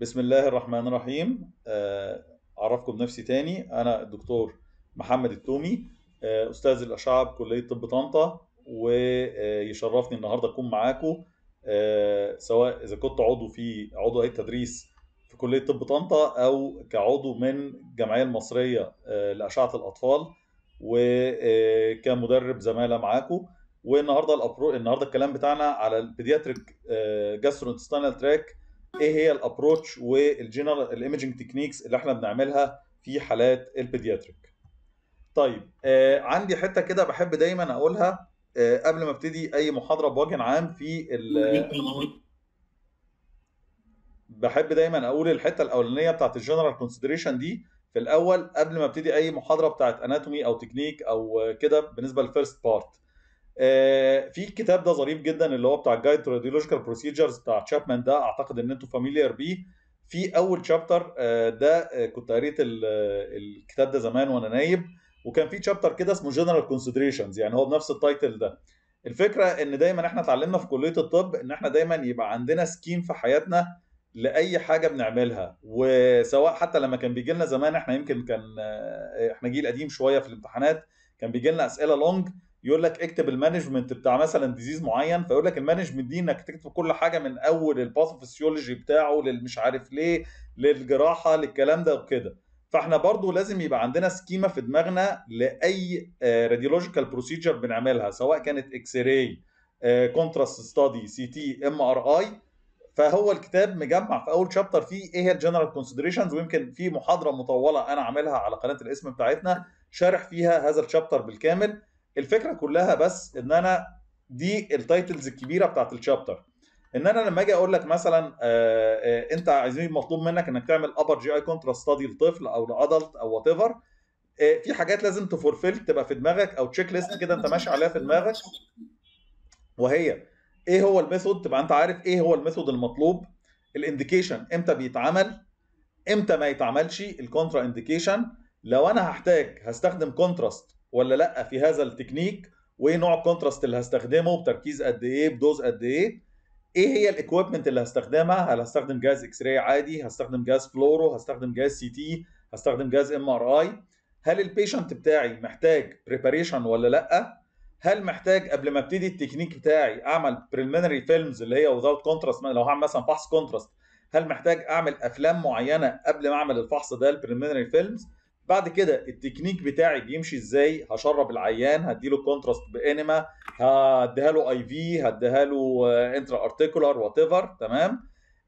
بسم الله الرحمن الرحيم آه، أعرفكم بنفسي تاني أنا الدكتور محمد التومي آه، أستاذ الأشعة بكلية طب طنطا ويشرفني النهاردة أكون معاكم آه، سواء إذا كنت عضو في عضو هيئة تدريس في كلية طب طنطا أو كعضو من الجمعية المصرية لأشعة الأطفال وكمدرب زمالة معاكم والنهارده النهارده الكلام بتاعنا على البيدياتريك جاسترو تراك ايه هي الابروتش والجنرال الايمجنج تكنيكس اللي احنا بنعملها في حالات البيدياتريك طيب آه عندي حته كده بحب دايما اقولها آه قبل ما ابتدي اي محاضره بوجه عام في ال بحب دايما اقول الحته الاولانيه بتاعت الجنرال كونسيدريشن دي في الاول قبل ما ابتدي اي محاضره بتاعت اناتومي او تكنيك او كده بالنسبه للفيرست بارت آه، في الكتاب ده ظريف جدا اللي هو بتاع جايد تو راديولوجيكال بروسيجرز بتاع تشابمان ده اعتقد ان انتوا فاميليار بيه في اول شابتر آه، ده آه، كنت قريت الكتاب ده زمان وانا نايب وكان في شابتر كده اسمه جنرال كونسيدريشنز يعني هو بنفس التايتل ده الفكره ان دايما احنا اتعلمنا في كليه الطب ان احنا دايما يبقى عندنا سكيم في حياتنا لاي حاجه بنعملها وسواء حتى لما كان بيجي لنا زمان احنا يمكن كان احنا جيل قديم شويه في الامتحانات كان بيجي لنا اسئله لونج يقول لك اكتب المانجمنت بتاع مثلا ديزيز معين فيقول لك المانجمنت دي انك تكتب كل حاجه من اول الباثوفيسيولوجي بتاعه للمش عارف ليه للجراحه للكلام ده وكده فاحنا برضو لازم يبقى عندنا سكيما في دماغنا لاي راديولوجيكال آه، بروسيجر بنعملها سواء كانت اكس راي كونتراست ستادي سي تي ام ار اي فهو الكتاب مجمع في اول شابتر فيه ايه هي الجنرال كونسيدريشنز ويمكن في محاضره مطوله انا عاملها على قناه الاسم بتاعتنا شارح فيها هذا الشابتر بالكامل الفكره كلها بس ان انا دي التايتلز الكبيره بتاعت الشابتر ان انا لما اجي اقول لك مثلا آآ آه، آه، انت عايزين مطلوب منك انك تعمل ابر جي اي كونتراست ستادي لطفل او لادلت او وات ايفر آه، في حاجات لازم تفورفيل تبقى في دماغك او تشيك ليست كده انت ماشي عليها في دماغك وهي ايه هو الميثود تبقى انت عارف ايه هو الميثود المطلوب الانديكيشن امتى بيتعمل امتى ما يتعملش الكونترا انديكيشن لو انا هحتاج هستخدم كونتراست ولا لا في هذا التكنيك وايه نوع الكونتراست اللي هستخدمه بتركيز قد ايه بدوز قد ايه ايه هي الاكويبمنت اللي هستخدمها هل هستخدم جهاز اكس راي عادي هستخدم جهاز فلورو هستخدم جهاز سي تي هستخدم جهاز ام ار اي هل البيشنت بتاعي محتاج بريباريشن ولا لا هل محتاج قبل ما ابتدي التكنيك بتاعي اعمل بريلمينري فيلمز اللي هي وذاوت كونتراست لو هعمل مثلا فحص كونتراست هل محتاج اعمل افلام معينه قبل ما اعمل الفحص ده البريلمينري فيلمز بعد كده التكنيك بتاعي بيمشي ازاي هشرب العيان هديله كونتراست بانما هديها له اي في هديها له انترا ارتيكولار وات ايفر تمام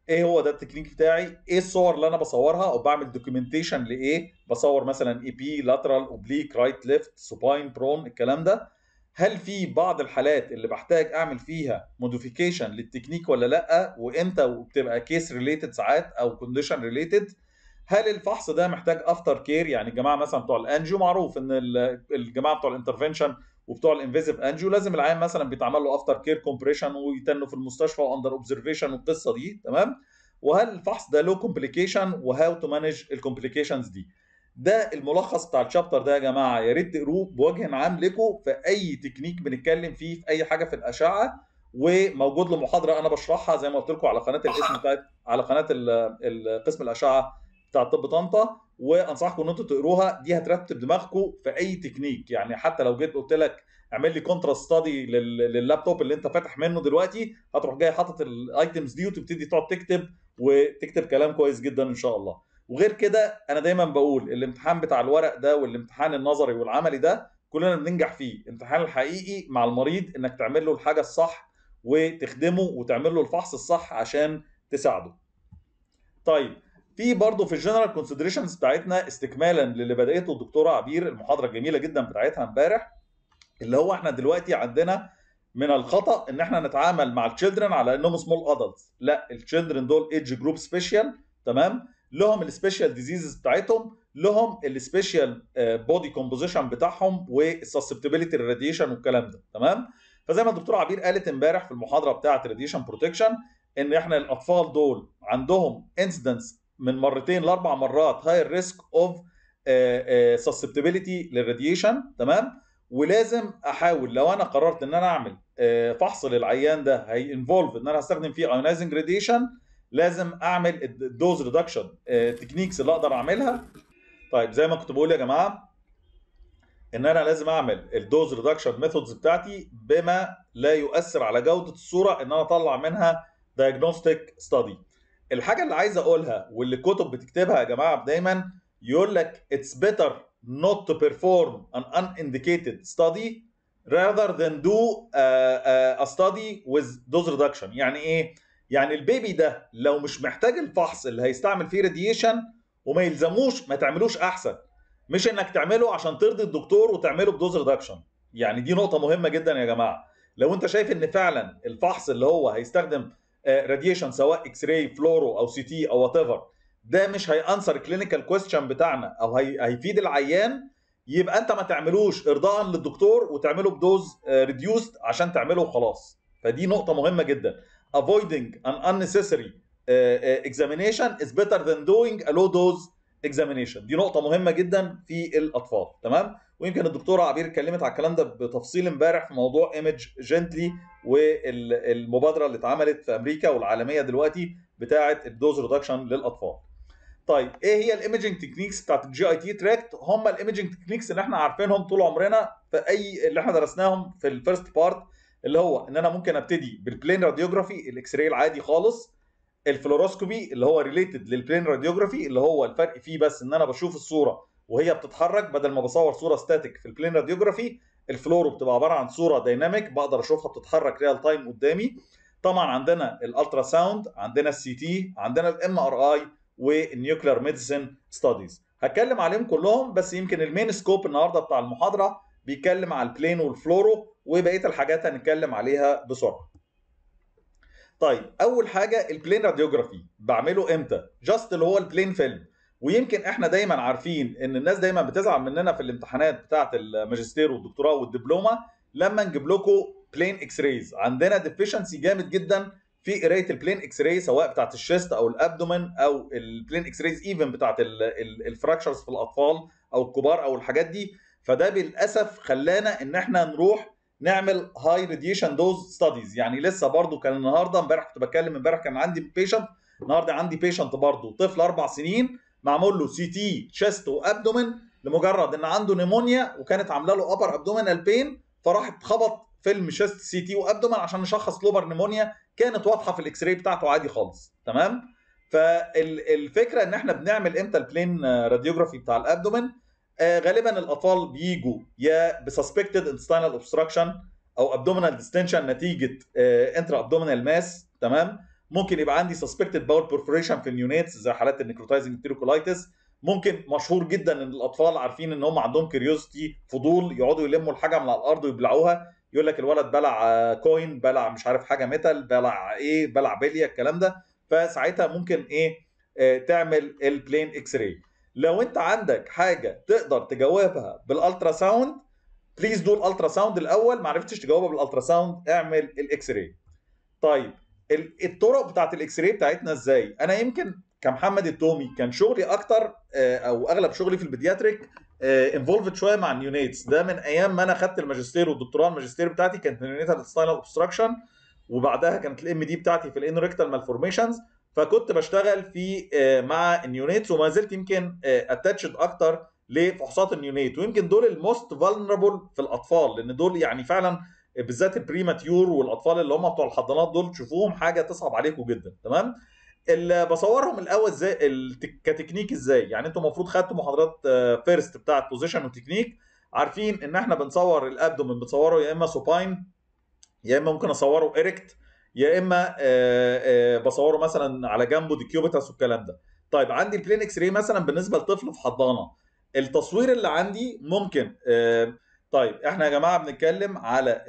ايه هو ده التكنيك بتاعي ايه الصور اللي انا بصورها او بعمل دوكيومنتيشن لايه بصور مثلا اي بي لاترال اوبليك رايت ليفت سوباين برون الكلام ده هل في بعض الحالات اللي بحتاج اعمل فيها موديفيكيشن للتكنيك ولا لا وامتى وبتبقى كيس ريليتد ساعات او كونديشن ريليتد هل الفحص ده محتاج افتر كير يعني الجماعه مثلا بتوع الانجيو معروف ان الجماعه بتوع الانترفنشن وبتوع الانفيزيف انجيو لازم العيان مثلا بيتعمل له افتر كير كومبريشن ويتنوا في المستشفى واندر اوبزرفيشن والقصه دي تمام وهل الفحص ده له كومبليكيشن وهاو تو مانج الكومبليكيشنز دي ده الملخص بتاع الشابتر ده يا جماعه يا ريت تقروه بوجه عام لكم في اي تكنيك بنتكلم فيه في اي حاجه في الاشعه وموجود له محاضره انا بشرحها زي ما قلت لكم على قناه الاسم بتاعت على قناه قسم الاشعه بتاع طب طنطا وانصحكم ان انتوا تقروها دي هترتب دماغكم في اي تكنيك يعني حتى لو جيت قلت لك اعمل لي كونتراست ستادي لللابتوب اللي انت فاتح منه دلوقتي هتروح جاي حاطط الايتمز دي وتبتدي تقعد تكتب وتكتب كلام كويس جدا ان شاء الله وغير كده انا دايما بقول الامتحان بتاع الورق ده والامتحان النظري والعملي ده كلنا بننجح فيه الامتحان الحقيقي مع المريض انك تعمل له الحاجه الصح وتخدمه وتعمل له الفحص الصح عشان تساعده طيب في برضه في الجنرال كونسيدريشنز بتاعتنا استكمالا للي بداته الدكتوره عبير المحاضره الجميله جدا بتاعتها امبارح اللي هو احنا دلوقتي عندنا من الخطا ان احنا نتعامل مع التشيلدرن على انهم سمول ادلتس لا التشيلدرن دول ايدج جروب سبيشال تمام لهم السبيشال ديزيزز بتاعتهم لهم السبيشال بودي كومبوزيشن بتاعهم والسسبتبيليتي للراديشن والكلام ده تمام فزي ما الدكتوره عبير قالت امبارح في المحاضره بتاعه راديشن بروتكشن ان احنا الاطفال دول عندهم انسيدنس من مرتين لاربع مرات هاير ريسك اوف سسبتبيليتي للراديشن تمام ولازم احاول لو انا قررت ان انا اعمل آه، فحص للعيان ده هي انفولف ان انا هستخدم فيه ايونايزنج راديشن لازم اعمل الدوز ريدكشن تكنيكس اللي اقدر اعملها طيب زي ما كنت بقول يا جماعه ان انا لازم اعمل الدوز ريدكشن ميثودز بتاعتي بما لا يؤثر على جوده الصوره ان انا اطلع منها دايجنوستيك ستادي الحاجه اللي عايز اقولها واللي الكتب بتكتبها يا جماعه دايما يقول لك it's better not to perform an unindicated study rather than do a, a study with dose reduction يعني ايه يعني البيبي ده لو مش محتاج الفحص اللي هيستعمل فيه راديشن وما يلزموش ما تعملوش احسن مش انك تعمله عشان ترضي الدكتور وتعمله بدوز ريدكشن يعني دي نقطه مهمه جدا يا جماعه لو انت شايف ان فعلا الفحص اللي هو هيستخدم راديشن آه، سواء اكس راي فلورو او سي تي او وات ايفر ده مش هيانسر كلينيكال كويستشن بتاعنا او هي... هيفيد العيان يبقى انت ما تعملوش ارضاء للدكتور وتعمله بدوز ريديوست آه، عشان تعمله وخلاص فدي نقطه مهمه جدا avoiding an unnecessary آه، examination is better than doing a low dose اكزامينيشن دي نقطه مهمه جدا في الاطفال تمام ويمكن الدكتوره عبير اتكلمت على الكلام ده بتفصيل امبارح في موضوع ايمج جنتلي والمبادره اللي اتعملت في امريكا والعالميه دلوقتي بتاعه الدوز ريدكشن للاطفال طيب ايه هي الايمجنج تكنيكس بتاعت الجي اي تي تراكت هم الايمجنج تكنيكس اللي احنا عارفينهم طول عمرنا في اي اللي احنا درسناهم في الفيرست بارت اللي هو ان انا ممكن ابتدي بالبلين راديوجرافي الاكس راي العادي خالص الفلوروسكوبي اللي هو ريليتد للبلين راديوجرافي اللي هو الفرق فيه بس ان انا بشوف الصوره وهي بتتحرك بدل ما بصور صوره ستاتيك في البلين راديوجرافي الفلورو بتبقى عباره عن صوره دايناميك بقدر اشوفها بتتحرك ريال تايم قدامي طبعا عندنا الالترا ساوند عندنا السي تي عندنا الام ار اي والنيوكلير ميديسن ستاديز هتكلم عليهم كلهم بس يمكن المين سكوب النهارده بتاع المحاضره بيتكلم على البلين والفلورو وبقيه الحاجات هنتكلم عليها بسرعه طيب اول حاجه البلين راديوجرافي بعمله امتى جاست اللي هو البلين فيلم ويمكن احنا دايما عارفين ان الناس دايما بتزعل مننا في الامتحانات بتاعه الماجستير والدكتوراه والدبلومه لما نجيب لكم بلين اكس رايز عندنا ديفيشنسي جامد جدا في قرايه البلين اكس راي سواء بتاعه الشيست او الابدومن او البلين اكس رايز ايفن بتاعه الفراكشرز في الاطفال او الكبار او الحاجات دي فده للاسف خلانا ان احنا نروح نعمل هاي راديشن دوز ستاديز يعني لسه برضو كان النهارده امبارح كنت بتكلم امبارح كان عندي بيشنت النهارده عندي بيشنت برضو طفل اربع سنين معمول له سي تي تشيست وابدومن لمجرد ان عنده نيمونيا وكانت عامله له ابر ابدومينال بين فراح اتخبط فيلم شيست سي تي وابدومن عشان نشخص لوبر نيمونيا كانت واضحه في الاكس راي بتاعته عادي خالص تمام فالفكره ان احنا بنعمل امتى البلين راديوجرافي بتاع الابدومن آه، غالبا الاطفال بيجوا يا بسسبكتد انتستينال اوبستراكشن او ابدومينال ديستنشن نتيجه انترا ابدومينال ماس تمام ممكن يبقى عندي سسبكتد باول بورفوريشن في النيونيتس زي حالات النكروتايزنج تيروكولايتس ممكن مشهور جدا ان الاطفال عارفين ان هم عندهم كيوريوستي فضول يقعدوا يلموا الحاجه من على الارض ويبلعوها يقول لك الولد بلع كوين آه، بلع مش عارف حاجه ميتال بلع ايه بلع بليه الكلام ده فساعتها ممكن ايه آه، تعمل البلين اكس راي لو انت عندك حاجه تقدر تجاوبها بالالترا ساوند بليز دو الالترا ساوند الاول ما عرفتش تجاوبها بالالترا ساوند اعمل الاكس راي طيب الطرق بتاعت الاكس راي بتاعتنا ازاي انا يمكن كمحمد التومي كان شغلي اكتر آه، او اغلب شغلي في البيدياتريك انفولفد آه، شويه مع النيونيتس ده من ايام ما انا خدت الماجستير والدكتوراه الماجستير بتاعتي كانت نيونيتال ستايل اوبستراكشن وبعدها كانت الام دي بتاعتي في الانريكتال مالفورميشنز فكنت بشتغل في آه، مع النيونيتس وما زلت يمكن اتاتشد آه، اكتر لفحوصات النيونيت ويمكن دول الموست فالنربل في الاطفال لان دول يعني فعلا آه، بالذات البريماتيور والاطفال اللي هم بتوع الحضانات دول تشوفوهم حاجه تصعب عليكم جدا تمام اللي بصورهم الاول ازاي كتكنيك ازاي يعني انتم المفروض خدتوا محاضرات فيرست بتاعه بوزيشن وتكنيك عارفين ان احنا بنصور الابدومين بنصوره يا اما سوباين يا اما ممكن اصوره اريكت يا اما آه، آه، بصوره مثلا على جنبه دي كيوبيتاس والكلام ده طيب عندي البلين اكس راي مثلا بالنسبه لطفل في حضانه التصوير اللي عندي ممكن آه، طيب احنا يا جماعه بنتكلم على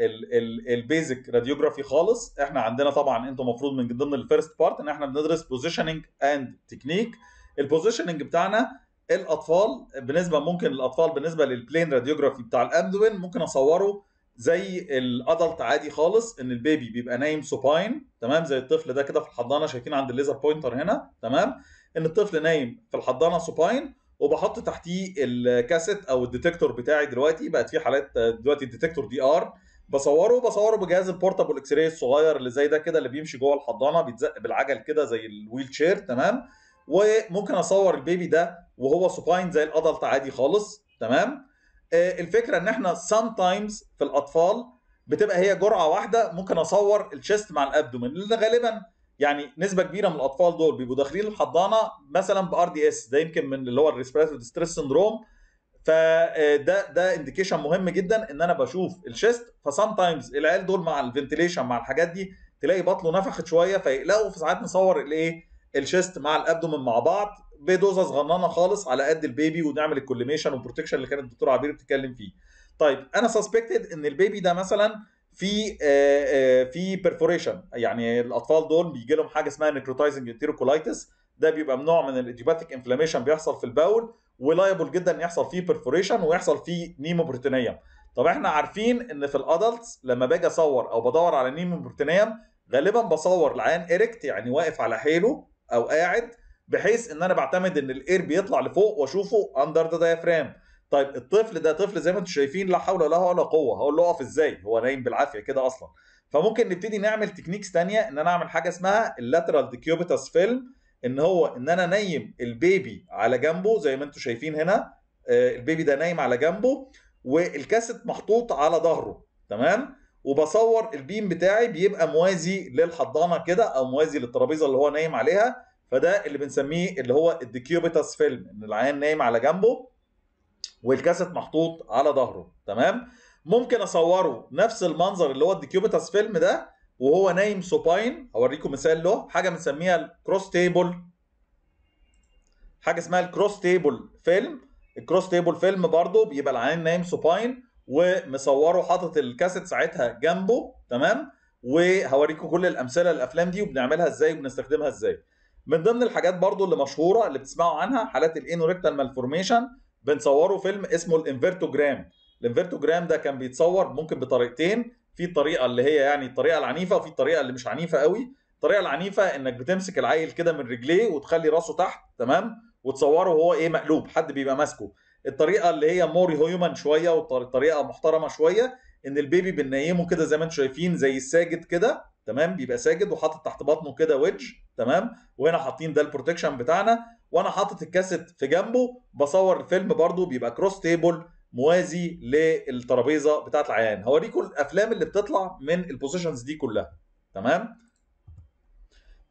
البيزك راديوجرافي خالص احنا عندنا طبعا انتم المفروض من ضمن الفيرست بارت ان احنا بندرس بوزيشننج اند تكنيك البوزيشننج بتاعنا الاطفال بالنسبه ممكن الاطفال بالنسبه للبلين راديوجرافي بتاع الابدوين ممكن اصوره زي الادلت عادي خالص ان البيبي بيبقى نايم سوباين تمام زي الطفل ده كده في الحضانه شايفين عند الليزر بوينتر هنا تمام ان الطفل نايم في الحضانه سوباين وبحط تحتيه الكاسيت او الديتكتور بتاعي دلوقتي بقت في حالات آه، دلوقتي الديتكتور دي ار بصوره بصوره بجهاز البورتابل اكس راي الصغير اللي زي ده كده اللي بيمشي جوه الحضانه بيتزق بالعجل كده زي الويل تشير تمام وممكن اصور البيبي ده وهو سوباين زي الادلت عادي خالص تمام آه، الفكره ان احنا سام تايمز في الاطفال بتبقى هي جرعه واحده ممكن اصور الشيست مع الابدومن اللي غالبا يعني نسبه كبيره من الاطفال دول بيبقوا داخلين الحضانه مثلا بار دي اس ده يمكن من اللي هو الريسبيراتوري ستريس سندروم فده ده انديكيشن مهم جدا ان انا بشوف الشيست فسام تايمز العيال دول مع الفنتيليشن مع الحاجات دي تلاقي بطنه نفخت شويه فيقلقوا فساعات نصور الايه الشيست مع الابدومن مع بعض بدوزه صغننه خالص على قد البيبي ونعمل الكوليميشن والبروتكشن اللي كانت الدكتوره عبير بتتكلم فيه طيب انا سسبكتد ان البيبي ده مثلا في آه، آه، في بيرفوريشن يعني الاطفال دول بيجي لهم حاجه اسمها نيكروتايزنج انتيروكولايتس ده بيبقى نوع من الايديباتيك انفلاميشن بيحصل في البول ولايبل جدا ان يحصل فيه بيرفوريشن ويحصل فيه نيموبروتينيم طب احنا عارفين ان في الادلتس لما باجي اصور او بدور على نيموبروتينيم غالبا بصور العيان اريكت يعني واقف على حيله او قاعد بحيث ان انا بعتمد ان الاير بيطلع لفوق واشوفه اندر ذا دايفرام طيب الطفل ده طفل زي ما انتم شايفين لا حول له ولا قوه هقول له اقف ازاي هو نايم بالعافيه كده اصلا فممكن نبتدي نعمل تكنيكس ثانيه ان انا اعمل حاجه اسمها اللاترال ديكيوبيتاس فيلم ان هو ان انا نايم البيبي على جنبه زي ما انتم شايفين هنا آه، البيبي ده نايم على جنبه والكاسيت محطوط على ظهره تمام وبصور البيم بتاعي بيبقى موازي للحضانه كده او موازي للترابيزه اللي هو نايم عليها فده اللي بنسميه اللي هو الديكيوبيتاس فيلم ان العيان نايم على جنبه والجسد محطوط على ظهره تمام ممكن اصوره نفس المنظر اللي هو الديكيوبيتاس فيلم ده وهو نايم سوباين هوريكم مثال له حاجه بنسميها الكروس تيبل حاجه اسمها الكروس تيبل فيلم الكروس تيبل فيلم برضه بيبقى العيان نايم سوباين ومصوره حاطط الكاسيت ساعتها جنبه تمام وهوريكم كل الامثله الافلام دي وبنعملها ازاي وبنستخدمها ازاي من ضمن الحاجات برضو اللي مشهوره اللي بتسمعوا عنها حالات الانوريكتال مالفورميشن بنصوروا فيلم اسمه الانفيرتوجرام الانفيرتوجرام ده كان بيتصور ممكن بطريقتين في الطريقه اللي هي يعني الطريقه العنيفه وفي الطريقه اللي مش عنيفه قوي الطريقه العنيفه انك بتمسك العيل كده من رجليه وتخلي راسه تحت تمام وتصوره وهو ايه مقلوب حد بيبقى ماسكه الطريقه اللي هي موري هيومن شويه وطريقه محترمه شويه ان البيبي بننيمه كده زي ما انتم شايفين زي الساجد كده تمام بيبقى ساجد وحاطط تحت بطنه كده ويدج تمام وهنا حاطين ده البروتكشن بتاعنا وانا حاطط الكاسيت في جنبه بصور الفيلم برده بيبقى كروس تيبل موازي للترابيزه بتاعه العيان هوريكم الافلام اللي بتطلع من البوزيشنز دي كلها تمام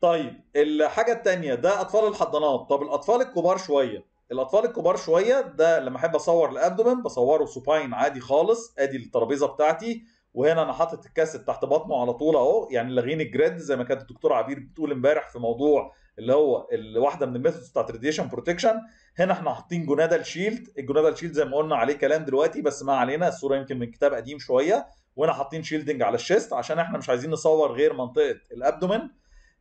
طيب الحاجه الثانيه ده اطفال الحضانات طب الاطفال الكبار شويه الاطفال الكبار شويه ده لما احب اصور الابدومن بصوره سوباين عادي خالص ادي الترابيزه بتاعتي وهنا انا حاطط الكاسيت تحت بطنه على طول اهو يعني لاغين الجريد زي ما كانت الدكتوره عبير بتقول امبارح في موضوع اللي هو واحده من الميثودز بتاعت راديشن بروتكشن هنا احنا حاطين جونادال شيلد الجونادال شيلد زي ما قلنا عليه كلام دلوقتي بس ما علينا الصوره يمكن من كتاب قديم شويه وهنا حاطين شيلدنج على الشيست عشان احنا مش عايزين نصور غير منطقه الابدومن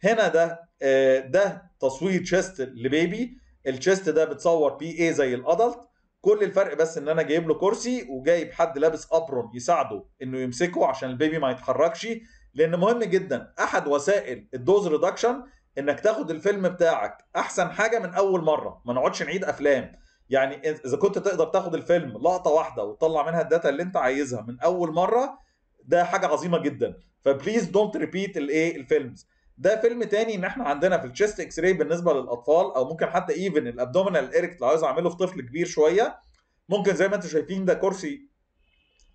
هنا ده آه، ده تصوير شيست لبيبي الشيست ده بتصور بي اي زي الادلت كل الفرق بس ان انا جايب له كرسي وجايب حد لابس ابرون يساعده انه يمسكه عشان البيبي ما يتحركش لان مهم جدا احد وسائل الدوز ريدكشن انك تاخد الفيلم بتاعك احسن حاجه من اول مره ما نقعدش نعيد افلام يعني اذا كنت تقدر تاخد الفيلم لقطه واحده وتطلع منها الداتا اللي انت عايزها من اول مره ده حاجه عظيمه جدا فبليز دونت ريبيت الايه الفيلمز ده فيلم تاني ان احنا عندنا في الشيست اكس راي بالنسبه للاطفال او ممكن حتى ايفن الابدومينال ايركت لو عايز اعمله في طفل كبير شويه ممكن زي ما انتم شايفين ده كرسي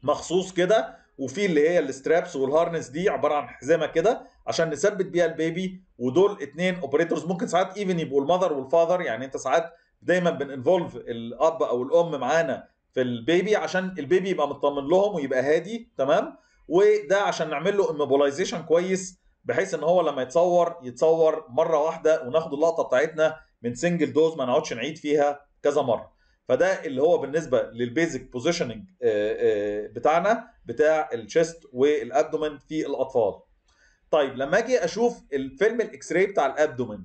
مخصوص كده وفي اللي هي السترابس والهارنس دي عباره عن حزامه كده عشان نثبت بيها البيبي ودول اتنين اوبريتورز ممكن ساعات ايفن يبقوا المذر والفاذر يعني انت ساعات دايما بننفولف الاب او الام معانا في البيبي عشان البيبي يبقى مطمن لهم ويبقى هادي تمام وده عشان نعمل له امبولايزيشن كويس بحيث ان هو لما يتصور يتصور مره واحده وناخد اللقطه بتاعتنا من سنجل دوز ما نقعدش نعيد فيها كذا مره فده اللي هو بالنسبه للبيزك بوزيشننج آه، آه، بتاعنا بتاع الشيست والابدومن في الاطفال طيب لما اجي اشوف الفيلم الاكس راي بتاع الابدومن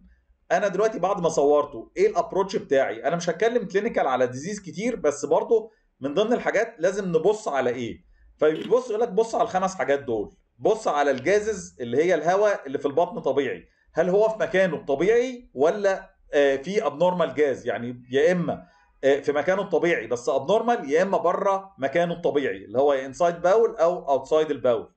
انا دلوقتي بعد ما صورته ايه الابروتش بتاعي انا مش هتكلم كلينيكال على ديزيز كتير بس برضه من ضمن الحاجات لازم نبص على ايه فبيبص يقول لك بص على الخمس حاجات دول بص على الجازز اللي هي الهواء اللي في البطن طبيعي هل هو في مكانه الطبيعي ولا آه، في ابنورمال جاز يعني يا اما آه، في مكانه الطبيعي بس ابنورمال يا اما بره مكانه الطبيعي اللي هو انسايد باول او اوتسايد الباول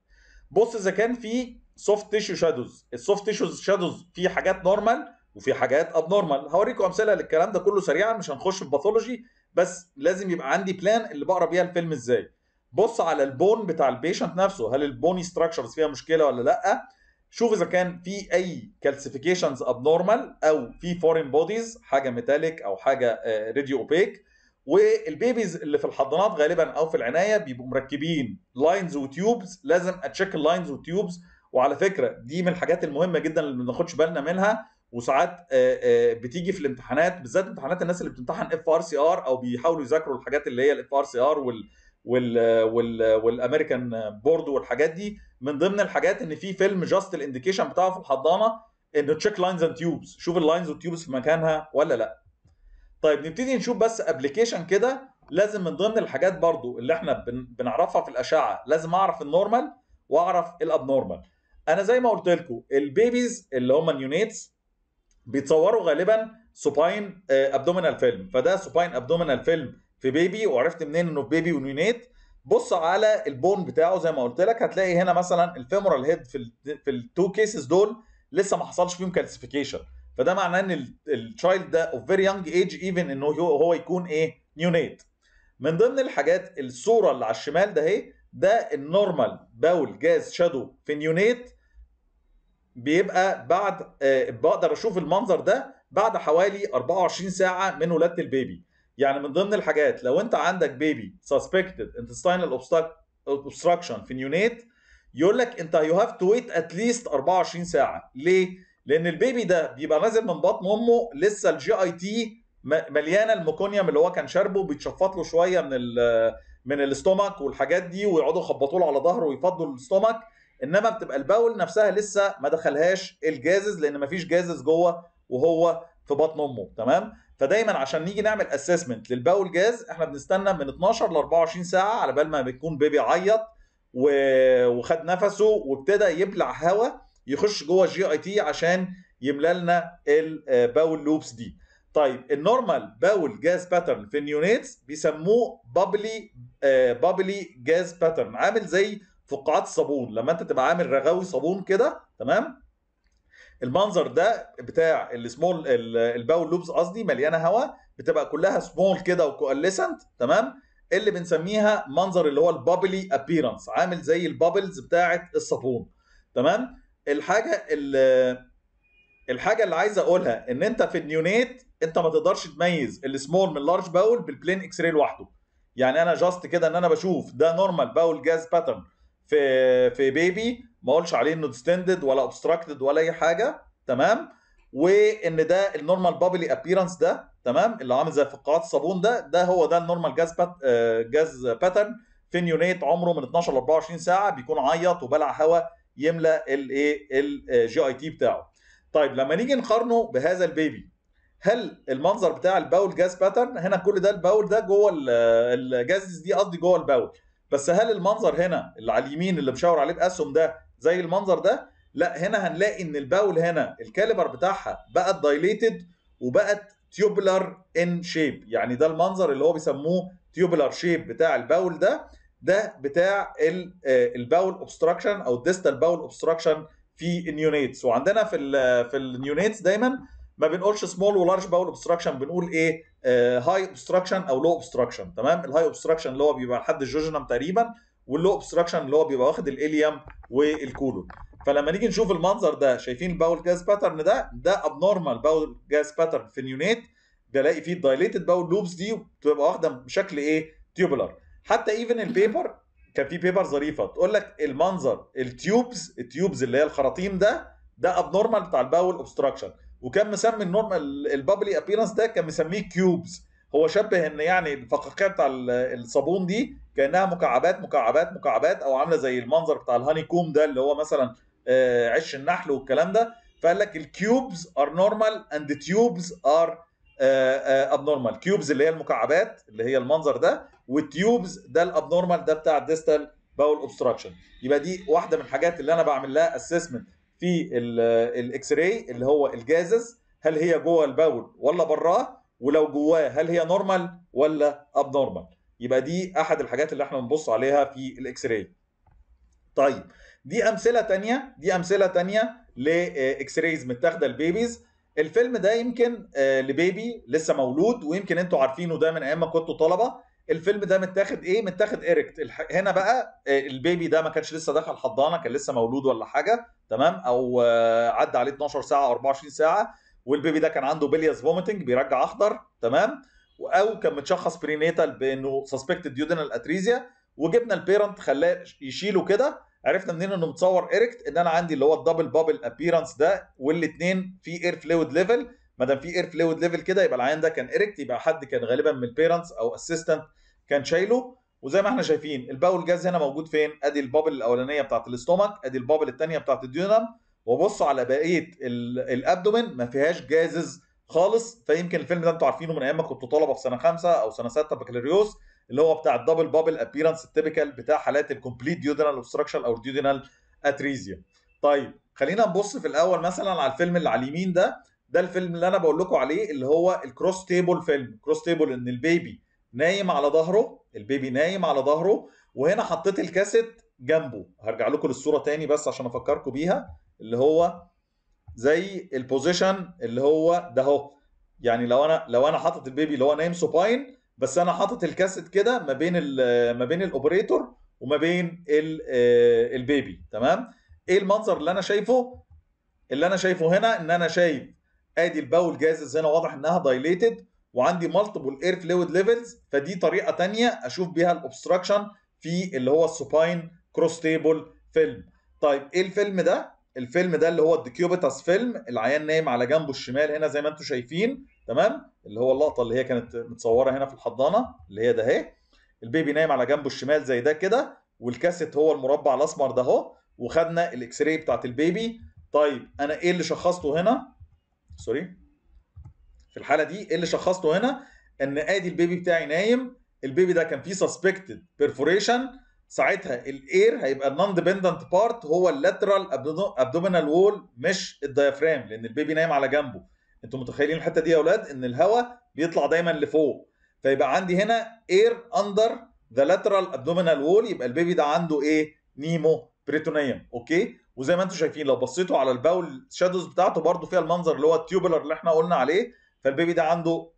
بص اذا كان في سوفت تيشو شادوز السوفت تيشو شادوز في حاجات نورمال وفي حاجات ابنورمال هوريكم امثله للكلام ده كله سريعا مش هنخش في باثولوجي بس لازم يبقى عندي بلان اللي بقرا بيها الفيلم ازاي بص على البون بتاع البيشنت نفسه هل البوني ستراكشرز فيها مشكله ولا لا شوف اذا كان في اي كالسيفيكيشنز ابنورمال او في فورين بوديز حاجه ميتاليك او حاجه راديو اوبيك والبيبيز اللي في الحضانات غالبا او في العنايه بيبقوا مركبين لاينز وتيوبز لازم اتشيك اللاينز وتيوبز وعلى فكره دي من الحاجات المهمه جدا اللي ما بناخدش بالنا منها وساعات آه، آه، بتيجي في الامتحانات بالذات امتحانات الناس اللي بتمتحن اف ار سي ار او بيحاولوا يذاكروا الحاجات اللي هي الاف ار سي ار وال وال والامريكان بورد والحاجات دي من ضمن الحاجات ان في فيلم جاست الانديكيشن بتاعه في الحضانه ان تشيك لاينز اند تيوبز شوف اللاينز والتيوبز في مكانها ولا لا طيب نبتدي نشوف بس ابلكيشن كده لازم من ضمن الحاجات برضو اللي احنا بنعرفها في الاشعه لازم اعرف النورمال واعرف إيه الابنورمال انا زي ما قلت لكم البيبيز اللي هم النيونيتس بيتصوروا غالبا سوباين ابدومينال فيلم فده سوباين ابدومينال فيلم في بيبي وعرفت منين انه في بيبي ونيونيت بص على البون بتاعه زي ما قلت لك هتلاقي هنا مثلا الفيمورال هيد في في التو كيسز دول لسه ما حصلش فيهم كالسيفيكيشن فده معناه ان التشايلد ده اوف فيري يونج ايج ايفن انه هو يكون ايه نيونيت من ضمن الحاجات الصوره اللي على الشمال ده اهي ده النورمال باول جاز شادو في نيونيت بيبقى بعد آه بقدر اشوف المنظر ده بعد حوالي 24 ساعه من ولاده البيبي يعني من ضمن الحاجات لو انت عندك بيبي سسبكتد intestinal obstruction في نيونيت يقول لك انت يو هاف تو ويت اتليست 24 ساعه ليه؟ لان البيبي ده بيبقى نازل من بطن امه لسه الجي اي تي مليانه الميكونيوم اللي هو كان شاربه بيتشفط له شويه من من الاستومك والحاجات دي ويقعدوا يخبطوا له على ظهره ويفضوا الاستومك انما بتبقى الباول نفسها لسه ما دخلهاش الجازز لان ما فيش جازز جوه وهو في بطن امه تمام فدايما عشان نيجي نعمل اسسمنت للباول جاز احنا بنستنى من 12 ل 24 ساعه على بال ما بيكون بيبي عيط وخد نفسه وابتدى يبلع هواء يخش جوه الجي اي تي عشان يملى لنا الباول آه، لوبس دي طيب النورمال باول جاز باترن في النيونيتس بيسموه بابلي بابلي جاز باترن عامل زي فقاعات الصابون لما انت تبقى عامل رغاوي صابون كده تمام المنظر ده بتاع السمول الباول لوبز قصدي مليانه هواء بتبقى كلها سمول كده وكواليسنت تمام اللي بنسميها منظر اللي هو البابلي ابييرنس عامل زي البابلز بتاعه الصابون تمام الحاجه الحاجه اللي عايز اقولها ان انت في النيونيت انت ما تقدرش تميز السمول من لارج باول بالبلين اكس راي لوحده يعني انا جاست كده ان انا بشوف ده نورمال باول جاز باترن في في بيبي ما اقولش عليه انه ديستندد ولا اوبستراكتد ولا اي حاجه تمام وان ده النورمال بابلي ابييرنس ده تمام اللي عامل زي فقاعات الصابون ده ده هو ده النورمال جاز بات جاز باترن فينيونيت عمره من 12 ل 24 ساعه بيكون عيط وبلع هواء يملا الايه الجي اي آه، تي بتاعه طيب لما نيجي نقارنه بهذا البيبي هل المنظر بتاع الباول جاز باترن هنا كل ده الباول ده جوه الجازز آه، دي قصدي جوه الباول بس هل المنظر هنا اللي على اليمين اللي مشاور عليه باسهم ده زي المنظر ده لا هنا هنلاقي ان الباول هنا الكاليبر بتاعها بقت دايليتد وبقت تيوبلر ان شيب يعني ده المنظر اللي هو بيسموه تيوبلر شيب بتاع الباول ده ده بتاع آه، الباول اوبستراكشن او الديستال باول اوبستراكشن في النيونيتس وعندنا في الـ آه، في النيونيتس دايما ما بنقولش سمول ولارج باول اوبستراكشن بنقول ايه هاي آه، اوبستراكشن او لو اوبستراكشن تمام الهاي اوبستراكشن اللي هو بيبقى لحد الجوجنم تقريبا واللو اوبستراكشن اللي هو بيبقى واخد الاليوم والكولون فلما نيجي نشوف المنظر ده شايفين الباول جاز باترن ده ده ابنورمال باول جاز باترن في النيونات بلاقي فيه الدايليتد باول لوبس دي بتبقى واخده بشكل ايه تيوبولار حتى ايفن البيبر كان في بيبر ظريفه تقول لك المنظر التيوبز التيوبز اللي هي الخراطيم ده ده ابنورمال بتاع الباول اوبستراكشن وكان مسمي النورمال البابلي ابيرنس ده كان مسميه كيوبز هو شبه ان يعني الفقاقيع بتاع الصابون دي كانها مكعبات مكعبات مكعبات او عامله زي المنظر بتاع الهاني كوم ده اللي هو مثلا آه، عش النحل والكلام ده فقال لك الكيوبز ار نورمال اند تيوبز ار ابنورمال كيوبز اللي هي المكعبات اللي هي المنظر ده والتيوبز ده الابنورمال ده بتاع الديستال باول اوبستراكشن يبقى دي واحده من الحاجات اللي انا بعمل لها اسسمنت في الاكس راي اللي هو الجازز هل هي جوه الباول ولا براه ولو جواه هل هي نورمال ولا ابنورمال يبقى دي احد الحاجات اللي احنا بنبص عليها في الاكس راي طيب دي امثله تانية دي امثله تانية لاكس آه، رايز متاخده البيبيز الفيلم ده يمكن آه، لبيبي لسه مولود ويمكن انتوا عارفينه ده من ايام ما كنتوا طلبه الفيلم ده متاخد ايه متاخد ايركت هنا بقى آه، البيبي ده ما كانش لسه دخل حضانه كان لسه مولود ولا حاجه تمام او عدى عليه 12 ساعه او 24 ساعه والبيبي ده كان عنده بليز فوميتنج بيرجع اخضر تمام او كان متشخص برينيتال بانه سسبكتد ديودينال اتريزيا وجبنا البيرنت خلاه يشيله كده عرفنا منين انه متصور ايركت ان انا عندي اللي هو الدبل بابل ابيرنس ده والاثنين في اير فلويد ليفل ما دام في اير فلويد ليفل كده يبقى العيان ده كان ايركت يبقى حد كان غالبا من البيرنتس او اسيستنت كان شايله وزي ما احنا شايفين الباول جاز هنا موجود فين ادي البابل الاولانيه بتاعت الاستومك ادي البابل الثانيه بتاعت الديونام وبصوا على بقيه الابدومين ما فيهاش جازز خالص فيمكن الفيلم ده انتوا عارفينه من ايام ما كنتوا طلبه في سنه خمسه او سنه سته بكالوريوس اللي هو بتاع الدبل بابل ابيرنس التيبيكال بتاع حالات الكومبليت ديودنال اوبستراكشن او ديودنال اتريزيا طيب خلينا نبص في الاول مثلا على الفيلم اللي على اليمين ده ده الفيلم اللي انا بقول لكم عليه اللي هو الكروس تيبل فيلم كروس تيبل ان البيبي نايم على ظهره البيبي نايم على ظهره وهنا حطيت الكاسيت جنبه هرجع لكم للصوره تاني بس عشان افكركم بيها اللي هو زي البوزيشن اللي هو ده اهو يعني لو انا لو انا حاطط البيبي اللي هو نايم سوباين بس انا حاطط الكاسيت كده ما بين ما بين الاوبريتور وما بين البيبي آه، تمام ايه المنظر اللي انا شايفه اللي انا شايفه هنا ان انا شايف ادي الباول جازز هنا واضح انها دايليتد وعندي مالتيبل اير فلويد ليفلز فدي طريقه تانية اشوف بيها الاوبستراكشن في اللي هو السوباين كروس تيبل فيلم طيب ايه الفيلم ده الفيلم ده اللي هو الديكيوبيتاس فيلم العيان نايم على جنبه الشمال هنا زي ما انتم شايفين تمام اللي هو اللقطه اللي هي كانت متصوره هنا في الحضانه اللي هي ده اهي البيبي نايم على جنبه الشمال زي ده كده والكاسيت هو المربع الاسمر ده اهو وخدنا الاكس راي بتاعت البيبي طيب انا ايه اللي شخصته هنا سوري في الحاله دي ايه اللي شخصته هنا ان ادي البيبي بتاعي نايم البيبي ده كان فيه سسبكتد بيرفوريشن ساعتها الاير هيبقى النون ديبندنت بارت هو اللاترال ابدومينال وول مش الديافرام لان البيبي نايم على جنبه انتوا متخيلين الحته دي يا اولاد ان الهواء بيطلع دايما لفوق فيبقى عندي هنا اير اندر ذا لاترال ابدومينال وول يبقى البيبي ده عنده ايه نيمو بريتونيوم اوكي وزي ما انتوا شايفين لو بصيتوا على الباول شادوز بتاعته برده فيها المنظر اللي هو التيوبولر اللي احنا قلنا عليه فالبيبي ده عنده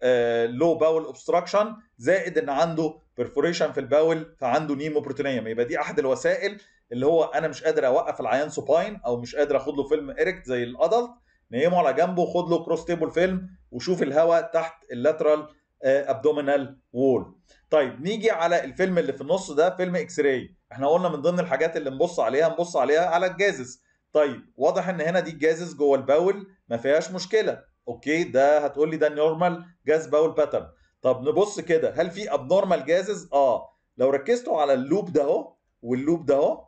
لو باول اوبستراكشن زائد ان عنده برفوريشن في الباول فعنده نيمو نيموبروتينيا يبقى دي احد الوسائل اللي هو انا مش قادر اوقف العيان سوباين او مش قادر اخد له فيلم ايركت زي الادلت نيمه على جنبه وخد له كروس تيبل فيلم وشوف الهواء تحت اللاترال ابدومينال آه، وول طيب نيجي على الفيلم اللي في النص ده فيلم اكس راي احنا قلنا من ضمن الحاجات اللي نبص عليها نبص عليها على الجازز طيب واضح ان هنا دي الجازز جوه الباول ما فيهاش مشكله اوكي ده هتقول لي ده نورمال جاز باول باترن طب نبص كده هل في ابنورمال جازز اه لو ركزتوا على اللوب ده اهو واللوب ده اهو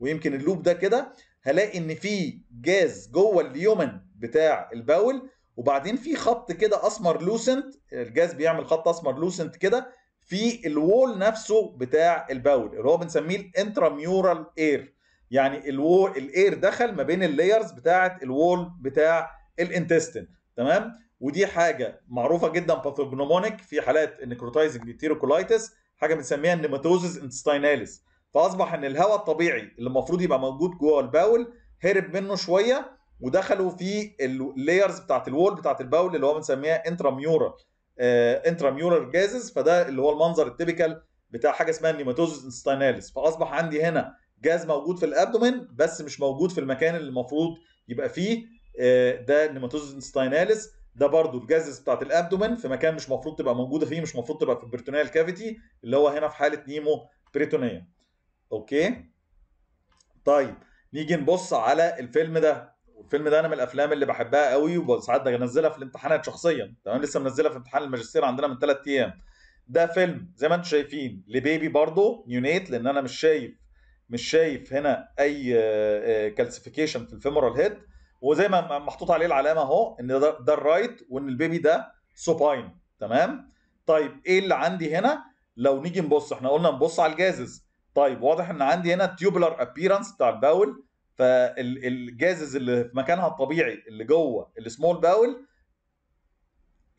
ويمكن اللوب ده كده هلاقي ان في جاز جوه اليومن بتاع الباول وبعدين في خط كده اسمر لوسنت الجاز بيعمل خط اسمر لوسنت كده في الوول نفسه بتاع الباول اللي هو بنسميه الانتراميورال اير يعني الوول الاير دخل ما بين اللايرز بتاعه الوول بتاع الانتستين تمام ودي حاجه معروفه جدا باثوجنومونيك في حالات النكروتايزنج نيتيروكولايتس حاجه بنسميها النيماتوزس انتستيناليس فاصبح ان الهواء الطبيعي اللي المفروض يبقى موجود جوه الباول هرب منه شويه ودخلوا في اللايرز بتاعت الوول بتاعت الباول اللي هو بنسميها انتراميورال انتراميورال جازز فده اللي هو المنظر التيبيكال بتاع حاجه اسمها النيماتوزس انستيناليس فاصبح عندي هنا جاز موجود في الابدومين بس مش موجود في المكان اللي المفروض يبقى فيه آه، ده ستايناليس ده برضو الجزز بتاعت الابدومن في مكان مش مفروض تبقى موجوده فيه مش مفروض تبقى في البريتونيال كافيتي اللي هو هنا في حاله نيمو بريتونيا اوكي طيب نيجي نبص على الفيلم ده والفيلم ده انا من الافلام اللي بحبها قوي وساعات بنزلها في الامتحانات شخصيا تمام لسه منزلها في امتحان الماجستير عندنا من ثلاث ايام ده فيلم زي ما انتم شايفين لبيبي برضه نيونيت لان انا مش شايف مش شايف هنا اي كالسيفيكيشن آه، آه، في الفيمورال هيد وزي ما محطوط عليه العلامه اهو ان ده, ده الرايت وان البيبي ده سوباين تمام طيب ايه اللي عندي هنا لو نيجي نبص احنا قلنا نبص على الجازز طيب واضح ان عندي هنا تيوبلر ابييرنس بتاع الباول فالجازز اللي في مكانها الطبيعي اللي جوه السمول باول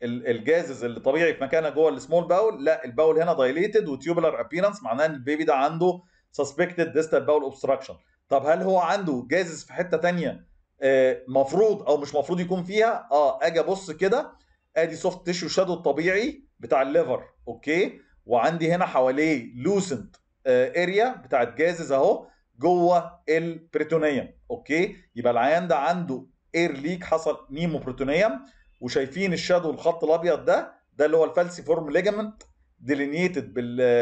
الجازز اللي طبيعي في مكانها جوه السمول باول لا الباول هنا دايليتد وتيوبلر ابييرنس معناه ان البيبي ده عنده سسبكتد ديستال باول اوبستراكشن طب هل هو عنده جازز في حته ثانيه آه، مفروض او مش مفروض يكون فيها اه اجي ابص كده ادي سوفت تيشو شادو الطبيعي بتاع الليفر اوكي وعندي هنا حواليه لوسنت اريا آه، بتاعت جازز اهو جوه البريتونيوم اوكي يبقى العيان ده عنده اير ليك حصل نيمو بريتونيوم وشايفين الشادو الخط الابيض ده ده اللي هو الفالسي فورم ليجمنت ديلينيتد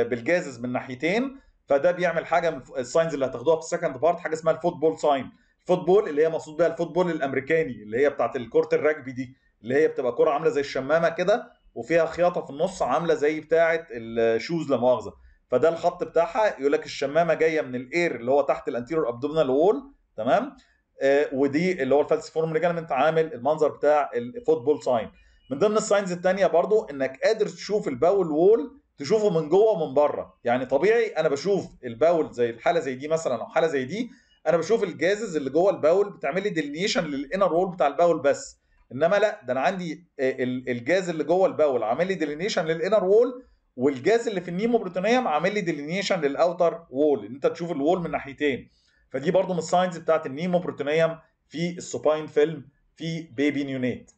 بالجازز من ناحيتين فده بيعمل حاجه من الساينز اللي هتاخدوها في السكند بارت حاجه اسمها الفوتبول ساين فوتبول اللي هي مقصود بيها الفوتبول الامريكاني اللي هي بتاعت الكورت الرجبي دي اللي هي بتبقى كره عامله زي الشمامه كده وفيها خياطه في النص عامله زي بتاعه الشوز لا مؤاخذه فده الخط بتاعها يقول لك الشمامه جايه من الاير اللي هو تحت الانتيرور ابدومينال وول تمام آه ودي اللي هو الفالس فورم ريجالمنت عامل المنظر بتاع الفوتبول ساين من ضمن الساينز الثانيه برضو انك قادر تشوف الباول وول تشوفه من جوه ومن بره يعني طبيعي انا بشوف الباول زي الحاله زي دي مثلا او حاله زي دي انا بشوف الجازز اللي جوه الباول بتعمل لي ديلينيشن للانر وول بتاع الباول بس انما لا ده انا عندي آه، الجاز اللي جوه الباول عامل لي ديلينيشن للانر وول والجاز اللي في النيمو بروتونيوم عامل لي ديلينيشن للاوتر وول ان انت تشوف الوول من ناحيتين فدي برضو من الساينز بتاعت النيمو بروتونيوم في السوباين فيلم في بيبي نيونيت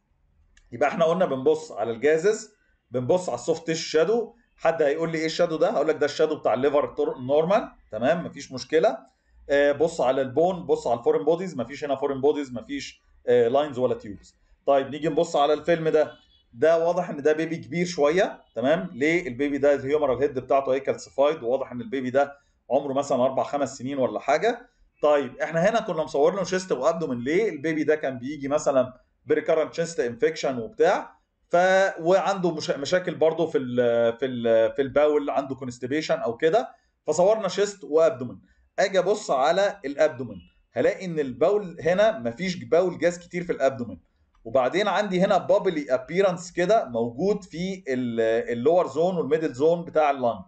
يبقى احنا قلنا بنبص على الجازز بنبص على السوفت شادو حد هيقول لي ايه الشادو ده هقول لك ده الشادو بتاع الليفر نورمال تمام مفيش مشكله آه، بص على البون بص على الفورن بوديز مفيش هنا فورن بوديز مفيش لاينز آه، ولا تيوبز طيب نيجي نبص على الفيلم ده ده واضح ان ده بيبي كبير شويه تمام ليه البيبي ده الهيومرال هيد بتاعته هي كالسيفايد وواضح ان البيبي ده عمره مثلا اربع خمس سنين ولا حاجه طيب احنا هنا كنا مصور له شيست من ليه البيبي ده كان بيجي مثلا بريكارنت شيست انفكشن وبتاع ف وعنده مش... مشاكل برضه في الـ في الـ في الباول عنده كونستبيشن او كده فصورنا شيست وابدومن اجي ابص على الابدومن هلاقي ان البول هنا مفيش باول جاز كتير في الابدومن وبعدين عندي هنا بابلي ابييرنس كده موجود في اللور زون والميدل زون بتاع اللنج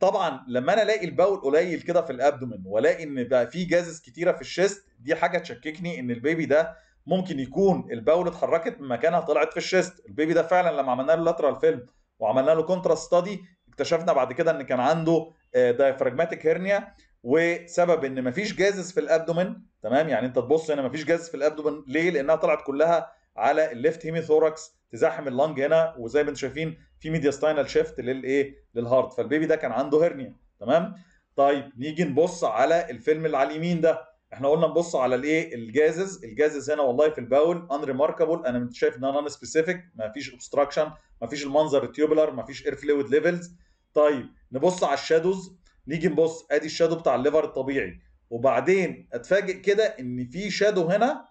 طبعا لما انا الاقي البول قليل كده في الابدومن والاقي ان بقى في جازز كتيره في الشيست دي حاجه تشككني ان البيبي ده ممكن يكون البول اتحركت من مكانها طلعت في الشيست البيبي ده فعلا لما عملنا له لاترال فيلم وعملنا له كونتراست ستادي اكتشفنا بعد كده ان كان عنده دايفراجماتيك آه، هيرنيا وسبب ان مفيش جازز في الابدومن تمام يعني انت تبص هنا مفيش جازز في الابدومن ليه لانها طلعت كلها على الليفت هيمي ثوركس تزاحم اللنج هنا وزي ما انتم شايفين في ميدياستاينال شيفت للايه للهارت فالبيبي ده كان عنده هرنيا تمام طيب نيجي نبص على الفيلم اللي على اليمين ده احنا قلنا نبص على الايه الجازز الجازز هنا والله في الباول ان ريماركابل انا شايف ان نون سبيسيفيك مفيش اوبستراكشن مفيش المنظر التيوبلر مفيش اير فلويد ليفلز طيب نبص على الشادوز نيجي نبص ادي الشادو بتاع الليفر الطبيعي وبعدين اتفاجئ كده ان في شادو هنا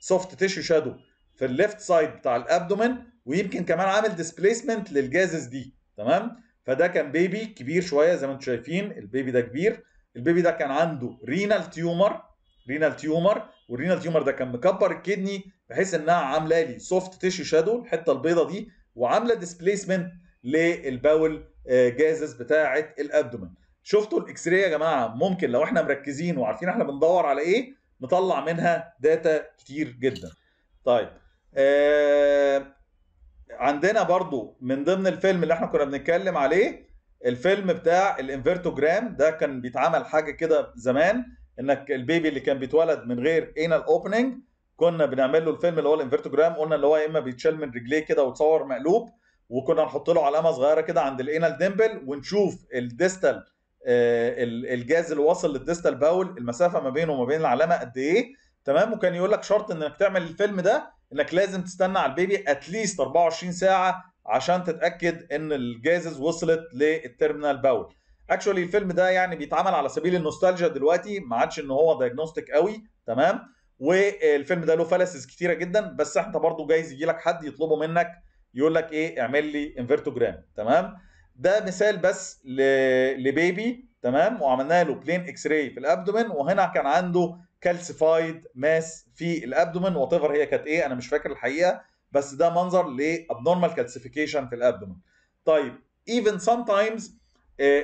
سوفت تيشو شادو في الليفت سايد بتاع الابدومن ويمكن كمان عامل ديسبليسمنت للجازز دي تمام فده كان بيبي كبير شويه زي ما انتم شايفين البيبي ده كبير البيبي ده كان عنده رينال تيومر رينال تيومر والرينال تيومر ده كان مكبر الكدني بحيث انها عامله لي سوفت تيشو شادو الحته البيضه دي وعامله ديسبليسمنت للباول آه، جازز بتاعه الابدومن شفتوا الاكس راي يا جماعه ممكن لو احنا مركزين وعارفين احنا بندور على ايه نطلع منها داتا كتير جدا طيب آه عندنا برضو من ضمن الفيلم اللي احنا كنا بنتكلم عليه الفيلم بتاع الانفيرتوجرام ده كان بيتعمل حاجه كده زمان انك البيبي اللي كان بيتولد من غير انال اوبننج كنا بنعمل له الفيلم اللي هو الانفيرتوجرام قلنا اللي هو يا اما بيتشال من رجليه كده وتصور مقلوب وكنا نحط له علامه صغيره كده عند الانال ديمبل ونشوف الديستال آه، الجاز اللي واصل للديستال باول المسافه ما بينه وما بين العلامه قد ايه تمام وكان يقول لك شرط انك تعمل الفيلم ده انك لازم تستنى على البيبي اتليست 24 ساعه عشان تتاكد ان الجازز وصلت للترمينال باول اكشولي الفيلم ده يعني بيتعمل على سبيل النوستالجيا دلوقتي ما عادش ان هو دايجنوستيك قوي تمام والفيلم ده له فلسز كتيره جدا بس انت برضو جايز يجي لك حد يطلبه منك يقول لك ايه اعمل لي انفيرتوجرام تمام ده مثال بس لبيبي تمام وعملنا له بلين اكس راي في الابدومن وهنا كان عنده كالسيفايد ماس في الابدومن وات هي كانت ايه انا مش فاكر الحقيقه بس ده منظر لابنورمال كالسيفيكيشن في الابدومن طيب ايفن سام تايمز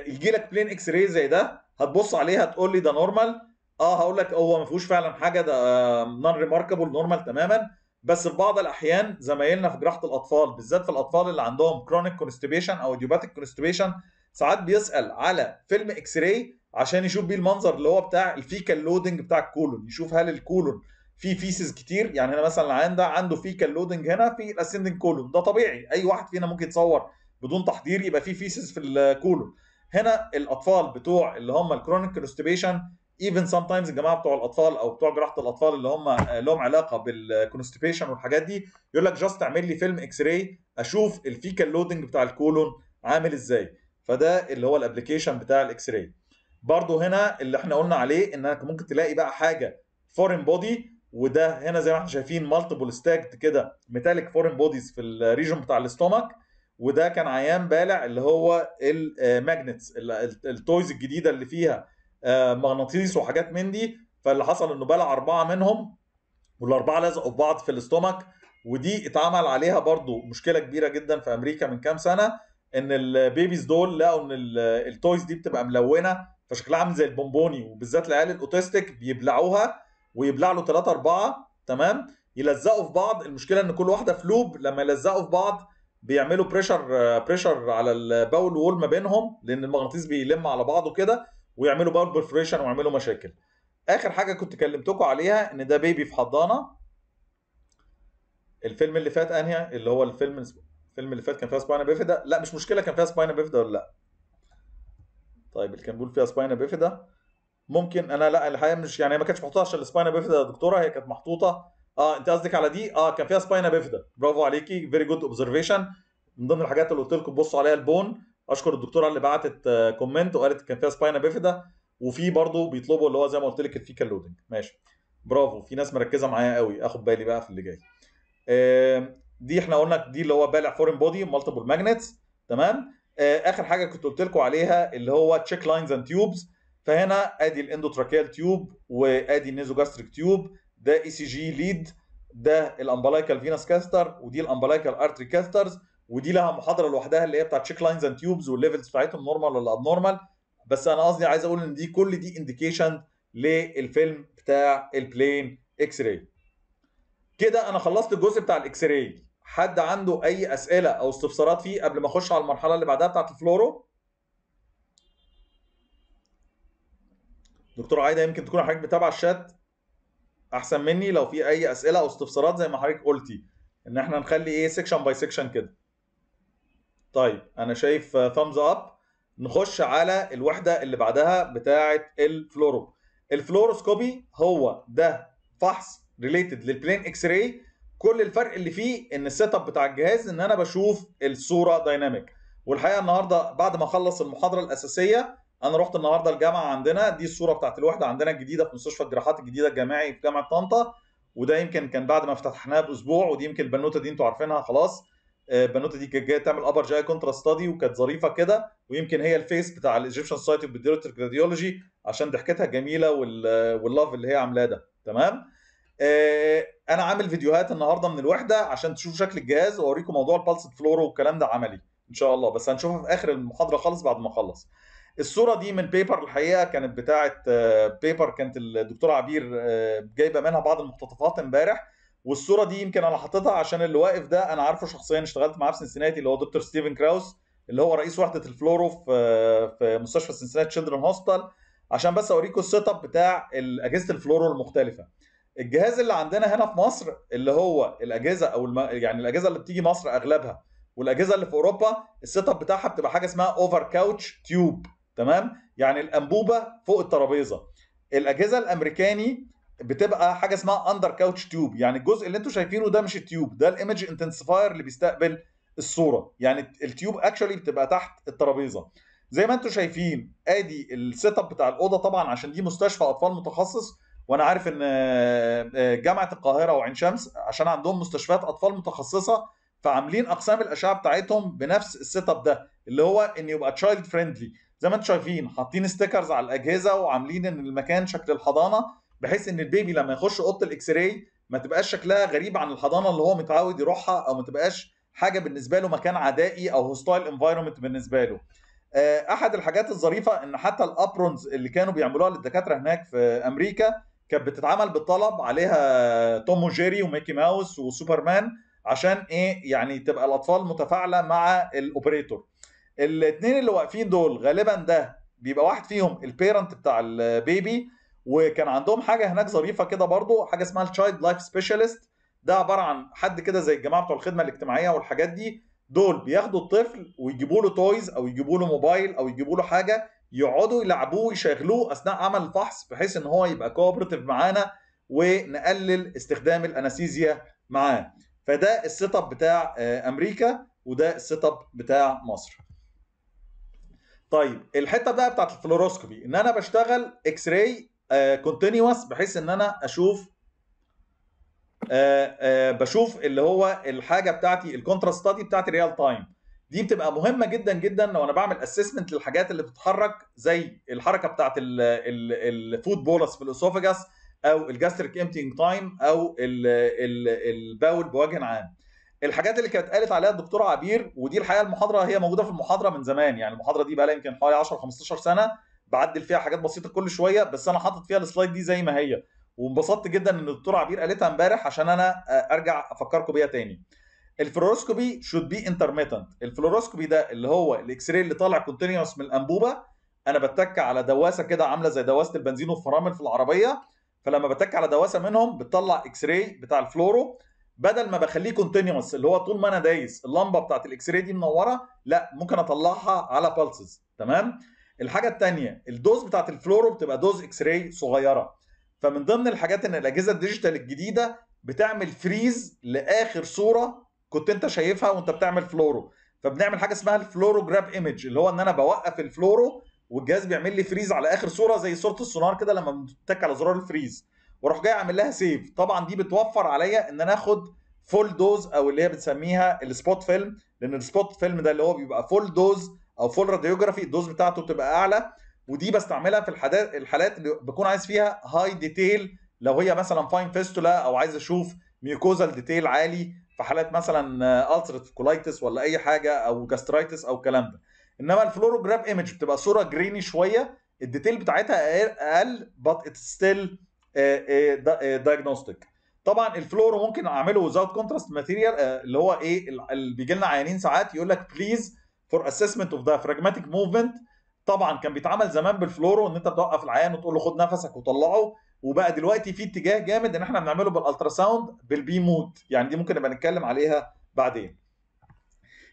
يجي لك بلين اكس راي زي ده هتبص عليها تقول لي ده نورمال اه هقول لك هو ما فيهوش فعلا حاجه ده نون ريماركبل نورمال تماما بس في بعض الاحيان زمايلنا في جراحه الاطفال بالذات في الاطفال اللي عندهم كرونيك كونستبيشن او ديوباتيك كونستبيشن ساعات بيسال على فيلم اكس راي عشان يشوف بيه المنظر اللي هو بتاع الفيكال لودنج بتاع الكولون يشوف هل الكولون فيه فيسز كتير يعني هنا مثلا العيان ده عنده فيكال لودنج هنا في الاسندنج كولون ده طبيعي اي واحد فينا ممكن يتصور بدون تحضير يبقى فيه فيسز في الكولون هنا الاطفال بتوع اللي هم الكرونيك كونستبيشن ايفن سام تايمز الجماعه بتوع الاطفال او بتوع جراحه الاطفال اللي هم لهم علاقه بالكونستيبيشن والحاجات دي يقول لك جاست اعمل لي فيلم اكس راي اشوف الفيكال لودنج بتاع الكولون عامل ازاي فده اللي هو الابلكيشن بتاع الاكس راي برضه هنا اللي احنا قلنا عليه انك ممكن تلاقي بقى حاجه فورين بودي وده هنا زي ما احنا شايفين مالتيبل ستاكد كده ميتاليك فورين بوديز في الريجون بتاع الاستومك وده كان عيان بالع اللي هو الماجنتس آه، التويز الجديده اللي فيها آه، مغناطيس وحاجات من دي فاللي حصل انه بلع اربعه منهم والاربعه لزقوا في بعض في الاستومك ودي اتعمل عليها برضو مشكله كبيره جدا في امريكا من كام سنه ان البيبيز دول لقوا ان التويز دي بتبقى ملونه فشكلها عامل زي البونبوني وبالذات العيال الاوتستيك بيبلعوها ويبلع له ثلاثه اربعه تمام يلزقوا في بعض المشكله ان كل واحده في لوب لما يلزقوا في بعض بيعملوا بريشر بريشر آه، على الباول وول ما بينهم لان المغناطيس بيلم على بعضه كده ويعملوا باور برفريشن ويعملوا مشاكل اخر حاجه كنت كلمتكم عليها ان ده بيبي في حضانه الفيلم اللي فات انهي اللي هو الفيلم الفيلم اللي فات كان فيها سباينا بيفيدا لا مش مشكله كان فيها سباينا بيفيدا ولا لا طيب اللي كان بيقول فيها سباينا بيفيدا ممكن انا لا الحقيقه مش يعني ما كانتش محطوطه عشان السباينا بيفيدا يا دكتوره هي كانت محطوطه اه انت قصدك على دي اه كان فيها سباينا بيفيدا برافو عليكي فيري جود اوبزرفيشن من ضمن الحاجات اللي قلت لكم بصوا عليها البون اشكر الدكتوره اللي بعتت كومنت آه، وقالت كان فيها سباينا بيفيدا وفي برضه بيطلبوا اللي هو زي ما قلت لك الفيكال لودنج ماشي برافو في ناس مركزه معايا قوي اخد بالي بقى في اللي جاي دي احنا قلنا دي اللي هو بالع فورين بودي مالتيبل ماجنتس تمام آه، اخر حاجه كنت قلت لكم عليها اللي هو تشيك لاينز اند تيوبز فهنا ادي الاندوتراكيال تيوب وادي النيزوجاستريك تيوب ده اي سي جي ليد ده الامبلايكال فينس كاستر ودي الامبلايكال ارتري كاسترز ودي لها محاضره لوحدها اللي هي بتاعت تشيك لاينز اند تيوبز والليفلز بتاعتهم نورمال ولا ابنورمال بس انا قصدي عايز اقول ان دي كل دي انديكيشن للفيلم بتاع البلين اكس راي كده انا خلصت الجزء بتاع الاكس راي حد عنده اي اسئله او استفسارات فيه قبل ما اخش على المرحله اللي بعدها بتاعت الفلورو دكتور عايده يمكن تكون حضرتك متابعه الشات احسن مني لو في اي اسئله او استفسارات زي ما حضرتك قلتي ان احنا نخلي ايه سيكشن باي سيكشن كده طيب انا شايف ثامز اب نخش على الوحده اللي بعدها بتاعه الفلورو الفلوروسكوبي هو ده فحص ريليتد للبلين اكس راي كل الفرق اللي فيه ان السيت اب بتاع الجهاز ان انا بشوف الصوره دايناميك والحقيقه النهارده بعد ما اخلص المحاضره الاساسيه انا رحت النهارده الجامعه عندنا دي الصوره بتاعت الوحده عندنا الجديده في مستشفى الجراحات الجديده الجامعي في جامعه طنطا وده يمكن كان بعد ما افتتحناها باسبوع ودي يمكن البنوته دي انتوا عارفينها خلاص آه، بنوته دي كانت جايه تعمل ابر جاي كونترا ستادي وكانت ظريفه كده ويمكن هي الفيس بتاع الايجيبشن سايتي اوف كارديولوجي عشان ضحكتها جميله واللاف آه، اللي هي عاملاه ده تمام آه، انا عامل فيديوهات النهارده من الوحده عشان تشوفوا شكل الجهاز واوريكم موضوع البالس فلورو والكلام ده عملي ان شاء الله بس هنشوفها في اخر المحاضره خالص بعد ما اخلص الصوره دي من بيبر الحقيقه كانت بتاعه بيبر كانت الدكتوره عبير جايبه منها بعض المقتطفات امبارح والصوره دي يمكن انا حاططها عشان اللي واقف ده انا عارفه شخصيا اشتغلت معاه في سنسناتي اللي هو دكتور ستيفن كراوس اللي هو رئيس وحده الفلورو في في مستشفى سنسناتي تشيلدرن هوستال عشان بس اوريكم السيت اب بتاع اجهزه الفلورو المختلفه الجهاز اللي عندنا هنا في مصر اللي هو الاجهزه او الم... يعني الاجهزه اللي بتيجي مصر اغلبها والاجهزه اللي في اوروبا السيت اب بتاعها بتبقى حاجه اسمها اوفر كاوتش تيوب تمام يعني الانبوبه فوق الترابيزه الاجهزه الامريكاني بتبقى حاجه اسمها اندر كاوتش تيوب يعني الجزء اللي انتم شايفينه ده مش التيوب ده الايمج انتنسيفاير اللي بيستقبل الصوره يعني التيوب اكشولي بتبقى تحت الترابيزه زي ما انتم شايفين ادي السيت اب بتاع الاوضه طبعا عشان دي مستشفى اطفال متخصص وانا عارف ان آه، آه، جامعه القاهره وعين شمس عشان عندهم مستشفيات اطفال متخصصه فعاملين اقسام الاشعه بتاعتهم بنفس السيت اب ده اللي هو ان يبقى تشايلد فريندلي زي ما انتم شايفين حاطين ستيكرز على الاجهزه وعاملين ان المكان شكل الحضانه بحيث ان البيبي لما يخش اوضه الاكس راي ما تبقاش شكلها غريب عن الحضانه اللي هو متعود يروحها او ما تبقاش حاجه بالنسبه له مكان عدائي او هوستايل انفايرمنت بالنسبه له آه، احد الحاجات الظريفه ان حتى الابرونز اللي كانوا بيعملوها للدكاتره هناك في امريكا كانت بتتعمل بالطلب عليها توم وجيري وميكي ماوس وسوبرمان عشان ايه يعني تبقى الاطفال متفاعله مع الاوبريتور الاثنين اللي واقفين دول غالبا ده بيبقى واحد فيهم البيرنت بتاع البيبي وكان عندهم حاجه هناك ظريفه كده برضو حاجه اسمها التشايلد لايف سبيشالست ده عباره عن حد كده زي الجماعه بتوع الخدمه الاجتماعيه والحاجات دي دول بياخدوا الطفل ويجيبوا له تويز او يجيبوا له موبايل او يجيبوا له حاجه يقعدوا يلعبوه ويشغلوه اثناء عمل الفحص بحيث ان هو يبقى كوبرتيف معانا ونقلل استخدام الانستيزيا معاه فده السيت اب بتاع آه، امريكا وده السيت اب بتاع مصر طيب الحته بقى بتاعت الفلوروسكوبي ان انا بشتغل اكس راي كونتينيوس آه، بحيث ان انا اشوف آه، آه، بشوف اللي هو الحاجه بتاعتي الكونتراست ستادي بتاعتي ريال تايم دي بتبقى مهمه جدا جدا لو انا بعمل اسسمنت للحاجات اللي بتتحرك زي الحركه بتاعت الفود بولس في الاسوفاجاس او الجاستريك امتينج تايم او الباول بوجه عام الحاجات اللي كانت قالت عليها الدكتوره عبير ودي الحقيقه المحاضره هي موجوده في المحاضره من زمان يعني المحاضره دي بقى لها يمكن حوالي 10 15 سنه بعدل فيها حاجات بسيطه كل شويه بس انا حاطط فيها السلايد دي زي ما هي وانبسطت جدا ان الدكتور عبير قالتها امبارح عشان انا آه، ارجع افكركم بيها تاني الفلوروسكوبي شود بي انترميتنت الفلوروسكوبي ده اللي هو الاكس راي اللي طالع كونتينوس من الانبوبه انا بتك على دواسه كده عامله زي دواسه البنزين والفرامل في العربيه فلما بتك على دواسه منهم بتطلع اكس راي بتاع الفلورو بدل ما بخليه كونتينوس اللي هو طول ما انا دايس اللمبه بتاعت الاكس راي دي منوره لا ممكن اطلعها على بالسز تمام الحاجه الثانيه الدوز بتاعت الفلورو بتبقى دوز اكس راي صغيره فمن ضمن الحاجات ان الاجهزه الديجيتال الجديده بتعمل فريز لاخر صوره كنت انت شايفها وانت بتعمل فلورو فبنعمل حاجه اسمها الفلورو جراب ايمج اللي هو ان انا بوقف الفلورو والجهاز بيعمل لي فريز على اخر صوره زي صوره السونار كده لما بتتك على زرار الفريز واروح جاي اعمل لها سيف طبعا دي بتوفر عليا ان انا اخد فول دوز او اللي هي بتسميها السبوت فيلم لان السبوت فيلم ده اللي هو بيبقى فول دوز او فول راديوجرافي الدوز بتاعته بتبقى اعلى ودي بستعملها في الحالات اللي بكون عايز فيها هاي ديتيل لو هي مثلا فاين فيستولا او عايز اشوف ميوكوزال ديتيل عالي في حالات مثلا التريت كولايتس ولا اي حاجه او جاسترايتس او الكلام ده انما الفلوروجراف ايمج بتبقى صوره جريني شويه الديتيل بتاعتها اقل بات ات ستيل دايجنوستيك طبعا الفلورو ممكن اعمله وزاوت كونتراست ماتيريال اللي هو ايه اللي بيجي لنا عيانين ساعات يقول لك بليز فور اسسمنت اوف فراجماتيك موفمنت طبعا كان بيتعمل زمان بالفلورو ان انت بتوقف العيان وتقول له خد نفسك وطلعه وبقى دلوقتي في اتجاه جامد ان احنا بنعمله بالالتراساوند بالبي مود يعني دي ممكن نبقى نتكلم عليها بعدين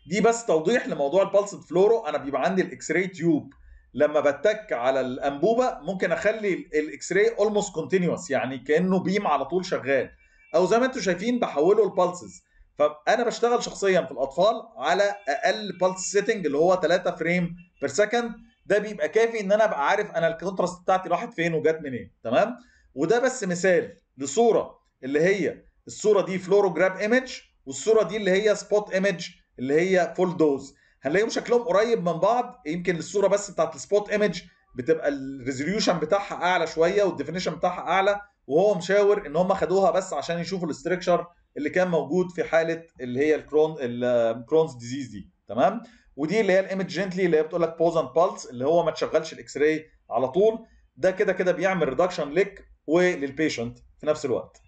دي بس توضيح لموضوع البلس فلورو انا بيبقى عندي الاكس راي تيوب لما بتك على الانبوبه ممكن اخلي الاكس راي اولموست كونتينوس يعني كانه بيم على طول شغال او زي ما انتم شايفين بحوله البالسز فانا بشتغل شخصيا في الاطفال على اقل بالس سيتنج اللي هو 3 فريم بير سكند ده بيبقى كافي ان انا ابقى عارف انا الكونتراست بتاعتي راحت فين وجت منين تمام وده بس مثال لصوره اللي هي الصوره دي فلورو ايمج والصوره دي اللي هي سبوت ايمج اللي هي فول دوز هنلاقيهم شكلهم قريب من بعض يمكن الصوره بس بتاعت السبوت ايمج بتبقى الريزوليوشن بتاعها اعلى شويه والديفينيشن بتاعها اعلى وهو مشاور ان هم خدوها بس عشان يشوفوا الاستركشر اللي كان موجود في حاله اللي هي الكرون الكرونز ديزيز دي تمام ودي اللي هي الايمج جنتلي اللي هي بتقول لك بوز اند بالس اللي هو ما تشغلش الاكس راي على طول ده كده كده بيعمل ريدكشن لك وللبيشنت في نفس الوقت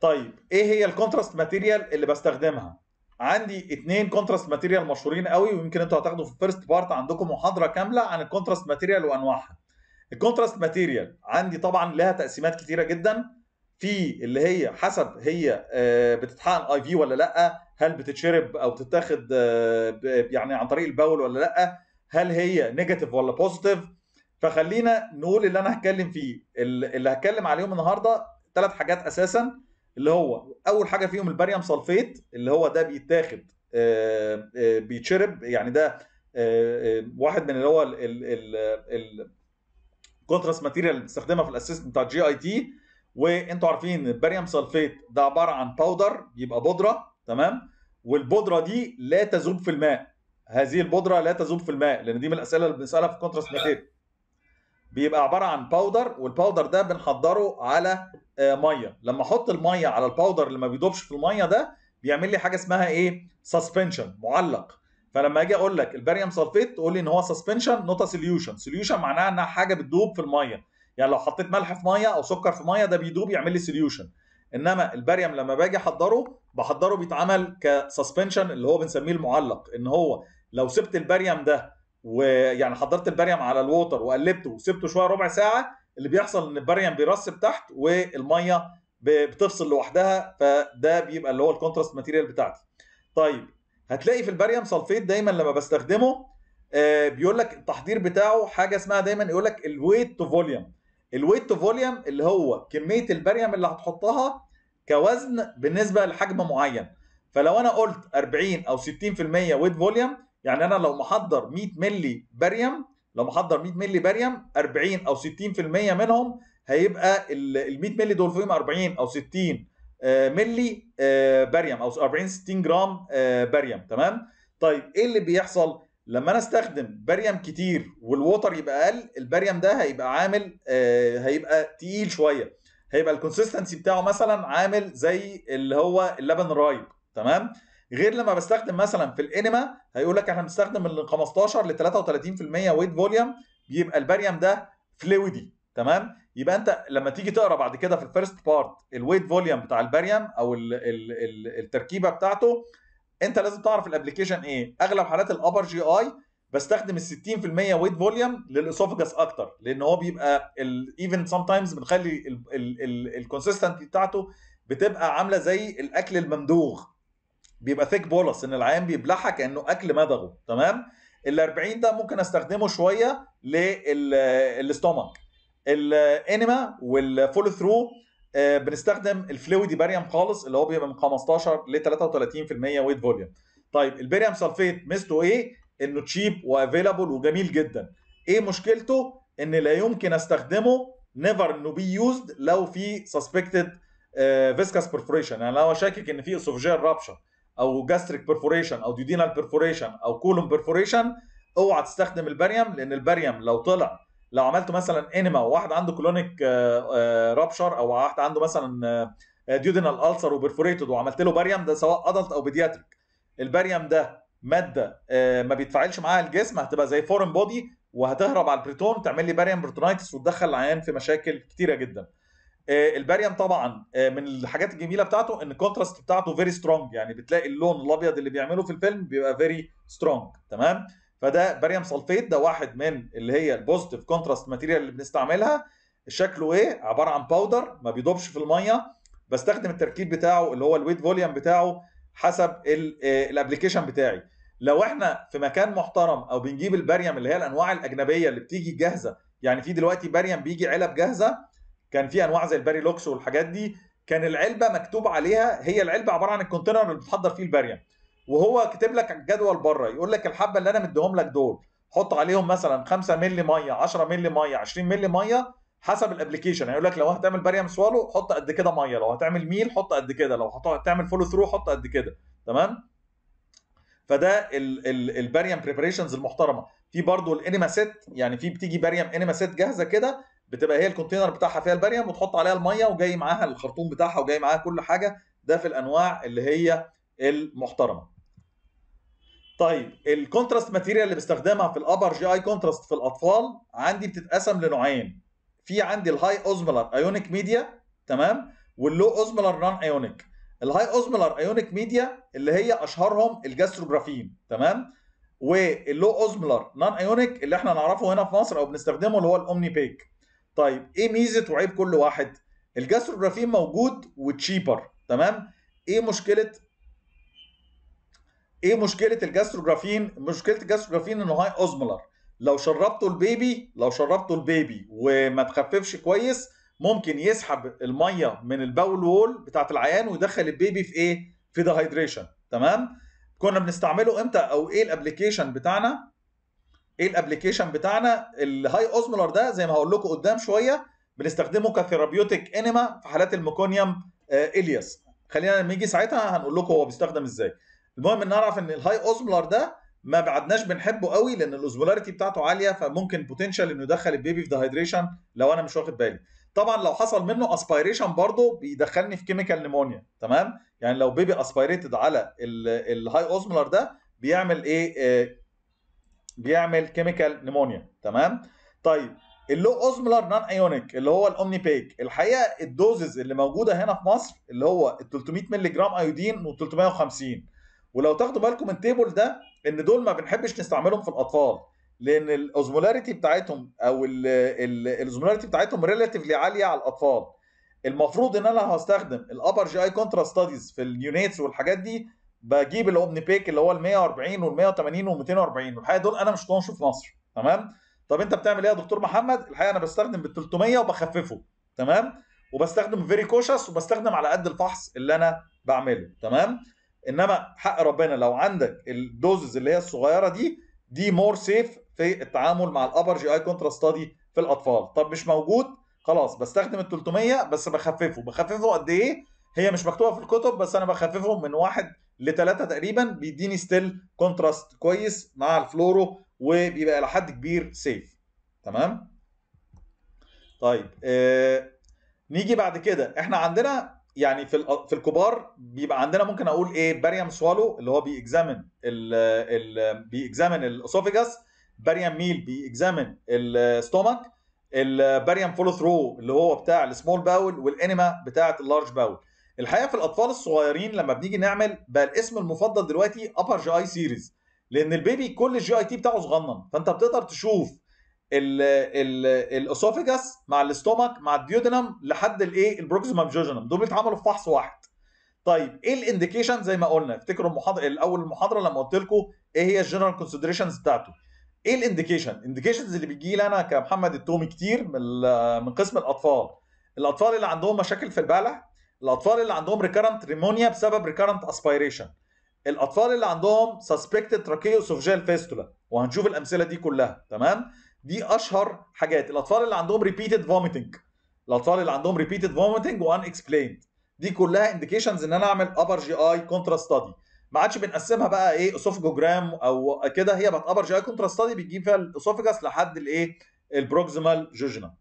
طيب ايه هي الكونتراست ماتيريال اللي بستخدمها عندي اثنين كونتراست ماتيريال مشهورين قوي ويمكن انتوا هتاخدوا في الفيرست بارت عندكم محاضره كامله عن الكونتراست ماتيريال وانواعها الكونتراست ماتيريال عندي طبعا لها تقسيمات كتيره جدا في اللي هي حسب هي آه، بتتحقن اي في ولا لا هل بتتشرب او بتتاخد آه، يعني عن طريق البول ولا لا هل هي نيجاتيف ولا بوزيتيف فخلينا نقول اللي انا هتكلم فيه اللي هتكلم عليهم النهارده ثلاث حاجات اساسا اللي هو اول حاجه فيهم الباريوم سلفيت اللي هو ده بيتاخد آه، بيتشرب يعني ده واحد من اللي هو الكونتراست ماتيريال اللي بنستخدمها في الاسيستنت بتاع جي اي تي وانتوا عارفين الباريوم سلفيت ده عباره عن باودر يبقى بودره تمام والبودره دي لا تذوب في الماء هذه البودره لا تذوب في الماء لان دي من الاسئله اللي بنسالها في كونتراست ميثيد بيبقى عباره عن باودر والباودر ده بنحضره على آه، ميه لما احط الميه على الباودر اللي ما بيدوبش في الميه ده بيعمل لي حاجه اسمها ايه سسبنشن معلق فلما اجي اقول لك الباريوم سلفيت تقول لي ان هو سسبنشن نوت سوليوشن سوليوشن معناها انها حاجه بتدوب في الميه يعني لو حطيت ملح في ميه او سكر في ميه ده بيدوب يعمل لي سوليوشن انما الباريوم لما باجي احضره بحضره بيتعمل كسسبنشن اللي هو بنسميه المعلق ان هو لو سبت الباريوم ده ويعني حضرت الباريوم على الووتر وقلبته وسبته شويه ربع ساعه اللي بيحصل ان الباريوم بيرسب تحت والميه بتفصل لوحدها فده بيبقى اللي هو الكونتراست ماتيريال بتاعتي طيب هتلاقي في الباريوم سلفيت دايما لما بستخدمه آه، بيقول لك التحضير بتاعه حاجه اسمها دايما يقول لك الويت تو فوليوم الويت تو فوليوم اللي هو كميه البريم اللي هتحطها كوزن بالنسبه لحجم معين فلو انا قلت 40 او 60% ويت فوليوم يعني انا لو محضر 100 مللي بريم لو محضر 100 مللي بريم 40 او 60% منهم هيبقى ال 100 مللي دول فيهم 40 او 60 آه، مللي آه، بريم او 40 60 جرام آه، بريم تمام طيب ايه اللي بيحصل لما انا استخدم بريم كتير والووتر يبقى اقل البريم ده هيبقى عامل آه هيبقى تقيل شويه هيبقى الكونسيستنسي بتاعه مثلا عامل زي اللي هو اللبن الرايب تمام غير لما بستخدم مثلا في الانما هيقول لك احنا بنستخدم من 15 ل 33% ويت فوليوم بيبقى البريم ده فلويدي تمام يبقى انت لما تيجي تقرا بعد كده في الفيرست بارت الويت فوليوم بتاع البريم او الـ الـ الـ التركيبه بتاعته انت لازم تعرف الابلكيشن ايه اغلب حالات الابر جي اي بستخدم ال 60% ويت فوليوم للاسوفجس اكتر لان هو بيبقى ايفن سام تايمز بنخلي الكونسيستنت بتاعته بتبقى عامله زي الاكل الممدوغ بيبقى ثيك بولس ان العيان بيبلعها كانه اكل مدغه تمام ال 40 ده ممكن استخدمه شويه للاستومك الانما والفول ثرو آه، بنستخدم الفلويد باريوم خالص اللي هو بيبقى من 15 ل 33% ويت فوليوم طيب الباريوم سلفيت ميزته ايه انه تشيب وافيلابل وجميل جدا ايه مشكلته ان لا يمكن استخدمه نيفر انه بي يوزد لو في سسبكتد فيسكاس برفوريشن يعني لو شاكك ان في اسوفجير رابشر او جاستريك برفوريشن او ديودينال برفوريشن او كولوم برفوريشن اوعى تستخدم الباريوم لان الباريوم لو طلع لو عملت مثلا انما وواحد عنده كلونيك آه، آه، رابشر او واحد عنده مثلا آه، ديودينال السر وبرفوريتد وعملت له باريام ده سواء ادلت او بيدياتريك الباريام ده ماده ما بيتفاعلش معاها الجسم هتبقى زي فورن بودي وهتهرب على البريتون تعمل لي باريام بريتونايتس وتدخل العيان في مشاكل كتيره جدا الباريام طبعا من الحاجات الجميله بتاعته ان الكونتراست بتاعته فيري سترونج يعني بتلاقي اللون الابيض اللي بيعمله في الفيلم بيبقى فيري سترونج تمام فده باريوم سلفيت ده واحد من اللي هي البوزيتيف كونتراست ماتيريال اللي بنستعملها شكله ايه عباره عن باودر ما بيدوبش في الميه بستخدم التركيب بتاعه اللي هو الويت فوليوم بتاعه حسب الابلكيشن آه، بتاعي لو احنا في مكان محترم او بنجيب الباريوم اللي هي الانواع الاجنبيه اللي بتيجي جاهزه يعني في دلوقتي باريوم بيجي علب جاهزه كان في انواع زي الباري لوكس والحاجات دي كان العلبه مكتوب عليها هي العلبه عباره عن الكونتينر اللي بتحضر فيه الباريوم وهو كاتب لك الجدول بره يقول لك الحبه اللي انا مديهم لك دول حط عليهم مثلا 5 مللي ميه 10 مللي ميه 20 مللي ميه حسب الابلكيشن يعني هيقول لك لو هتعمل بريم سوالو حط قد كده ميه لو هتعمل ميل حط قد كده لو هتعمل فولو ثرو حط قد كده تمام فده البريم بريبريشنز المحترمه في برضه الانيما سيت يعني في بتيجي بريم انيما سيت جاهزه كده بتبقى هي الكونتينر بتاعها فيها البريم وتحط عليها الميه وجاي معاها الخرطوم بتاعها وجاي معاها كل حاجه ده في الانواع اللي هي المحترمه طيب الكونتراست ماتيريال اللي بستخدمها في الابر جي اي كونتراست في الاطفال عندي بتتقسم لنوعين في عندي الهاي اوزمولار ايونيك ميديا تمام واللو اوزمولار نون ايونيك الهاي اوزمولار ايونيك ميديا اللي هي اشهرهم الجاستروجرافين تمام واللو اوزمولار نون ايونيك اللي احنا نعرفه هنا في مصر او بنستخدمه اللي هو الاومني بيك طيب ايه ميزه وعيب كل واحد الجاستروجرافين موجود وتشيبر تمام ايه مشكله ايه مشكله الجاستروجرافين مشكله الجاستروجرافين انه هاي اوزمولر لو شربته البيبي لو شربته البيبي وما تخففش كويس ممكن يسحب الميه من الباول وول بتاعت العيان ويدخل البيبي في ايه في دهايدريشن تمام كنا بنستعمله امتى او ايه الابلكيشن بتاعنا ايه الابلكيشن بتاعنا الهاي اوزمولر ده زي ما هقول لكم قدام شويه بنستخدمه كثيرابيوتيك انما في حالات الميكونيوم آه الياس خلينا لما يجي ساعتها هنقول لكم هو بيستخدم ازاي المهم ان نعرف ان الهاي اوزمولار ده ما بعدناش بنحبه قوي لان الاوزمولاريتي بتاعته عاليه فممكن بوتنشال انه يدخل البيبي في ديهايدريشن لو انا مش واخد بالي طبعا لو حصل منه اسبيريشن برضه بيدخلني في كيميكال نيمونيا تمام يعني لو بيبي اسبيريتد على الهاي اوزمولار ده بيعمل ايه آه، بيعمل كيميكال نيمونيا تمام طيب اللو اوزمولار نان ايونيك اللي هو الاومني بيك الحقيقه الدوزز اللي موجوده هنا في مصر اللي هو ال 300 مللي جرام ايودين و 350 ولو تاخدوا بالكم من التيبل ده ان دول ما بنحبش نستعملهم في الاطفال لان الاوزمولاريتي بتاعتهم او الاوزمولاريتي بتاعتهم ريلاتيفلي عاليه على الاطفال المفروض ان انا هستخدم الابر جي اي كونترا ستاديز في اليونيتس والحاجات دي بجيب الاومني بيك اللي هو ال 140 وال 180 وال 240 والحقيقه دول انا مش هتلاقيهمش في مصر تمام طب انت بتعمل ايه يا دكتور محمد الحقيقه انا بستخدم بال 300 وبخففه تمام وبستخدم فيري كوشس وبستخدم على قد الفحص اللي انا بعمله تمام انما حق ربنا لو عندك الدوزز اللي هي الصغيره دي دي مور سيف في التعامل مع الابر جي اي كونترا ستادي في الاطفال طب مش موجود خلاص بستخدم ال 300 بس بخففه بخففه قد ايه هي مش مكتوبه في الكتب بس انا بخففه من واحد لثلاثه تقريبا بيديني ستيل كونتراست كويس مع الفلورو وبيبقى الى حد كبير سيف تمام طيب آه نيجي بعد كده احنا عندنا يعني في في الكبار بيبقى عندنا ممكن اقول ايه باريام سوالو اللي هو بيكزامن ال بيكزامن الاسوفيجاس باريام ميل بيكزامن الستومك الباريام فولو ثرو اللي هو بتاع السمول باول والانما بتاعه اللارج باول الحقيقه في الاطفال الصغيرين لما بنيجي نعمل بقى الاسم المفضل دلوقتي ابر جي اي سيريز لان البيبي كل الجي اي تي بتاعه صغنن فانت بتقدر تشوف الاسوفيجاس مع الاستومك مع الديودنم لحد الايه البروكسيمم جوجنم دول بيتعملوا في فحص واحد طيب ايه الانديكيشن زي ما قلنا افتكروا المحاضره الاول المحاضره لما قلت لكم ايه هي الجنرال كونسيدريشنز بتاعته ايه الانديكيشن الانديكيشنز اللي بتجي لي انا كمحمد التومي كتير من من قسم الاطفال الاطفال اللي عندهم مشاكل في البلع الاطفال اللي عندهم ريكارنت ريمونيا بسبب ريكارنت اسبيريشن الاطفال اللي عندهم سسبكتد تراكيوسوفجال فيستولا وهنشوف الامثله دي كلها تمام دي اشهر حاجات الاطفال اللي عندهم ريبيتد فوميتنج الاطفال اللي عندهم ريبيتد فوميتنج وان اكسبليند دي كلها انديكيشنز ان انا اعمل ابر جي اي كونترا ستادي ما عادش بنقسمها بقى ايه اسوفجوجرام او كده هي بقت ابر جي اي كونترا ستادي بتجيب فيها الاسوفجس لحد الايه البروكسيمال جوجنا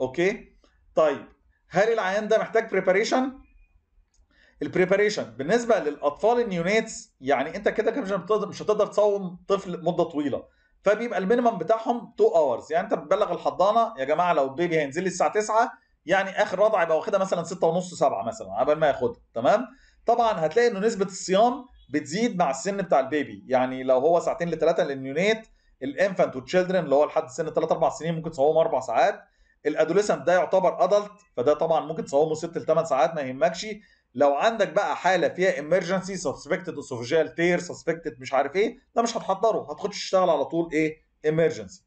اوكي طيب هل العيان ده محتاج بريباريشن البريباريشن بالنسبه للاطفال النيونيتس يعني انت كده كده مش هتقدر تصوم طفل مده طويله فبيبقى المينيمم بتاعهم 2 اورز يعني انت بتبلغ الحضانه يا جماعه لو البيبي هينزل لي الساعه 9 يعني اخر رضعه يبقى واخدها مثلا 6 ونص 7 مثلا قبل ما ياخدها تمام طبعا هتلاقي انه نسبه الصيام بتزيد مع السن بتاع البيبي يعني لو هو ساعتين لثلاثه للنيونيت الانفانت والتشيلدرن اللي هو لحد سن 3 4 سنين ممكن تصومه اربع ساعات الادوليسنت ده يعتبر ادلت فده طبعا ممكن تصومه 6 ل 8 ساعات ما يهمكش لو عندك بقى حاله فيها امرجنسي سسبكتد اسوفجيال تير سسبكتد مش عارف ايه ده مش هتحضره هتخش تشتغل على طول ايه امرجنسي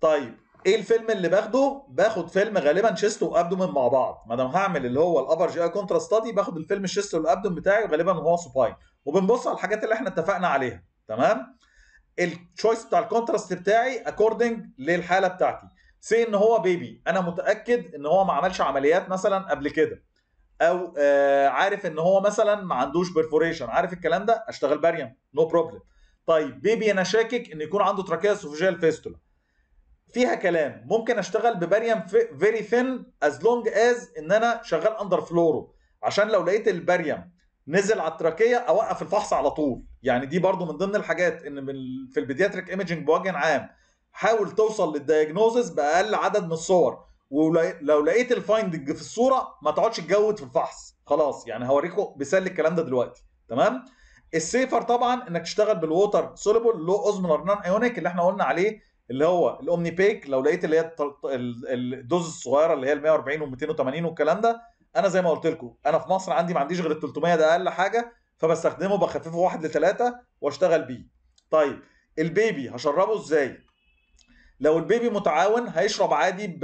طيب ايه الفيلم اللي باخده باخد فيلم غالبا شيست وابدومن مع بعض ما دام هعمل اللي هو الابر جي اي كونترا ستادي باخد الفيلم الشيست والابدوم بتاعي غالبا هو سوباين وبنبص على الحاجات اللي احنا اتفقنا عليها تمام التشويس بتاع الكونتراست بتاعي اكوردنج للحاله بتاعتي سي ان هو بيبي انا متاكد ان هو ما عملش عمليات مثلا قبل كده او آه، عارف ان هو مثلا ما عندوش بيرفوريشن عارف الكلام ده اشتغل باريم نو no بروبلم طيب بيبي انا شاكك ان يكون عنده تراكيه اسوفيجيال فيستولا فيها كلام ممكن اشتغل بباريم فيري ثين از لونج از ان انا شغال اندر فلورو عشان لو لقيت الباريم نزل على التراكيه اوقف الفحص على طول يعني دي برضو من ضمن الحاجات ان في البيدياتريك ايمجنج بوجه عام حاول توصل للدياجنوزس باقل عدد من الصور ولو لقيت الفايندنج في الصوره ما تقعدش تجود في الفحص خلاص يعني هوريكم مثال الكلام ده دلوقتي تمام السيفر طبعا انك تشتغل بالووتر سوليبل لو اوزمولار نون ايونيك اللي احنا قلنا عليه اللي هو الاومني بيك لو لقيت اللي هي الدوز الصغيره اللي هي ال 140 و280 والكلام ده انا زي ما قلت لكم انا في مصر عندي ما عنديش غير ال 300 ده اقل حاجه فبستخدمه بخففه 1 ل 3 واشتغل بيه طيب البيبي هشربه ازاي لو البيبي متعاون هيشرب عادي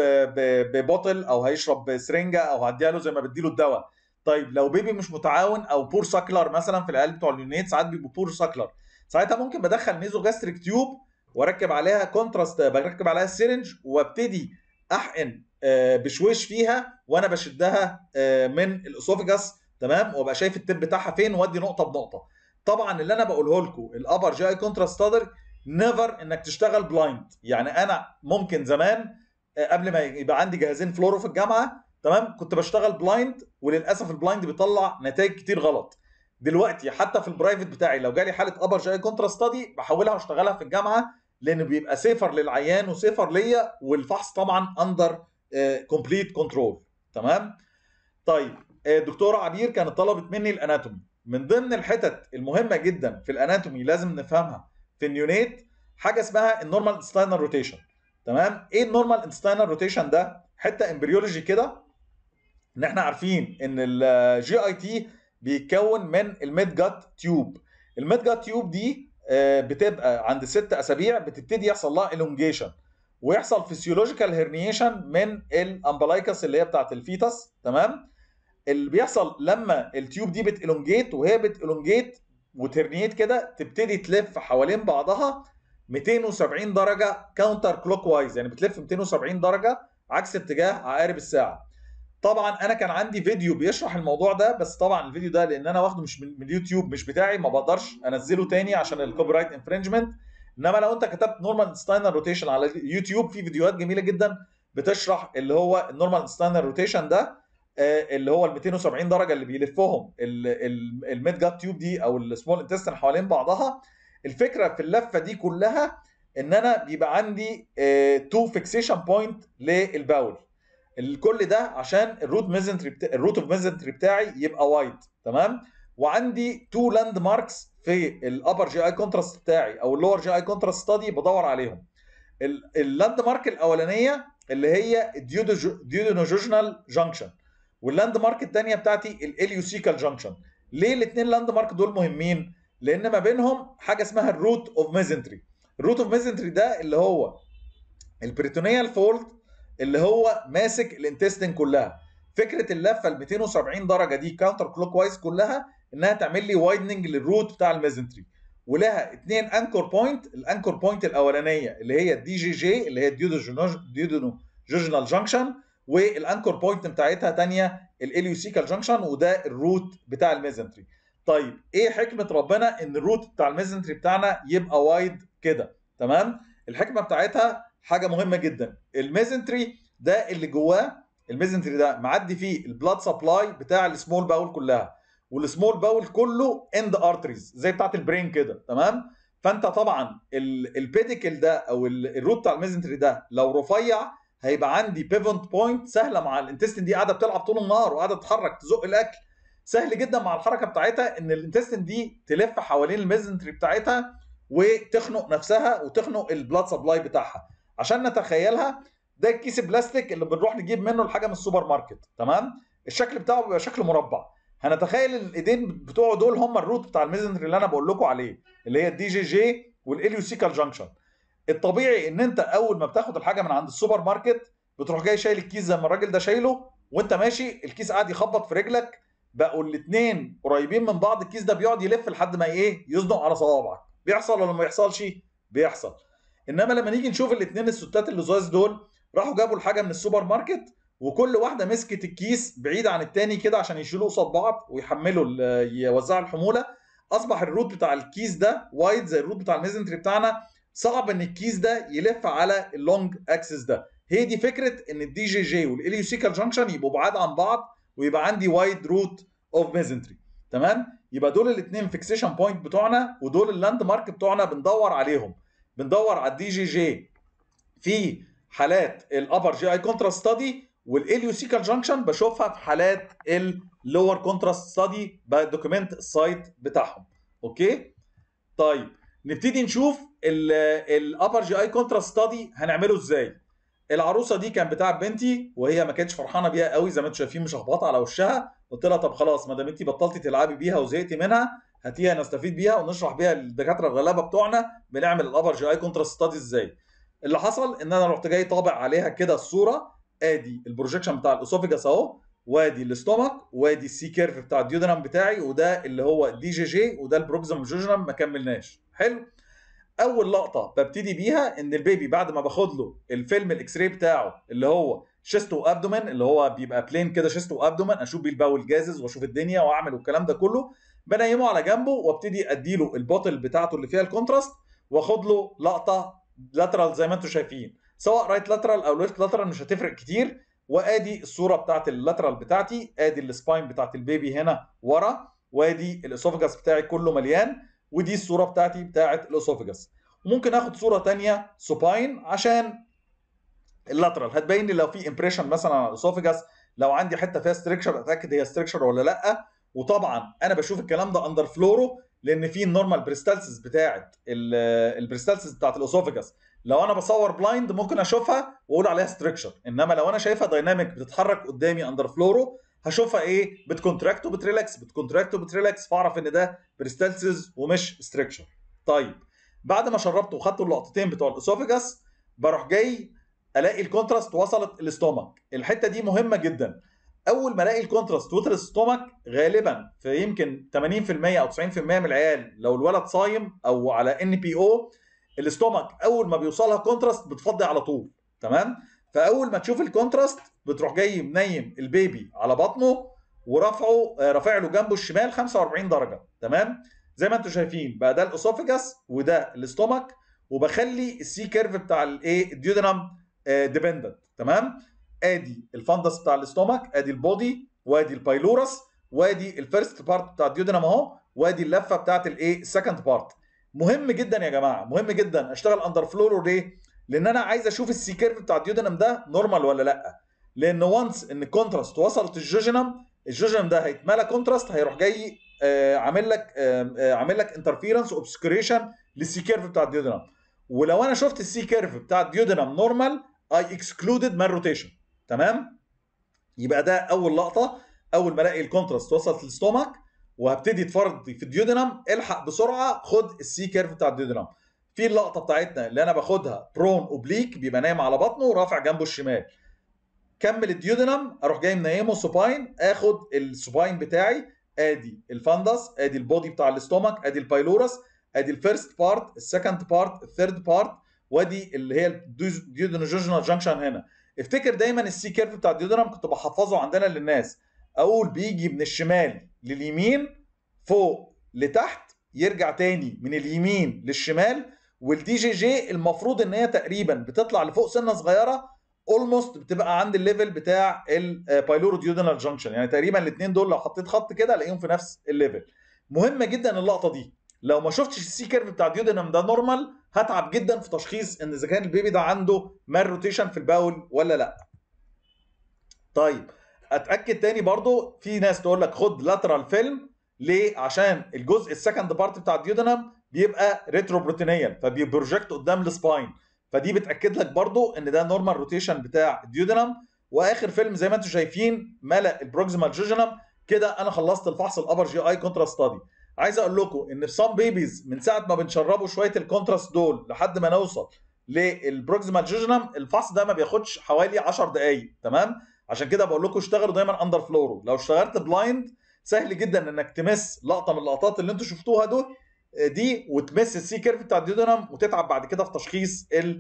ببطل او هيشرب سرنجه او هديها له زي ما بديله الدواء طيب لو بيبي مش متعاون او بور ساكلر مثلا في العيال بتوع اليونيت ساعات بيبقوا بور ساكلر ساعتها ممكن بدخل ميزو جاستريك تيوب واركب عليها كونتراست بركب عليها السيرنج وابتدي احقن آه، بشويش فيها وانا بشدها آه، من الاسوفجاس تمام وابقى شايف التب بتاعها فين وادي نقطه بنقطه طبعا اللي انا بقوله لكم الابر جاي كونتراست نيفر انك تشتغل بلايند يعني انا ممكن زمان آه، قبل ما يبقى عندي جهازين فلورو في الجامعه تمام كنت بشتغل بلايند وللاسف البلايند بيطلع نتائج كتير غلط دلوقتي حتى في البرايفت بتاعي لو جالي حاله ابر جاي كونترا ستادي بحولها واشتغلها في الجامعه لان بيبقى سيفر للعيان وسيفر ليا والفحص طبعا اندر كومبليت كنترول تمام طيب آه، دكتوره عبير كانت طلبت مني الاناتومي من ضمن الحتت المهمه جدا في الاناتومي لازم نفهمها في النيونيت حاجه اسمها النورمال انستاينر روتيشن تمام ايه النورمال انستاينر روتيشن ده حته امبريولوجي كده ان احنا عارفين ان الجي اي تي بيتكون من الميد جات تيوب الميد جات تيوب دي آه، بتبقى عند ست اسابيع بتبتدي يحصل لها الونجيشن ويحصل فيسيولوجيكال هيرنيشن من الامبلايكس اللي هي بتاعت الفيتس تمام اللي بيحصل لما التيوب دي بتالونجيت وهي بتالونجيت وترنيت كده تبتدي تلف حوالين بعضها 270 درجه كاونتر كلوك وايز يعني بتلف 270 درجه عكس اتجاه عقارب الساعه طبعا انا كان عندي فيديو بيشرح الموضوع ده بس طبعا الفيديو ده لان انا واخده مش من اليوتيوب مش بتاعي ما بقدرش انزله تاني عشان الكوبي رايت انفرنجمنت انما لو انت كتبت نورمال ستاينر روتيشن على اليوتيوب في فيديوهات جميله جدا بتشرح اللي هو النورمال ستاينر روتيشن ده آه، اللي هو ال 270 درجه اللي بيلفهم الميد جات تيوب دي او السمول انتستين حوالين بعضها الفكره في اللفه دي كلها ان انا بيبقى عندي تو فيكسيشن بوينت للباول الكل ده عشان الروت ميزنتري بتا... الروت اوف ميزنتري بتاعي يبقى وايد تمام وعندي تو لاند ماركس في الابر جي اي كونتراست بتاعي او اللور جي اي كونتراست ستادي بدور عليهم اللاند مارك الاولانيه اللي هي الديودونوجوجنال جانكشن واللاند مارك الثانيه بتاعتي الاليوسيكال جانكشن ليه الاثنين لاند مارك دول مهمين لان ما بينهم حاجه اسمها الروت اوف ميزنتري الروت اوف ميزنتري ده اللي هو البريتونيال فولد اللي هو ماسك الانتستين كلها فكره اللفه ال 270 درجه دي كاونتر كلوك وايز كلها انها تعمل لي وايدنج للروت بتاع الميزنتري ولها اثنين انكور بوينت الانكور بوينت الاولانيه اللي هي الدي جي جي اللي هي الديودوجينال جانكشن والانكور بوينت بتاعتها تانية الاليوسيكال جنكشن وده الروت بتاع الميزنتري طيب ايه حكمه ربنا ان الروت بتاع الميزنتري بتاعنا يبقى وايد كده تمام الحكمه بتاعتها حاجه مهمه جدا الميزنتري ده اللي جواه الميزنتري ده معدي فيه البلاد سبلاي بتاع السمول باول كلها والسمول باول كله اند ارتريز زي بتاعه البرين كده تمام فانت طبعا البيديكل ده او الروت بتاع الميزنتري ده لو رفيع هيبقى عندي بيفنت بوينت سهله مع الانتستين دي قاعده بتلعب طول النهار وقاعده تتحرك تزق الاكل سهل جدا مع الحركه بتاعتها ان الانتستين دي تلف حوالين الميزنتري بتاعتها وتخنق نفسها وتخنق البلاد سبلاي بتاعها عشان نتخيلها ده الكيس بلاستيك اللي بنروح نجيب منه الحاجه من السوبر ماركت تمام الشكل بتاعه بيبقى شكل مربع هنتخيل الايدين بتوعه دول هم الروت بتاع الميزنتري اللي انا بقول لكم عليه اللي هي الدي جي جي والاليوسيكال جانكشن الطبيعي ان انت اول ما بتاخد الحاجه من عند السوبر ماركت بتروح جاي شايل الكيس زي ما الراجل ده شايله وانت ماشي الكيس قاعد يخبط في رجلك بقوا الاثنين قريبين من بعض الكيس ده بيقعد يلف لحد ما ايه يزنق على صوابعك بيحصل ولا ما يحصلش بيحصل انما لما نيجي نشوف الاثنين الستات اللي زايز دول راحوا جابوا الحاجه من السوبر ماركت وكل واحده مسكت الكيس بعيد عن التاني كده عشان يشيلوه قصاد بعض ويحملوا يوزعوا الحموله اصبح الروت بتاع الكيس ده وايد زي الروت بتاع الميزنتري بتاعنا صعب ان الكيس ده يلف على اللونج اكسس ده هي دي فكره ان الدي جي جي والاليوسيكال جانكشن يبقوا بعاد عن بعض ويبقى عندي وايد روت اوف ميزنتري تمام يبقى دول الاثنين فيكسيشن بوينت بتوعنا ودول اللاند مارك بتوعنا بندور عليهم بندور على الدي جي جي في حالات الابر جي اي كونتراست ستادي والاليوسيكال جانكشن بشوفها في حالات اللور كونتراست ستادي بدوكيمنت السايت بتاعهم اوكي طيب نبتدي نشوف الابر جي اي كونتراست ستادي هنعمله ازاي العروسه دي كانت بتاع بنتي وهي ما كانتش فرحانه بيها قوي زي ما انتم شايفين مشخبطه على وشها قلت لها طب خلاص ما دام انت بطلتي تلعبي بيها وزهقتي منها هاتيها نستفيد بيها ونشرح بيها للدكاتره الغلابه بتوعنا بنعمل الابر جي اي كونتراست ستادي ازاي اللي حصل ان انا رحت جاي طابع عليها كده الصوره ادي البروجيكشن بتاع الاسوفجاس اهو وادي الاستومك وادي السي كيرف بتاع الديودرام بتاعي وده اللي هو دي جي جي وده البروكزم جوجرام ما كملناش حلو اول لقطه ببتدي بيها ان البيبي بعد ما باخد له الفيلم الاكس راي بتاعه اللي هو شيست وابدومن اللي هو بيبقى بلين كده شيست وابدومن اشوف بيه الباول جازز واشوف الدنيا واعمل والكلام ده كله بنيمه على جنبه وابتدي اديله البوتل بتاعته اللي فيها الكونتراست واخد له لقطه لاترال زي ما انتم شايفين سواء رايت لاترال او ليفت لاترال مش هتفرق كتير وادي الصوره بتاعت اللاترال بتاعتي ادي السباين بتاعت البيبي هنا ورا وادي الاسوفجاس بتاعي كله مليان ودي الصوره بتاعتي بتاعت الاسوفجاس وممكن اخد صوره ثانيه سوباين عشان اللاترال هتبين لي لو في امبريشن مثلا على الاسوفجاس لو عندي حته فيها ستركشر اتاكد هي ستركشر ولا لا وطبعا انا بشوف الكلام ده اندر فلورو لان في النورمال بريستالسيس بتاعت البريستالسيس بتاعت الاسوفجاس لو انا بصور بلايند ممكن اشوفها واقول عليها ستريكشر انما لو انا شايفها دايناميك بتتحرك قدامي اندر فلورو هشوفها ايه بتكونتراكت وبتريلاكس بتكونتراكت وبتريلاكس فاعرف ان ده بريستالسيز ومش ستريكشر طيب بعد ما شربت وخدت اللقطتين بتوع الاسوفيجاس بروح جاي الاقي الكونتراست وصلت الاستومك الحته دي مهمه جدا اول ما الاقي الكونتراست وصلت الاستومك غالبا في يمكن 80% او 90% من العيال لو الولد صايم او على ان بي او الاستومك اول ما بيوصلها كونتراست بتفضي على طول تمام فاول ما تشوف الكونتراست بتروح جاي منيم البيبي على بطنه ورفعه آه، رافع له جنبه الشمال 45 درجه تمام زي ما انتم شايفين بقى ده الاسوفجس وده الاستومك وبخلي السي كيرف بتاع الايه الديودنم ديبندنت تمام ادي الفندس بتاع الاستومك ادي البودي وادي البايلورس وادي الفيرست بارت بتاع الديودنم اهو وادي اللفه بتاعت الايه السكند بارت مهم جدا يا جماعه مهم جدا اشتغل اندر فلورو ليه لان انا عايز اشوف السي كيرف بتاع الديودنم ده نورمال ولا لا لان وانس ان الكونتراست وصلت الجوجنم الجوجنم ده هيتملى كونتراست هيروح جاي آه، عامل لك آه، عامل لك انترفيرنس اوبسكريشن للسي كيرف بتاع الديودنم ولو انا شفت السي كيرف بتاع الديودنم نورمال اي اكسكلودد من روتيشن تمام يبقى ده اول لقطه اول ما الاقي الكونتراست وصلت للستومك وهبتدي اتفرض في الديودنم الحق بسرعه خد السي كيرف بتاع الديودنم في اللقطه بتاعتنا اللي انا باخدها برون اوبليك بيبقى نايم على بطنه ورافع جنبه الشمال كمل الديودنم اروح جاي منيمه سوباين اخد السوباين بتاعي ادي الفاندس ادي البودي بتاع الاستومك ادي البايلورس ادي الفيرست بارت السكند بارت الثيرد بارت وادي اللي هي الديودنوجينال جانكشن هنا افتكر دايما السي كيرف بتاع الديودنم كنت بحفظه عندنا للناس اقول بيجي من الشمال لليمين فوق لتحت يرجع تاني من اليمين للشمال والدي جي جي المفروض ان هي تقريبا بتطلع لفوق سنه صغيره اولموست بتبقى عند الليفل بتاع البايلورو ديودينال جانكشن يعني تقريبا الاثنين دول لو حطيت خط كده الاقيهم في نفس الليفل مهمه جدا اللقطه دي لو ما شفتش السي كيرف بتاع ديودنم ده نورمال هتعب جدا في تشخيص ان اذا كان البيبي ده عنده مال روتيشن في الباول ولا لا طيب اتاكد تاني برضو في ناس تقول لك خد لاترال فيلم ليه عشان الجزء السكند بارت بتاع الديودنم بيبقى ريترو بروتينيا فبيبروجكت قدام السباين فدي بتاكد لك برضو ان ده نورمال روتيشن بتاع الديودنم واخر فيلم زي ما انتم شايفين ملا البروكسيمال جوجنم كده انا خلصت الفحص الابر جي اي كونتراست ستادي عايز اقول لكم ان في سام بيبيز من ساعه ما بنشربوا شويه الكونتراست دول لحد ما نوصل للبروكسيمال جوجنم الفحص ده ما بياخدش حوالي 10 دقائق تمام عشان كده بقول لكم اشتغلوا دايما اندر فلورو لو اشتغلت بلايند سهل جدا انك تمس لقطه من اللقطات اللي انتوا شفتوها دول آه، دي وتمس السي كيرف بتاع الديودنم وتتعب بعد كده في تشخيص آه،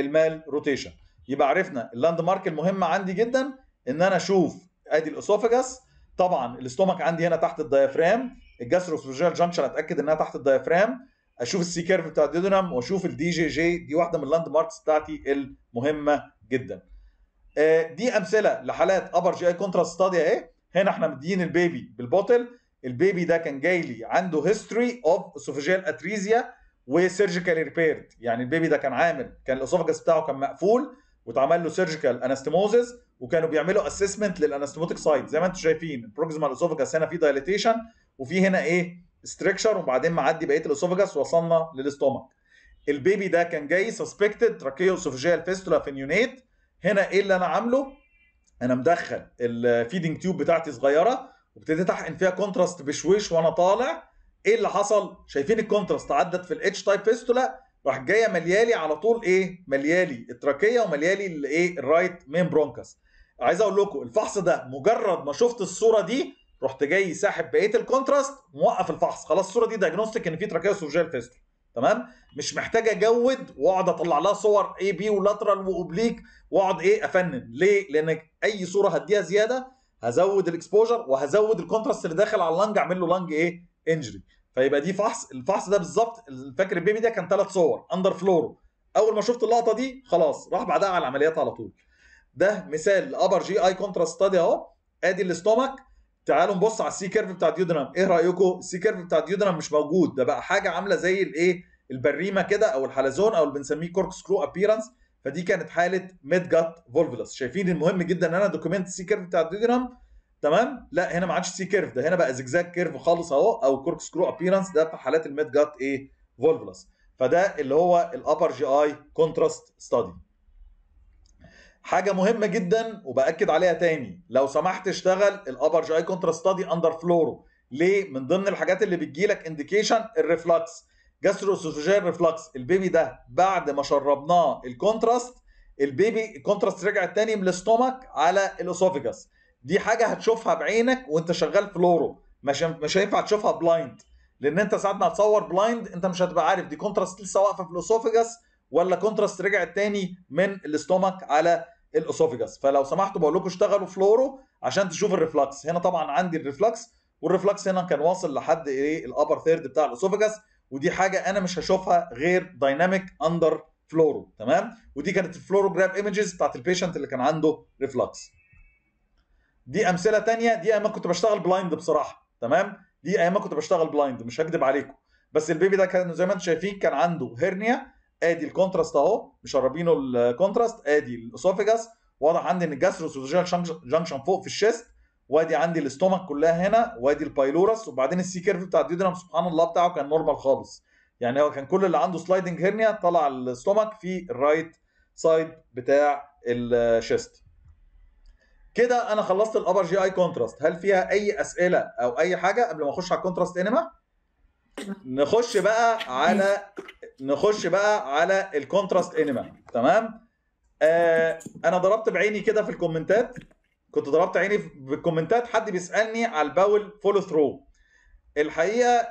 المال روتيشن يبقى عرفنا اللاند مارك المهمه عندي جدا ان انا اشوف ادي الاسوفاجس طبعا الاستومك عندي هنا تحت الديافرام الجاستروسوفيجيال جانكشن اتاكد انها تحت الديافرام اشوف السي كيرف بتاع الديودنم واشوف الدي جي جي دي واحده من اللاند ماركس بتاعتي المهمه جدا آه، دي امثله لحالات ابر جي اي كونتراست ستادي اهي هنا احنا مدين البيبي بالبوتل البيبي ده كان جاي لي عنده هيستوري اوف اسوفيجيال اتريزيا وسيرجيكال ريبيرد يعني البيبي ده كان عامل كان الاسوفجس بتاعه كان مقفول واتعمل له سيرجيكال انستموزز وكانوا بيعملوا اسيسمنت للانستيموتيك سايد زي ما انتم شايفين البروكسيمال اسوفجس هنا في دايليتيشن وفي هنا ايه ستريكشر وبعدين معدي بقيه الاسوفجس وصلنا للاستومك البيبي ده كان جاي سسبكتد تراكيو اسوفجيال فيستولا فينيونيت هنا ايه اللي انا عامله انا مدخل الفيدنج تيوب بتاعتي صغيره وابتديت احقن فيها كونتراست بشويش وانا طالع ايه اللي حصل شايفين الكونتراست عدت في الاتش تايب فيستولا راح جايه مليالي على طول ايه مليالي التراكيه ومليالي الايه الرايت مين برونكس عايز اقول لكم الفحص ده مجرد ما شفت الصوره دي رحت جاي ساحب بقيه الكونتراست موقف الفحص خلاص الصوره دي دايجنوستيك ان في تراكيه سوجيال فيستولا. تمام مش محتاج اجود واقعد اطلع لها صور اي بي ولاترال واوبليك واقعد ايه افنن ليه لان اي صوره هديها زياده هزود الاكسبوجر وهزود الكونتراست اللي داخل على اللنج اعمل له لنج ايه انجري فيبقى دي فحص الفحص ده بالظبط فاكر البيبي ده كان ثلاث صور اندر فلورو اول ما شفت اللقطه دي خلاص راح بعدها على العمليات على طول ده مثال لابر جي اي كونتراست ستادي اهو ادي الاستومك تعالوا نبص على السي كيرف بتاع ديودرام ايه رايكم السي كيرف بتاع ديودرام مش موجود ده بقى حاجه عامله زي الايه البريمه كده او الحلزون او اللي بنسميه كورك سكرو ابييرنس فدي كانت حاله ميد جات فولفلس شايفين المهم جدا ان انا دوكيمنت السي كيرف بتاع ديودرام تمام لا هنا ما عادش سي كيرف ده هنا بقى زجزاج كيرف خالص اهو او كورك سكرو ابييرنس ده في حالات الميد جات ايه فولفلس فده اللي هو الابر جي اي كونتراست ستادي حاجه مهمه جدا وباكد عليها تاني لو سمحت اشتغل الابر جي كونتراست دي اندر فلورو ليه من ضمن الحاجات اللي بتجيلك انديكيشن الريفلكس جاستروسوسوجيال ريفلكس البيبي ده بعد ما شربناه الكونتراست البيبي الكونتراست رجع تاني من الاستومك على الاسوفيجاس دي حاجه هتشوفها بعينك وانت شغال فلورو مش مش هينفع تشوفها بلايند لان انت ساعات ما هتصور بلايند انت مش هتبقى عارف دي كونتراست لسه واقفه في الاسوفيجاس ولا كونتراست رجعت تاني من الاستومك على الاسوفيجاس فلو سمحتوا بقول لكم اشتغلوا فلورو عشان تشوف الريفلكس هنا طبعا عندي الريفلكس والريفلكس هنا كان واصل لحد ايه الابر ثيرد بتاع الاسوفيجاس ودي حاجه انا مش هشوفها غير دايناميك اندر فلورو تمام ودي كانت الفلوروجرام ايمجز بتاعت البيشنت اللي كان عنده ريفلكس دي امثله ثانيه دي ايام كنت بشتغل بلايند بصراحه تمام دي ايام كنت بشتغل بلايند مش هكدب عليكم بس البيبي ده كان زي ما انتم شايفين كان عنده هرنيا ادي الكونتراست اهو مشربينه الكونتراست ادي الاسوفيجاس واضح عندي ان الجاستروسوجيال جانكشن فوق في الشيست وادي عندي الاستومك كلها هنا وادي البايلورس وبعدين السي كيرف بتاع الديودرام سبحان الله بتاعه كان نورمال خالص يعني هو كان كل اللي عنده سلايدنج هيرنيا طلع الاستومك في الرايت سايد بتاع الشيست كده انا خلصت الابر جي اي كونتراست هل فيها اي اسئله او اي حاجه قبل ما اخش على الكونتراست انما نخش بقى على نخش بقى على الكونتراست انما تمام آه انا ضربت بعيني كده في الكومنتات كنت ضربت عيني في الكومنتات حد بيسالني على الباول فولو ثرو الحقيقه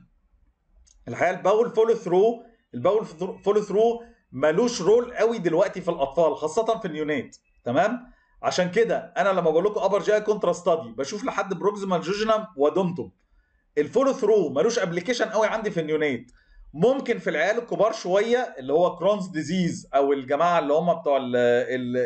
الحقيقه الباول فولو ثرو الباول فولو ثرو ملوش رول قوي دلوقتي في الاطفال خاصه في النيونات تمام عشان كده انا لما بقول لكم ابر جاي كونترا ستادي بشوف لحد بروكسيمال جوجنم ودمتم الفولو ثرو ملوش ابلكيشن قوي عندي في النيونات ممكن في العيال الكبار شويه اللي هو كرونز ديزيز او الجماعه اللي هم بتوع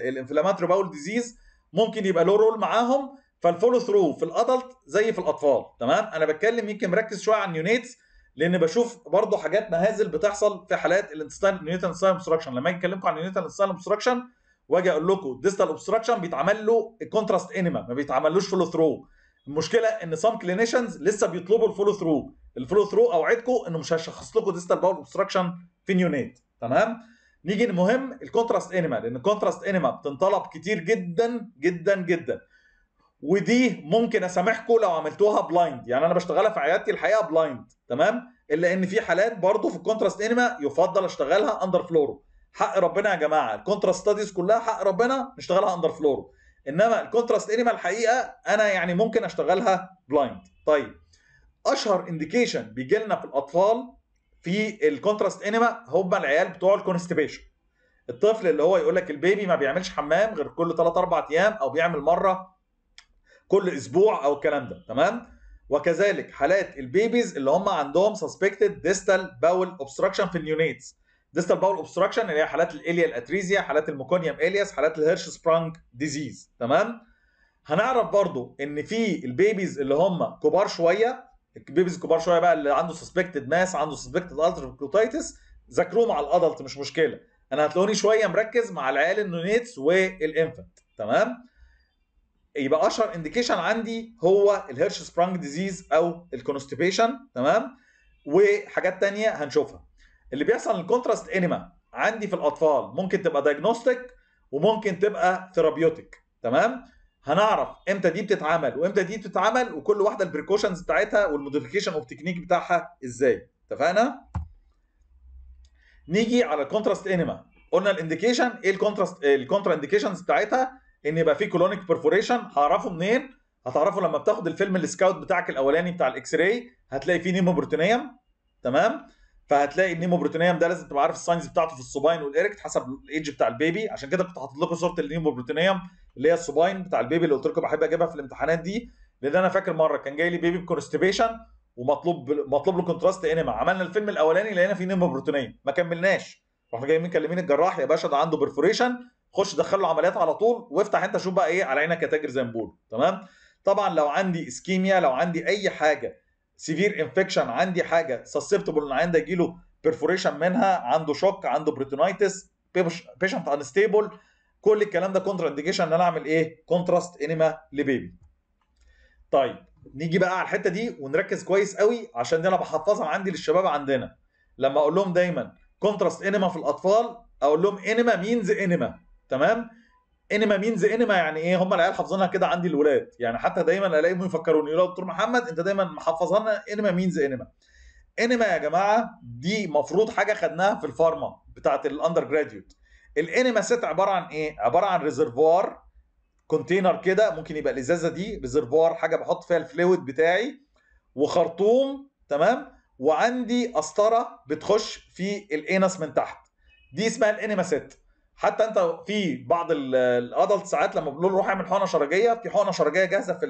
الانفلاماتوري باول ديزيز ممكن يبقى له رول معاهم فالفولو ثرو في الادلت زي في الاطفال تمام انا بتكلم يمكن مركز شويه عن النيونيتس لان بشوف برضه حاجات مهازل بتحصل في حالات الانستان نيوتن ستايل اوبستراكشن لما اجي اكلمكم عن نيوتن ستايل اوبستراكشن واجي اقول لكم ديستال اوبستراكشن بيتعمل له الكونتراست انما ما بيتعملوش فولو ثرو المشكله ان سام كلينيشنز لسه بيطلبوا الفولو ثرو الفلو ثرو اوعدكم انه مش هشخص لكم ديستال باور اوبستراكشن في نيونيت تمام نيجي المهم الكونتراست انيما لان الكونتراست انيما بتنطلب كتير جدا جدا جدا ودي ممكن اسامحكم لو عملتوها بلايند يعني انا بشتغلها في عيادتي الحقيقه بلايند تمام الا ان في حالات برضه في الكونتراست انيما يفضل اشتغلها اندر فلورو حق ربنا يا جماعه الكونتراست ستاديز كلها حق ربنا نشتغلها اندر فلورو انما الكونتراست انيما الحقيقه انا يعني ممكن اشتغلها بلايند طيب اشهر انديكيشن بيجي لنا في الاطفال في الكونتراست انما هم العيال بتوع الكونستبيشن الطفل اللي هو يقول لك البيبي ما بيعملش حمام غير كل 3 4 ايام او بيعمل مره كل اسبوع او الكلام ده تمام وكذلك حالات البيبيز اللي هم عندهم سسبكتد ديستال باول اوبستراكشن في النيونيتس ديستال باول اوبستراكشن اللي هي حالات الاليال اتريزيا حالات الموكونيوم الياس حالات الهيرش سبرانج ديزيز تمام هنعرف برضو ان في البيبيز اللي هم كبار شويه البيبيز الكبار شويه بقى اللي عنده سسبكتد ماس عنده سسبكتد التر التروكلوتايتس ذاكروه مع الادلت مش مشكله انا هتلاقوني شويه مركز مع العيال النونيتس والانفنت تمام يبقى اشهر انديكيشن عندي هو الهيرش سبرانج ديزيز او الكونستيبيشن تمام وحاجات تانية هنشوفها اللي بيحصل الكونتراست انيما عندي في الاطفال ممكن تبقى دايجنوستيك وممكن تبقى ثيرابيوتيك تمام هنعرف امتى دي بتتعمل وامتى دي بتتعمل وكل واحده البريكوشنز بتاعتها والموديفيكيشن اوف تكنيك بتاعها ازاي اتفقنا نيجي على الكونتراست انيما قلنا الانديكيشن ايه الكونتراست الكونترا انديكيشنز بتاعتها ان يبقى في كولونيك برفوريشن هعرفه منين هتعرفه لما بتاخد الفيلم السكاوت بتاعك الاولاني بتاع الاكس راي هتلاقي فيه نيمو بروتينيوم تمام فهتلاقي النيمو بروتينيوم ده لازم تبقى عارف الساينز بتاعته في الصباين والاريكت حسب الايدج بتاع البيبي عشان كده كنت حاطط لكم صوره النيمو بروتينيوم اللي هي السوباين بتاع البيبي اللي قلت لكم بحب اجيبها في الامتحانات دي لان انا فاكر مره كان جاي لي بيبي بكونستبيشن ومطلوب مطلوب له كونتراست انما عملنا الفيلم الاولاني لقينا فيه نيمه بروتينيه ما كملناش رحنا جايين مكلمين الجراح يا باشا ده عنده برفوريشن خش دخل له عمليات على طول وافتح انت شوف بقى ايه على عينك يا تاجر زي ما تمام طبعا لو عندي اسكيميا لو عندي اي حاجه سيفير انفكشن عندي حاجه سسبتبل ان عندي يجي له برفوريشن منها عنده شوك عنده بريتونايتس بيشنت انستيبل كل الكلام ده كونترا انديكيشن ان انا اعمل ايه كونتراست انيما لبيبي طيب نيجي بقى على الحته دي ونركز كويس قوي عشان دي انا بحفظها عندي للشباب عندنا لما اقول لهم دايما كونتراست انيما في الاطفال اقول لهم انيما مينز انيما تمام انما مينز انما يعني ايه هم العيال حافظينها كده عندي الولاد يعني حتى دايما الاقيهم يفكروني يقولوا دكتور محمد انت دايما محفظها لنا انما مينز انما انما يا جماعه دي مفروض حاجه خدناها في الفارما بتاعت الاندر جراديوت الانيما سيت عباره عن ايه عباره عن ريزرفوار كونتينر كده ممكن يبقى الازازه دي ريزرفوار حاجه بحط فيها الفلويد بتاعي وخرطوم تمام وعندي قسطره بتخش في الانس من تحت دي اسمها الانيما سيت حتى انت في بعض الادلت ساعات لما بنقول روح اعمل حقنه شرجيه في حقنه شرجيه جاهزه في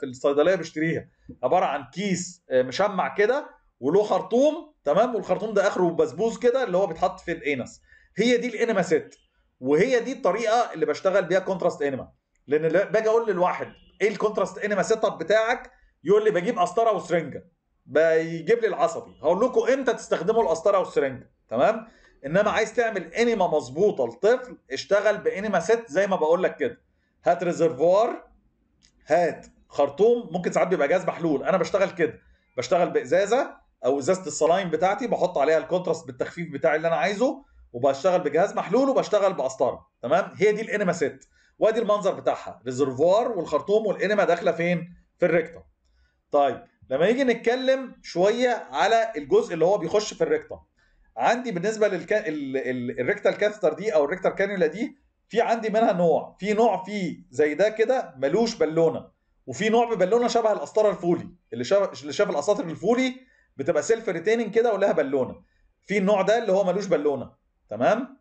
في الصيدليه بيشتريها عباره عن كيس آه، مشمع كده وله خرطوم تمام والخرطوم ده اخره بسبوس كده اللي هو بيتحط في الانس هي دي الانما ست وهي دي الطريقه اللي بشتغل بيها كونتراست انما لان باجي اقول للواحد ايه الكونتراست انما سيت اب بتاعك يقول لي بجيب قسطره وسرنجه بيجيب لي العصبي هقول لكم امتى تستخدموا القسطره والسرنجه تمام انما عايز تعمل انيما مظبوطه لطفل اشتغل بانيما ست زي ما بقول لك كده هات ريزرفوار هات خرطوم ممكن ساعات بيبقى جاز محلول انا بشتغل كده بشتغل بازازه او ازازه الصلايم بتاعتي بحط عليها الكونتراست بالتخفيف بتاعي اللي انا عايزه وبشتغل بجهاز محلول وبشتغل بقسطره تمام هي دي الانما ست وادي المنظر بتاعها ريزرفوار والخرطوم والانما داخله فين في الريكتم طيب لما نيجي نتكلم شويه على الجزء اللي هو بيخش في الريكتم عندي بالنسبه للك... ال... ال... الريكتال كاثتر دي او الريكتال كانيولا دي في عندي منها نوع في نوع فيه زي ده كده ملوش بالونه وفي نوع ببالونه شبه القسطره الفولي اللي شاف اللي شاف القساطر الفولي بتبقى سيلف ريتيننج كده ولها بالونه في النوع ده اللي هو ملوش بالونه تمام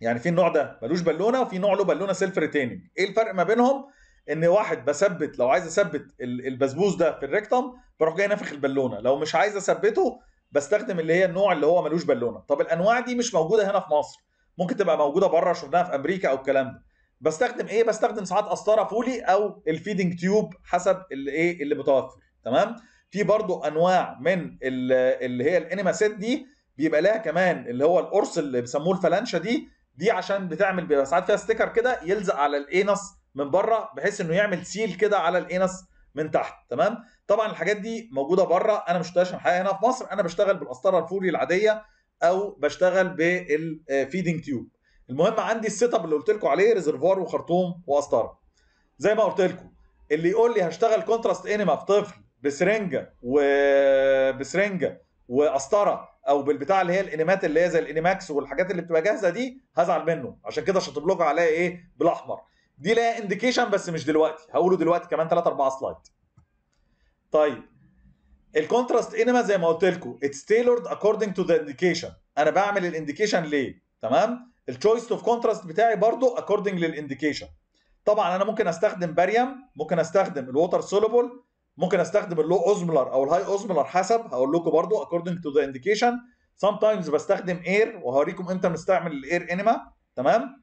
يعني في النوع ده ملوش بالونه وفي نوع له بالونه سيلف ريتيننج ايه الفرق ما بينهم ان واحد بثبت لو عايز اثبت البسبوس ده في الريكتم بروح جاي نافخ البالونه لو مش عايز اثبته بستخدم اللي هي النوع اللي هو ملوش بالونه طب الانواع دي مش موجوده هنا في مصر ممكن تبقى موجوده بره شفناها في امريكا او الكلام ده بستخدم ايه بستخدم ساعات قسطره فولي او الفيدنج تيوب حسب الايه اللي متوفر تمام في برضو انواع من اللي هي الانيما سيت دي بيبقى لها كمان اللي هو القرص اللي بيسموه الفلانشه دي دي عشان بتعمل بيبقى ساعات فيها ستيكر كده يلزق على الانس من بره بحيث انه يعمل سيل كده على الانس من تحت تمام طبعا الحاجات دي موجوده بره انا مش بشتغلش الحقيقه هنا في مصر انا بشتغل بالقسطره الفوري العاديه او بشتغل بالفيدنج تيوب آه، المهم عندي السيت اب اللي قلت لكم عليه ريزرفوار وخرطوم وقسطره زي ما قلت لكم اللي يقول لي هشتغل كونتراست انما في طفل بسرنجه وبسرنجه وقسطره او بالبتاع اللي هي الانيمات اللي هي زي الانيماكس والحاجات اللي بتبقى جاهزه دي هزعل منه عشان كده شطبلكوا عليها ايه بالاحمر دي لا انديكيشن بس مش دلوقتي هقوله دلوقتي كمان 3 4 سلايد طيب الكونتراست انما زي ما قلت لكم اتس تيلورد اكوردنج تو ذا انديكيشن انا بعمل الانديكيشن ليه تمام التشويس اوف كونتراست بتاعي برضو اكوردنج للانديكيشن طبعا انا ممكن استخدم باريوم ممكن استخدم الووتر سولوبل ممكن استخدم اللو اوزمولر او الهاي اوزمولر حسب هقول لكم برضو تو ذا انديكيشن indication sometimes بستخدم اير وهوريكم امتى بنستعمل الاير انما تمام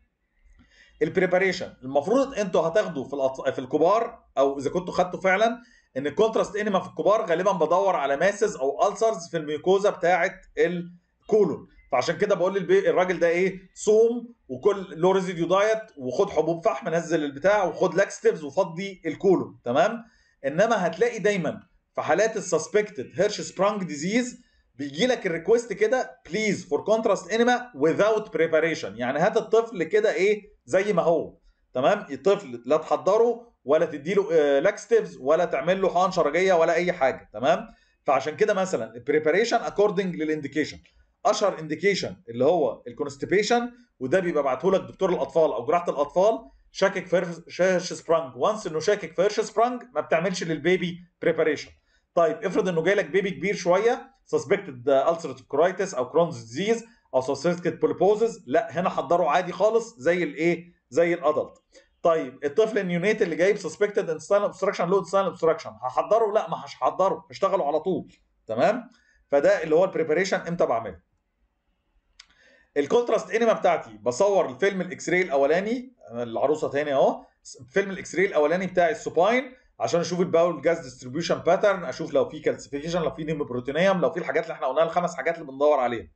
البريباريشن المفروض انتوا هتاخدوا في الأط... في الكبار او اذا كنتوا خدتوا فعلا ان الكونتراست انما في الكبار غالبا بدور على ماسز او السرز في الميكوزا بتاعه الكولون فعشان كده بقول للبي... الراجل ده ايه صوم وكل لو ريزيديو دايت وخد حبوب فحم نزل البتاع وخد لاكستيفز وفضي الكولون تمام انما هتلاقي دايما في حالات السسبكتد هيرش سبرانج ديزيز بيجي لك الريكوست كده بليز فور كونتراست انما without بريباريشن يعني هات الطفل كده ايه زي ما هو تمام الطفل لا تحضره ولا تدي له لاكستيفز آه, ولا تعمل له حقن شرجيه ولا اي حاجه تمام فعشان كده مثلا البريباريشن اكوردنج للانديكيشن اشهر انديكيشن اللي هو الكونستيبيشن وده بيبقى بعته لك دكتور الاطفال او جراحه الاطفال شاكك في شاش سبرانج وانس انه شاكك في قرش سبرانج ما بتعملش للبيبي بريباريشن طيب افرض انه جاي لك بيبي كبير شويه سسبكتد السرتيف كرايتس او كرونز ديزيز او سسبكتد بوليبوزز لا هنا حضره عادي خالص زي الايه زي الادلت طيب الطفل النيونيت اللي جايب سسبكتد انستال اوبستراكشن لود انستاين اوبستراكشن هحضره لا ما هحضره اشتغلوا على طول تمام فده اللي هو البريباريشن امتى بعمله الكونتراست انما بتاعتي بصور الفيلم الاكس راي الاولاني العروسه تاني اهو فيلم الاكس راي الاولاني بتاع السوباين عشان اشوف الباول جاز ديستريبيوشن باترن اشوف لو في كالسيفيكيشن لو في نيمبروتينيوم لو في الحاجات اللي احنا قلناها الخمس حاجات اللي بندور عليها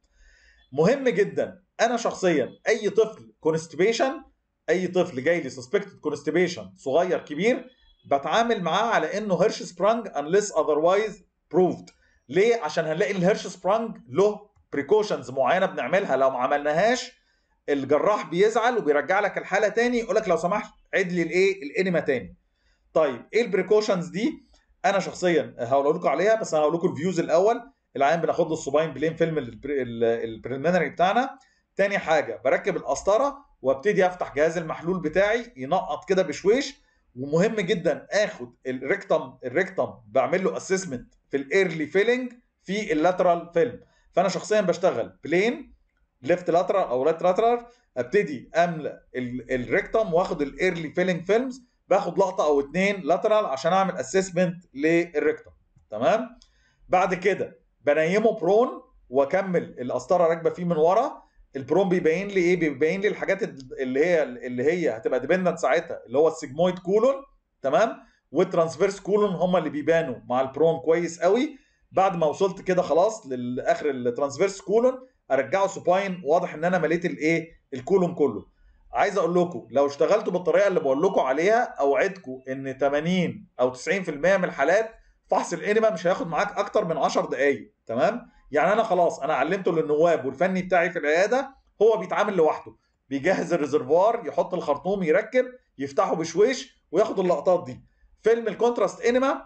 مهم جدا انا شخصيا اي طفل كونستيبيشن اي طفل جاي لي سسبكتد كونستيبيشن صغير كبير بتعامل معاه على انه هيرش سبرانج انليس اذروايز بروفد ليه عشان هنلاقي الهيرش سبرانج له بريكوشنز معينه بنعملها لو ما عملناهاش الجراح بيزعل وبيرجع لك الحاله تاني يقول لك لو سمحت عد لي الايه الانما تاني طيب ايه البريكوشنز دي انا شخصيا هقول لكم عليها بس انا هقول لكم الفيوز الاول العين بناخد له الصباين بلين فيلم البريمينري بتاعنا تاني حاجه بركب القسطره وابتدي افتح جهاز المحلول بتاعي ينقط كده بشويش ومهم جدا اخد الريكتم الريكتم بعمل له اسسمنت في الايرلي فيلنج في اللاترال فيلم فانا شخصيا بشتغل بلين ليفت لاترال او رايت لاترال ابتدي املى الريكتم واخد الايرلي فيلنج فيلمز باخد لقطه او اتنين لاترال عشان اعمل اسسمنت للريكتم تمام بعد كده بنيمه برون واكمل القسطره راكبه فيه من ورا البرون بيبين لي ايه بيبين لي الحاجات اللي هي اللي هي هتبقى ديبندنت ساعتها اللي هو السيجمويد كولون تمام والترانسفيرس كولون هما اللي بيبانوا مع البرون كويس قوي بعد ما وصلت كده خلاص لاخر الترانسفيرس كولون ارجعه سباين واضح ان انا مليت الايه الكولوم كله عايز اقول لكم لو اشتغلتوا بالطريقه اللي بقول لكم عليها اوعدكم ان 80 او 90% من الحالات فحص الانما مش هياخد معاك اكتر من 10 دقائق تمام يعني انا خلاص انا علمته للنواب والفني بتاعي في العياده هو بيتعامل لوحده بيجهز الريزرفوار يحط الخرطوم يركب يفتحه بشويش وياخد اللقطات دي فيلم الكونتراست انما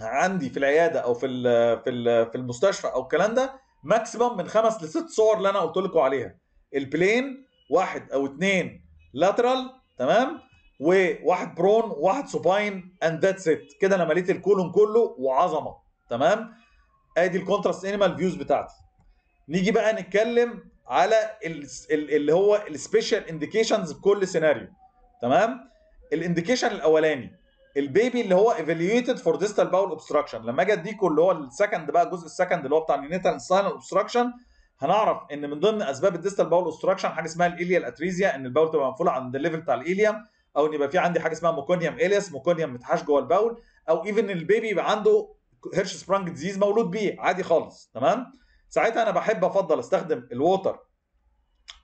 عندي في العياده او في الـ في الـ في المستشفى او الكلام ده ماكسيمم من خمس لست صور اللي انا قلت لكم عليها البلين واحد او اثنين لاترال تمام وواحد برون وواحد سوباين اند ذاتس ات كده انا مليت الكولون كله وعظمه تمام ادي الكونتراست انيمال فيوز بتاعتي نيجي بقى نتكلم على اللي هو السبيشال انديكيشنز بكل سيناريو تمام الانديكيشن الاولاني البيبي اللي هو ايفاليويتد فور ديستال باول اوبستراكشن لما اجي اديكوا اللي هو السكند بقى الجزء السكند اللي هو بتاع النيتال سايلنت اوبستراكشن هنعرف ان من ضمن اسباب الديستال باول اوبستراكشن حاجه اسمها الاليال اتريزيا ان الباول تبقى مقفوله عند الليفل بتاع الاليم او ان يبقى في عندي حاجه اسمها موكونيوم اليس موكونيوم متحاش جوه الباول او ايفن البيبي يبقى عنده هيرش سبرانج ديزيز مولود بيه عادي خالص تمام ساعتها انا بحب افضل استخدم الووتر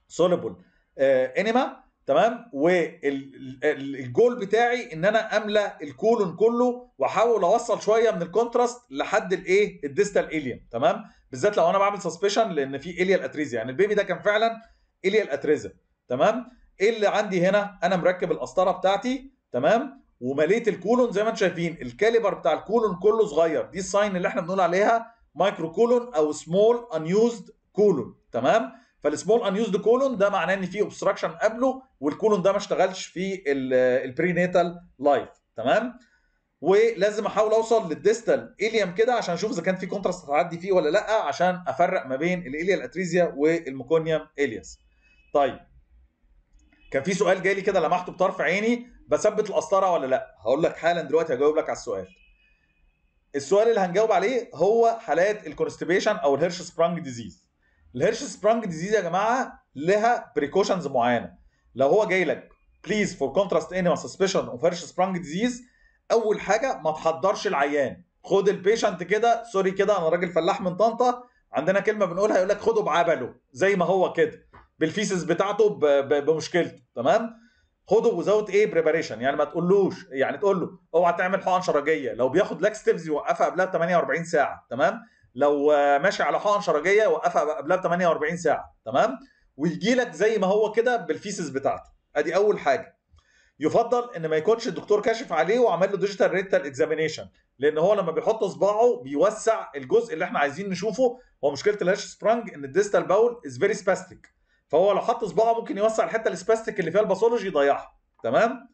سوليبل انما تمام والجول بتاعي ان انا املى الكولون كله واحاول اوصل شويه من الكونتراست لحد الايه الديستال اليم تمام بالذات لو انا بعمل سسبشن لان في اليال اتريزيا يعني البيبي ده كان فعلا اليال اتريزيا تمام ايه اللي عندي هنا انا مركب القسطره بتاعتي تمام ومليت الكولون زي ما انتم شايفين الكاليبر بتاع الكولون كله صغير دي الساين اللي احنا بنقول عليها مايكرو كولون او سمول انيوزد كولون تمام فالسمول انيوزد كولون ده معناه ان في اوبستراكشن قبله والكولون ده ما اشتغلش في البرينيتال لايف تمام ولازم احاول اوصل للديستال اليم كده عشان اشوف اذا كان في كونتراست هتعدي فيه ولا لا عشان افرق ما بين الاليا الاتريزيا والميكونيوم الياس طيب كان في سؤال جالي كده لمحته بطرف عيني بثبت القسطره ولا لا هقول لك حالا دلوقتي هجاوب لك على السؤال السؤال اللي هنجاوب عليه هو حالات الكونستيبيشن او الهيرش سبرانج ديزيز الهيرش سبرانج ديزيز يا جماعه لها بريكوشنز معينه لو هو جاي لك بليز فور كونتراست انيما سسبشن اوف هيرش سبرانج ديزيز اول حاجه ما تحضرش العيان خد البيشنت كده سوري كده انا راجل فلاح من طنطا عندنا كلمه بنقولها يقول لك خده بعبله زي ما هو كده بالفيسز بتاعته بمشكلته تمام خده وزود ايه بريباريشن يعني ما تقولوش يعني تقول له اوعى تعمل حقن شرجيه لو بياخد لاكستيفز يوقفها قبلها ب 48 ساعه تمام لو ماشي على حقن شرجيه وقفها قبلها ب 48 ساعه تمام ويجي لك زي ما هو كده بالفيسز بتاعته ادي اول حاجه يفضل ان ما يكونش الدكتور كاشف عليه وعمل له ديجيتال ريتال اكزامينيشن لان هو لما بيحط صباعه بيوسع الجزء اللي احنا عايزين نشوفه هو مشكله الهاش سبرانج ان الديستال باول از فيري سباستيك فهو لو حط صباعه ممكن يوسع الحته السباستيك اللي فيها الباثولوجي يضيعها تمام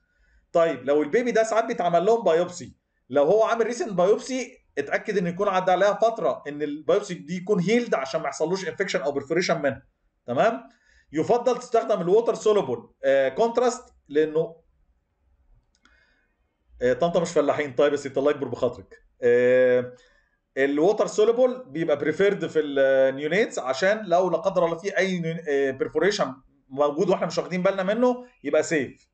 طيب لو البيبي ده ساعات بيتعمل لهم بايوبسي لو هو عامل ريسنت بايوبسي اتاكد ان يكون عدى عليها فتره ان البايوبسي دي يكون هيلد عشان ما يحصلوش انفكشن او برفريشن منها تمام يفضل تستخدم الووتر سولوبل آه كونتراست لانه آه طنطا مش فلاحين طيب بس الله يكبر بخاطرك آه الووتر سولوبل بيبقى بريفيرد في النيونيتس عشان لو لا قدر الله في اي برفوريشن آه، موجود واحنا مش واخدين بالنا منه يبقى سيف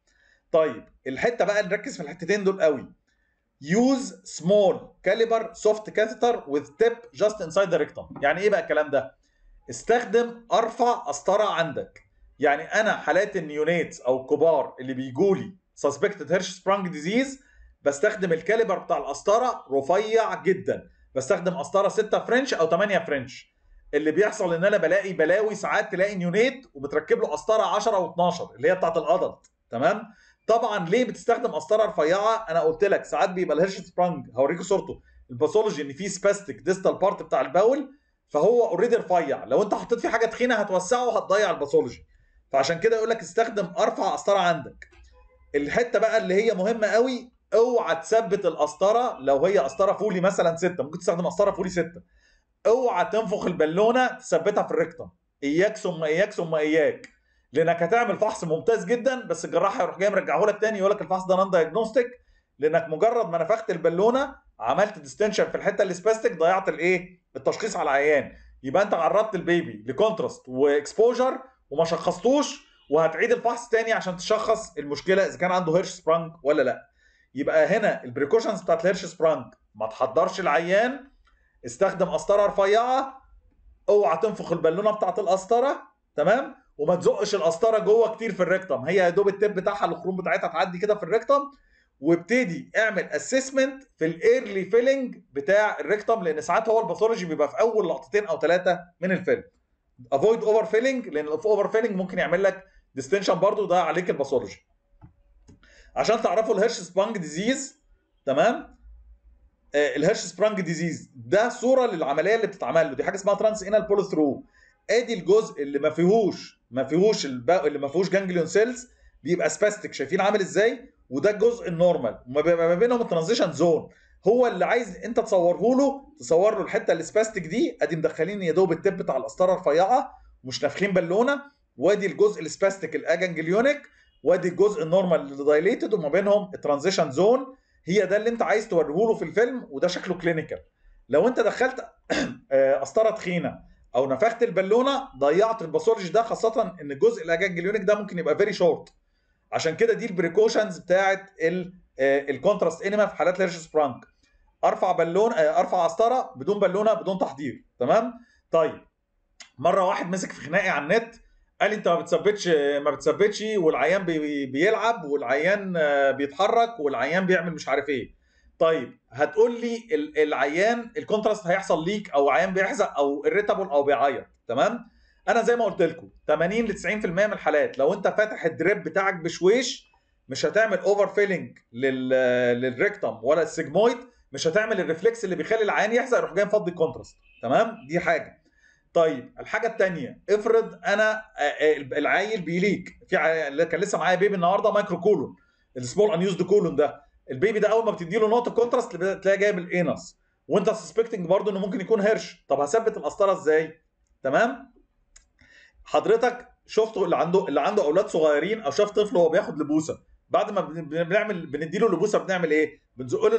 طيب الحته بقى نركز في الحتتين دول قوي يوز سمول كاليبر سوفت كاثيتر وذ تيب جاست انسايد ذا ريكتوم يعني ايه بقى الكلام ده استخدم ارفع قسطره عندك يعني انا حالات النيونيتس او الكبار اللي بيجوا لي سسبكتد هيرش سبرانج ديزيز بستخدم الكاليبر بتاع القسطره رفيع جدا بستخدم قسطره 6 فرنش او 8 فرنش اللي بيحصل ان انا بلاقي بلاوي ساعات تلاقي نيونيت وبتركب له قسطره 10 و12 اللي هي بتاعت الادلت تمام طبعا ليه بتستخدم قسطره رفيعه انا قلت لك ساعات بيبقى الهيرش سبرانج هوريكوا صورته الباثولوجي ان في سباستيك ديستال بارت بتاع الباول فهو اوريدي رفيع لو انت حطيت فيه حاجه تخينه هتوسعه وهتضيع الباثولوجي فعشان كده يقول لك استخدم ارفع قسطره عندك الحته بقى اللي هي مهمه قوي اوعى تثبت القسطره لو هي قسطره فولي مثلا 6 ممكن تستخدم قسطره فولي 6 اوعى تنفخ البالونه تثبتها في الريكتم اياك ثم اياك ثم اياك لانك هتعمل فحص ممتاز جدا بس الجراح هيروح جاي مرجعه لك تاني يقول لك الفحص ده نان دايجنوستيك لانك مجرد ما نفخت البالونه عملت ديستنشن في الحته السباستيك ضيعت الايه التشخيص على العيان يبقى انت عرضت البيبي لكونتراست واكسبوجر وما شخصتوش وهتعيد الفحص تاني عشان تشخص المشكله اذا كان عنده هيرش سبرانج ولا لا يبقى هنا البريكوشنز بتاعت الهيرش سبرانج ما تحضرش العيان استخدم قسطره رفيعه اوعى تنفخ البالونه بتاعت القسطره تمام وما تزقش القسطره جوه كتير في الريكتم هي يا دوب التب بتاعها الخروم بتاعتها تعدي كده في الريكتم وابتدي اعمل اسسمنت في الايرلي فيلنج بتاع الريكتم لان ساعات هو الباثولوجي بيبقى في اول لقطتين او ثلاثه من الفيلم افويد اوفر فيلنج لان اوفر فيلنج ممكن يعمل لك ديستنشن برضه ده عليك الباثولوجي عشان تعرفوا الهيرش سبانج ديزيز تمام آه، الهيرش سبانج ديزيز ده صوره للعمليه اللي بتتعمل له دي حاجه اسمها ترانس انال بول ثرو ادي الجزء اللي ما فيهوش ما فيهوش اللي ما فيهوش جانجليون سيلز بيبقى سباستيك شايفين عامل ازاي وده الجزء النورمال وما بينهم الترانزيشن زون هو اللي عايز انت تصوره له تصور له الحته السباستيك دي ادي مدخلين يا دوب التب بتاع القسطره الرفيعه مش نافخين بالونه وادي الجزء السباستيك الاجنجليونيك وادي الجزء النورمال اللي دايليتد وما بينهم الترانزيشن زون هي ده اللي انت عايز توريه له في الفيلم وده شكله كلينيكال لو انت دخلت قسطره آه، تخينه او نفخت البالونه ضيعت الباسورج ده خاصه ان الجزء الاجنجليونيك ده ممكن يبقى فيري شورت عشان كده دي البريكوشنز بتاعه الكونتراست انما في حالات هيرش سبرانك ارفع بالون آه، ارفع قسطره بدون بالونه بدون تحضير تمام طيب مره واحد مسك في خناقي على النت قال انت ما بتثبتش آه، ما بتثبتش والعيان بي بيلعب والعيان آه، بيتحرك والعيان بيعمل مش عارف ايه طيب هتقول لي العيان الكونتراست هيحصل ليك او عيان بيحزق او الريتابل او بيعيط تمام انا زي ما قلت لكم 80 ل 90% من الحالات لو انت فاتح الدريب بتاعك بشويش مش هتعمل اوفر فيلنج للريكتم ولا السيجمويد مش هتعمل الريفلكس اللي بيخلي العيان يحزق يروح جاي مفضي الكونتراست تمام دي حاجه طيب الحاجه الثانيه افرض انا العيل بيليك في كان لسه معايا بيبي النهارده مايكرو كولون السمول انيوزد كولون ده البيبي ده اول ما بتدي له نقطه كونتراست تلاقيه جايب الانس وانت سسبكتنج برضو انه ممكن يكون هرش طب هثبت القسطره ازاي تمام حضرتك شفت اللي عنده اللي عنده اولاد صغيرين او شاف طفل وهو بياخد لبوسه بعد ما بنعمل بندي له لبوسه بنعمل ايه بنزق له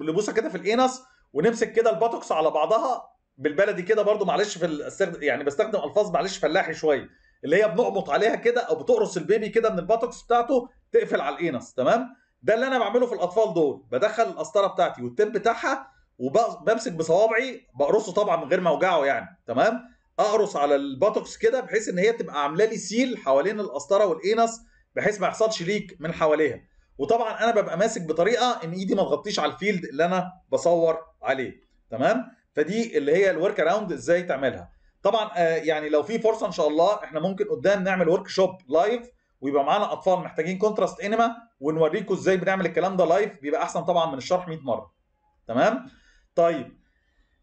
لبوسه كده في الانس ونمسك كده الباتوكس على بعضها بالبلدي كده برضو معلش في يعني بستخدم الفاظ معلش فلاحي شويه اللي هي بنقمط عليها كده او بتقرص البيبي كده من الباتوكس بتاعته تقفل على الانس تمام ده اللي انا بعمله في الاطفال دول بدخل القسطره بتاعتي والتب بتاعها وبمسك بصوابعي بقرصه طبعا من غير ما اوجعه يعني تمام اقرص على الباتوكس كده بحيث ان هي تبقى عامله لي سيل حوالين القسطره والانس بحيث ما يحصلش ليك من حواليها وطبعا انا ببقى ماسك بطريقه ان ايدي ما تغطيش على الفيلد اللي انا بصور عليه تمام فدي اللي هي الورك اراوند ازاي تعملها طبعا آه، يعني لو في فرصه ان شاء الله احنا ممكن قدام نعمل ورك شوب لايف ويبقى معانا اطفال محتاجين كونتراست انما ونوريكم ازاي بنعمل الكلام ده لايف بيبقى احسن طبعا من الشرح 100 مره تمام طيب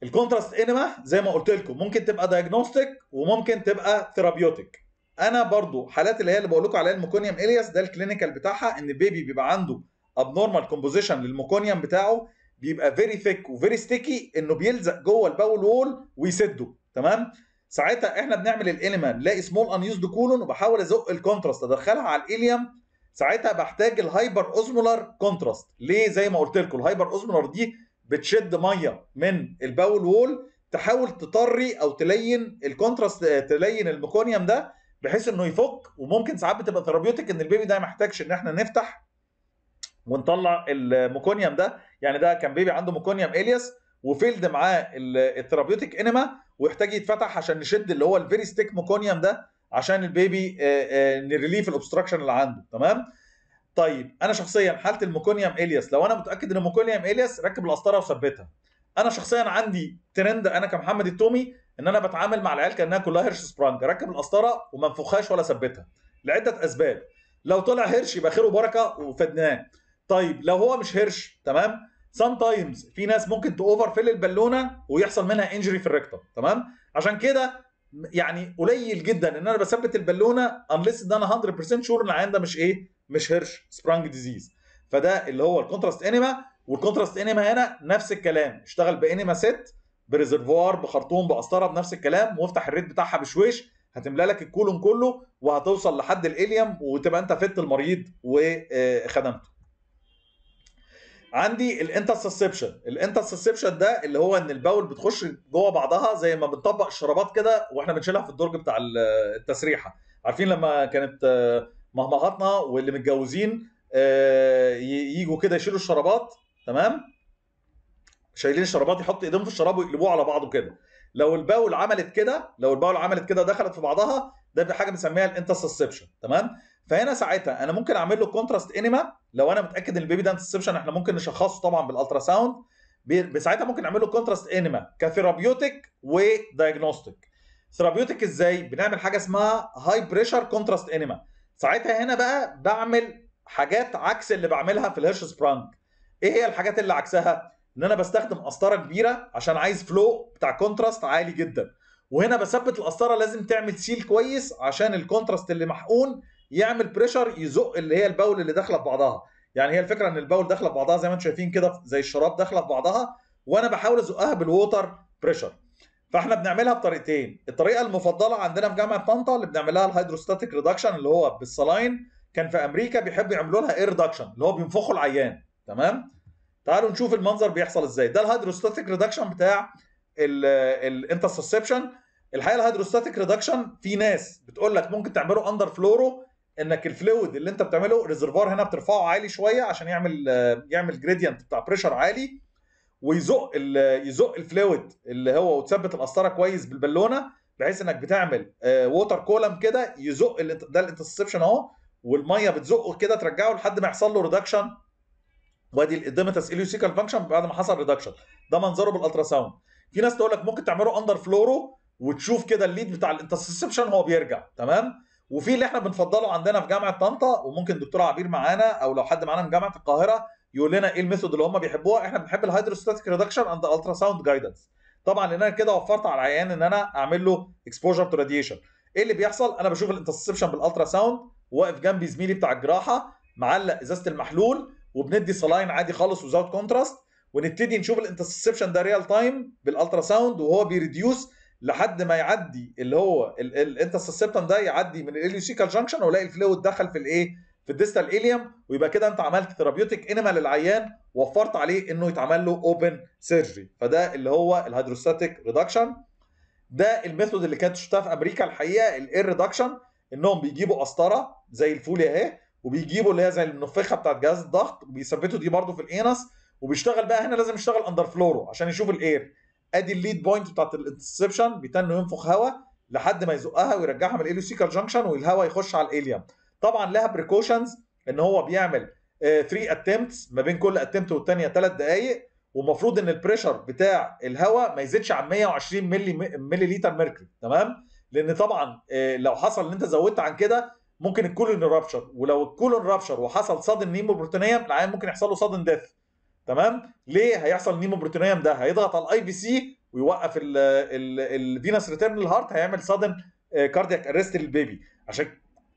الكونتراست انما زي ما قلت لكم ممكن تبقى دايجنوستيك وممكن تبقى ثيرابيوتيك انا برضو حالات اللي هي اللي بقول لكم عليها الميكونيوم الياس ده الكلينيكال بتاعها ان البيبي بيبقى عنده ابنورمال كومبوزيشن للميكونيوم بتاعه بيبقى فيري ثيك وفيري ستيكي انه بيلزق جوه الباول وول ويسده تمام ساعتها احنا بنعمل الاليما نلاقي سمول ان يوزد كولون وبحاول ازق الكونتراست ادخلها على الاليم ساعتها بحتاج الهايبر اوزمولار كونتراست ليه زي ما قلت لكم الهايبر اوزمولار دي بتشد ميه من الباول وول تحاول تطري او تلين الكونتراست تلين الميكونيوم ده بحيث انه يفك وممكن ساعات بتبقى ثيرابيوتيك ان البيبي ده ما يحتاجش ان احنا نفتح ونطلع الميكونيوم ده يعني ده كان بيبي عنده ميكونيوم الياس وفيلد معاه الثيرابيوتيك انما ويحتاج يتفتح عشان نشد اللي هو الفيري ستيك موكونيوم ده عشان البيبي آه، آه، نريليف الاوبستراكشن اللي عنده تمام طيب انا شخصيا حاله الموكونيوم الياس لو انا متاكد ان الموكونيوم الياس ركب القسطره وثبتها انا شخصيا عندي ترند انا كمحمد التومي ان انا بتعامل مع العيال كانها كلها هيرش سبرانج ركب القسطره وما انفخهاش ولا ثبتها لعده اسباب لو طلع هيرش يبقى خير وبركه وفدناه طيب لو هو مش هيرش تمام سام تايمز في ناس ممكن تاوفر فيل البالونه ويحصل منها انجري في الركتم تمام عشان كده يعني قليل جدا ان انا بثبت البالونه انليس ان انا 100% شور ان العيان ده مش ايه مش هيرش سبرانج ديزيز فده اللي هو الكونتراست انيما والكونتراست انيما هنا نفس الكلام اشتغل بانيما ست بريزرفوار بخرطوم بقسطره بنفس الكلام وافتح الريت بتاعها بشويش هتملى لك الكولون كله وهتوصل لحد الاليم وتبقى انت فت المريض وخدمته عندي الانترسبشن الانترسبشن ده اللي هو ان الباول بتخش جوه بعضها زي ما بنطبق الشرابات كده واحنا بنشيلها في الدرج بتاع التسريحه عارفين لما كانت آه، مهمهاتنا واللي متجوزين آه، يجوا كده يشيلوا الشرابات تمام شايلين الشرابات يحط ايديهم في الشراب ويقلبوه على بعضه كده لو الباول عملت كده لو الباول عملت كده دخلت في بعضها ده حاجه بنسميها الانترسبشن تمام فهنا ساعتها انا ممكن اعمل له كونتراست انيما لو انا متاكد ان البيبي ده انتسبشن احنا ممكن نشخصه طبعا بالالترا ساوند بساعتها ممكن اعمل له كونتراست انيما كثيرابيوتيك ودايجنوستيك ثيرابيوتيك ازاي بنعمل حاجه اسمها هاي بريشر كونتراست انيما ساعتها هنا بقى بعمل حاجات عكس اللي بعملها في الهيرش سبرانج ايه هي الحاجات اللي عكسها ان انا بستخدم قسطره كبيره عشان عايز فلو بتاع كونتراست عالي جدا وهنا بثبت القسطره لازم تعمل سيل كويس عشان الكونتراست اللي محقون يعمل بريشر يزق اللي هي البول اللي داخله في بعضها يعني هي الفكره ان البول داخله في بعضها زي ما انتم شايفين كده زي الشراب داخله في بعضها وانا بحاول ازقها بالووتر بريشر فاحنا بنعملها بطريقتين الطريقه المفضله عندنا في جامعه طنطا اللي بنعملها الهيدروستاتيك ريدكشن اللي هو بالسلاين كان في امريكا بيحبوا يعملوا لها اير ريدكشن اللي هو بينفخوا العيان تمام تعالوا نشوف المنظر بيحصل ازاي ده الهيدروستاتيك ريدكشن بتاع الانترسبشن الحقيقه الهيدروستاتيك ريدكشن في ناس بتقول لك ممكن تعمله اندر فلورو انك الفلويد اللي انت بتعمله الريزرفوار هنا بترفعه عالي شويه عشان يعمل يعمل جريدينت بتاع بريشر عالي ويزق يزق الفلويد اللي هو وتثبت القسطره كويس بالبالونه بحيث انك بتعمل ووتر آه، كولم كده يزق ده الانترسبشن اهو والميه بتزقه كده ترجعه لحد ما يحصل له ريدكشن وادي الادمتس اليوسيكال فانكشن بعد ما حصل ريدكشن ده منظره بالالترا ساوند في ناس تقول لك ممكن تعمله اندر فلورو وتشوف كده الليد بتاع الانترسبشن هو بيرجع تمام وفي اللي احنا بنفضله عندنا في جامعه طنطا وممكن دكتور عبير معانا او لو حد معانا من جامعه القاهره يقول لنا ايه الميثود اللي هم بيحبوها احنا بنحب الهيدروستاتيك ريدكشن اند الترا ساوند جايدنس طبعا لان انا كده وفرت على العيان ان انا اعمل له اكسبوجر تو راديشن ايه اللي بيحصل انا بشوف الانترسبشن بالالترا ساوند واقف جنبي زميلي بتاع الجراحه معلق ازازه المحلول وبندي سلاين عادي خالص وزاوت كونتراست ونبتدي نشوف الانترسبشن ده ريال تايم بالالترا ساوند وهو بيريديوس لحد ما يعدي اللي هو الانترسبتم ده يعدي من الاليوسيكال جانكشن والاقي الفلويد دخل في الايه في الديستال ايليوم ويبقى كده انت عملت ثيرابيوتيك انما للعيان وفرت عليه انه يتعمل له اوبن سيرجري فده اللي هو الهيدروستاتيك ريدكشن ده الميثود اللي كانت شفتها في امريكا الحقيقه الاير ريدكشن انهم بيجيبوا قسطره زي الفول اهي إيه، وبيجيبوا اللي هي زي النفخه بتاعت جهاز الضغط وبيثبتوا دي برده في الانس وبيشتغل بقى هنا لازم يشتغل اندر فلورو عشان يشوف الاير ادي الليد بوينت بتاعت الانترسبشن بيتنوا ينفخ هواء لحد ما يزقها ويرجعها من الاليو سيكر جانكشن والهواء يخش على الاليوم طبعا لها بريكوشنز ان هو بيعمل 3 آه، اتمتس ما بين كل اتمت والثانيه 3 دقائق ومفروض ان البريشر بتاع الهواء ما يزيدش عن 120 ملي ملي لتر ميركوري تمام لان طبعا آه، لو حصل ان انت زودت عن كده ممكن الكولون رابشر ولو الكولون رابشر وحصل صدن نيمو بروتينيه العيان ممكن يحصل له صدن ديث تمام ليه هيحصل نيمو بروتونيوم ده هيضغط على الاي بي سي ويوقف الفينس ريتيرن الهارت هيعمل صدم كاردياك اريست للبيبي عشان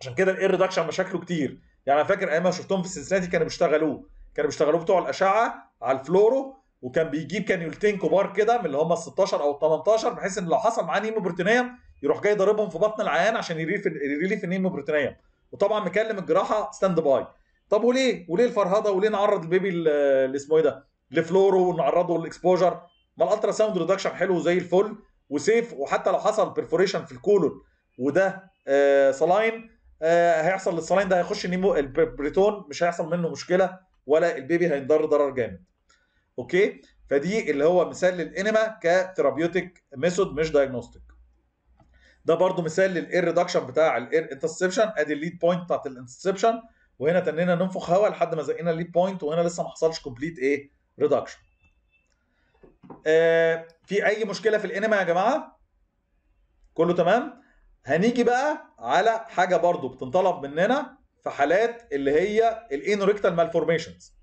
عشان كده الاير ريدكشن مشاكله كتير يعني انا فاكر ايام ما شفتهم في سنسناتي كانوا بيشتغلوه كانوا بيشتغلوه بتوع الاشعه على الفلورو وكان بيجيب كانيولتين كبار كده من اللي هم ال 16 او ال 18 بحيث ان لو حصل معاه نيمو بروتينيوم يروح جاي ضاربهم في بطن العيان عشان يريليف النيمو بروتينيوم وطبعا مكلم الجراحه ستاند باي طب وليه وليه الفرهده وليه نعرض البيبي اللي اسمه ايه ده لفلورو ونعرضه للاكسبوجر ما الالترا ساوند ريدكشن حلو زي الفل وسيف وحتى لو حصل بيرفوريشن في الكولون وده آه صلاين آه هيحصل للصلاين ده هيخش نيمو البريتون مش هيحصل منه مشكله ولا البيبي هينضر ضرر جامد اوكي فدي اللي هو مثال للانما كثيرابيوتيك ميثود مش دايجنوستيك ده برضو مثال للاير ريدكشن بتاع الاير انتسبشن ادي الليد بوينت بتاعت الانترسبشن وهنا تنينا ننفخ هواء لحد ما زقينا الليد بوينت وهنا لسه ما حصلش كومبليت ايه ريدكشن آه في اي مشكله في الانما يا جماعه كله تمام هنيجي بقى على حاجه برضو بتنطلب مننا في حالات اللي هي الانوريكتال مالفورميشنز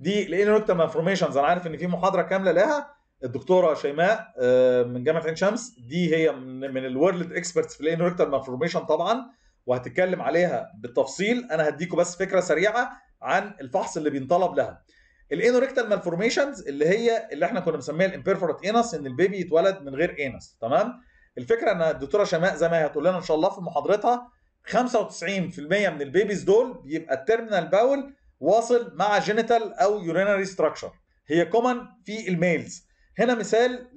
دي الانوريكتال مالفورميشنز انا عارف ان في محاضره كامله لها الدكتوره شيماء آه، من جامعه عين شمس دي هي من الورلد اكسبرتس في الانوريكتال مالفورميشن طبعا وهتتكلم عليها بالتفصيل انا هديكم بس فكره سريعه عن الفحص اللي بينطلب لها الانوريكتال مالفورميشنز اللي هي اللي احنا كنا بنسميها الامبيرفورت انس ان البيبي يتولد من غير انس تمام الفكره ان الدكتوره شماء زي ما هي هتقول لنا ان شاء الله في محاضرتها 95% من البيبيز دول بيبقى التيرمينال باول واصل مع جينيتال او يورينري ستراكشر هي كومن في الميلز هنا مثال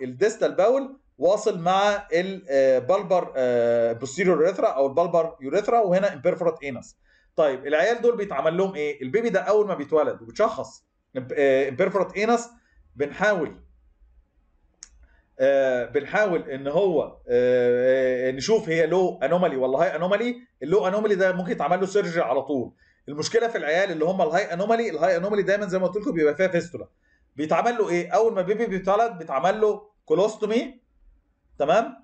للديستال باول واصل مع البلبر بوستيريور يوريثرا او البلبر يوريثرا وهنا امبرفورات انس طيب العيال دول بيتعمل لهم ايه البيبي ده اول ما بيتولد وبتشخص امبرفورات انس بنحاول آه، بنحاول ان هو آه، آه، نشوف هي لو انومالي ولا هاي انومالي اللو انومالي ده ممكن يتعمل له سيرجري على طول المشكله في العيال اللي هم الهاي انومالي الهاي انومالي دايما زي ما قلت لكم بيبقى فيها فيستولا بيتعمل له ايه اول ما بيبي بيتولد بيتعمل له كولوستومي تمام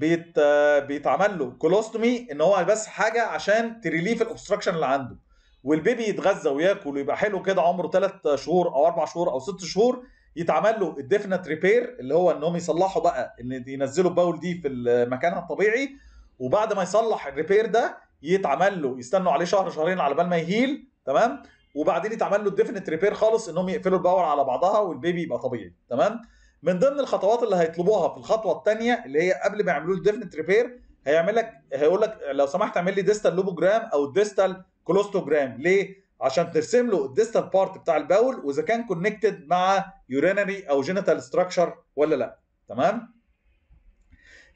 بيت بيتعمل له كولوستومي ان هو بس حاجه عشان تريليف الاوبستراكشن اللي عنده والبيبي يتغذى وياكل ويبقى حلو كده عمره 3 شهور او 4 شهور او 6 شهور يتعمل له الديفنت ريبير اللي هو انهم يصلحوا بقى ان ينزلوا الباول دي في مكانها الطبيعي وبعد ما يصلح الريبير ده يتعمل له يستنوا عليه شهر شهرين على بال ما يهيل تمام وبعدين يتعمل له الديفنت ريبير خالص انهم يقفلوا الباور على بعضها والبيبي يبقى طبيعي تمام من ضمن الخطوات اللي هيطلبوها في الخطوه الثانيه اللي هي قبل ما يعملوا الديفنت ريبير هيعمل لك هيقول لك لو سمحت اعمل لي ديستال لوبوجرام او ديستال كولوستوجرام ليه؟ عشان ترسم له الديستال بارت بتاع الباول واذا كان كونكتد مع يورينري او جينيتال ستراكشر ولا لا تمام؟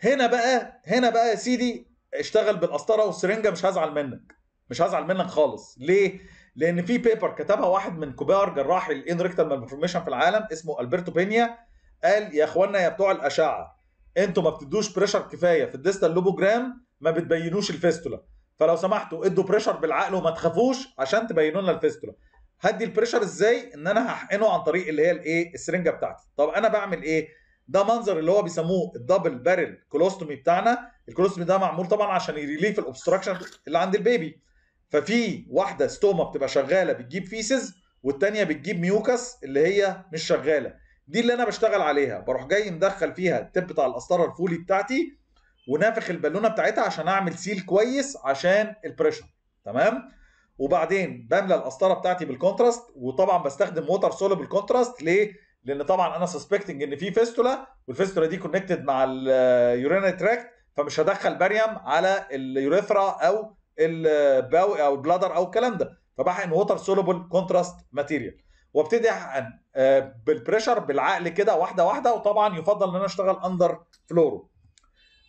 هنا بقى هنا بقى يا سيدي اشتغل بالقسطره والسرنجه مش هزعل منك مش هزعل منك خالص ليه؟ لان في بيبر كتبها واحد من كبار جراحي الانريكتال مالفورميشن في العالم اسمه البرتو بينيا قال يا اخوانا يا بتوع الاشعه انتوا ما بتدوش بريشر كفايه في الديستال لوبوجرام ما بتبينوش الفيستولا فلو سمحتوا ادوا بريشر بالعقل وما تخافوش عشان تبينوا لنا الفيستولا هدي البريشر ازاي ان انا هحقنه عن طريق اللي هي الايه السرنجه بتاعتي طب انا بعمل ايه ده منظر اللي هو بيسموه الدبل بارل كولوستومي بتاعنا الكولوستومي ده معمول طبعا عشان يريليف الاوبستراكشن اللي عند البيبي ففي واحده ستوما بتبقى شغاله بتجيب فيسز والتانيه بتجيب ميوكس اللي هي مش شغاله دي اللي انا بشتغل عليها بروح جاي مدخل فيها التب بتاع القسطره الفولي بتاعتي ونافخ البالونه بتاعتها عشان اعمل سيل كويس عشان البريشر تمام وبعدين بملى القسطره بتاعتي بالكونتراست وطبعا بستخدم ووتر سولو كونتراست ليه لان طبعا انا سسبكتنج ان في فيستولا والفيستولا دي كونكتد مع اليورينري تراكت فمش هدخل باريوم على اليوريثرا او الباو او البلادر او الكلام ده فبحقن ووتر سولوبل كونتراست ماتيريال وابتدي احقن آه، بالبريشر بالعقل كده واحده واحده وطبعا يفضل ان انا اشتغل اندر فلورو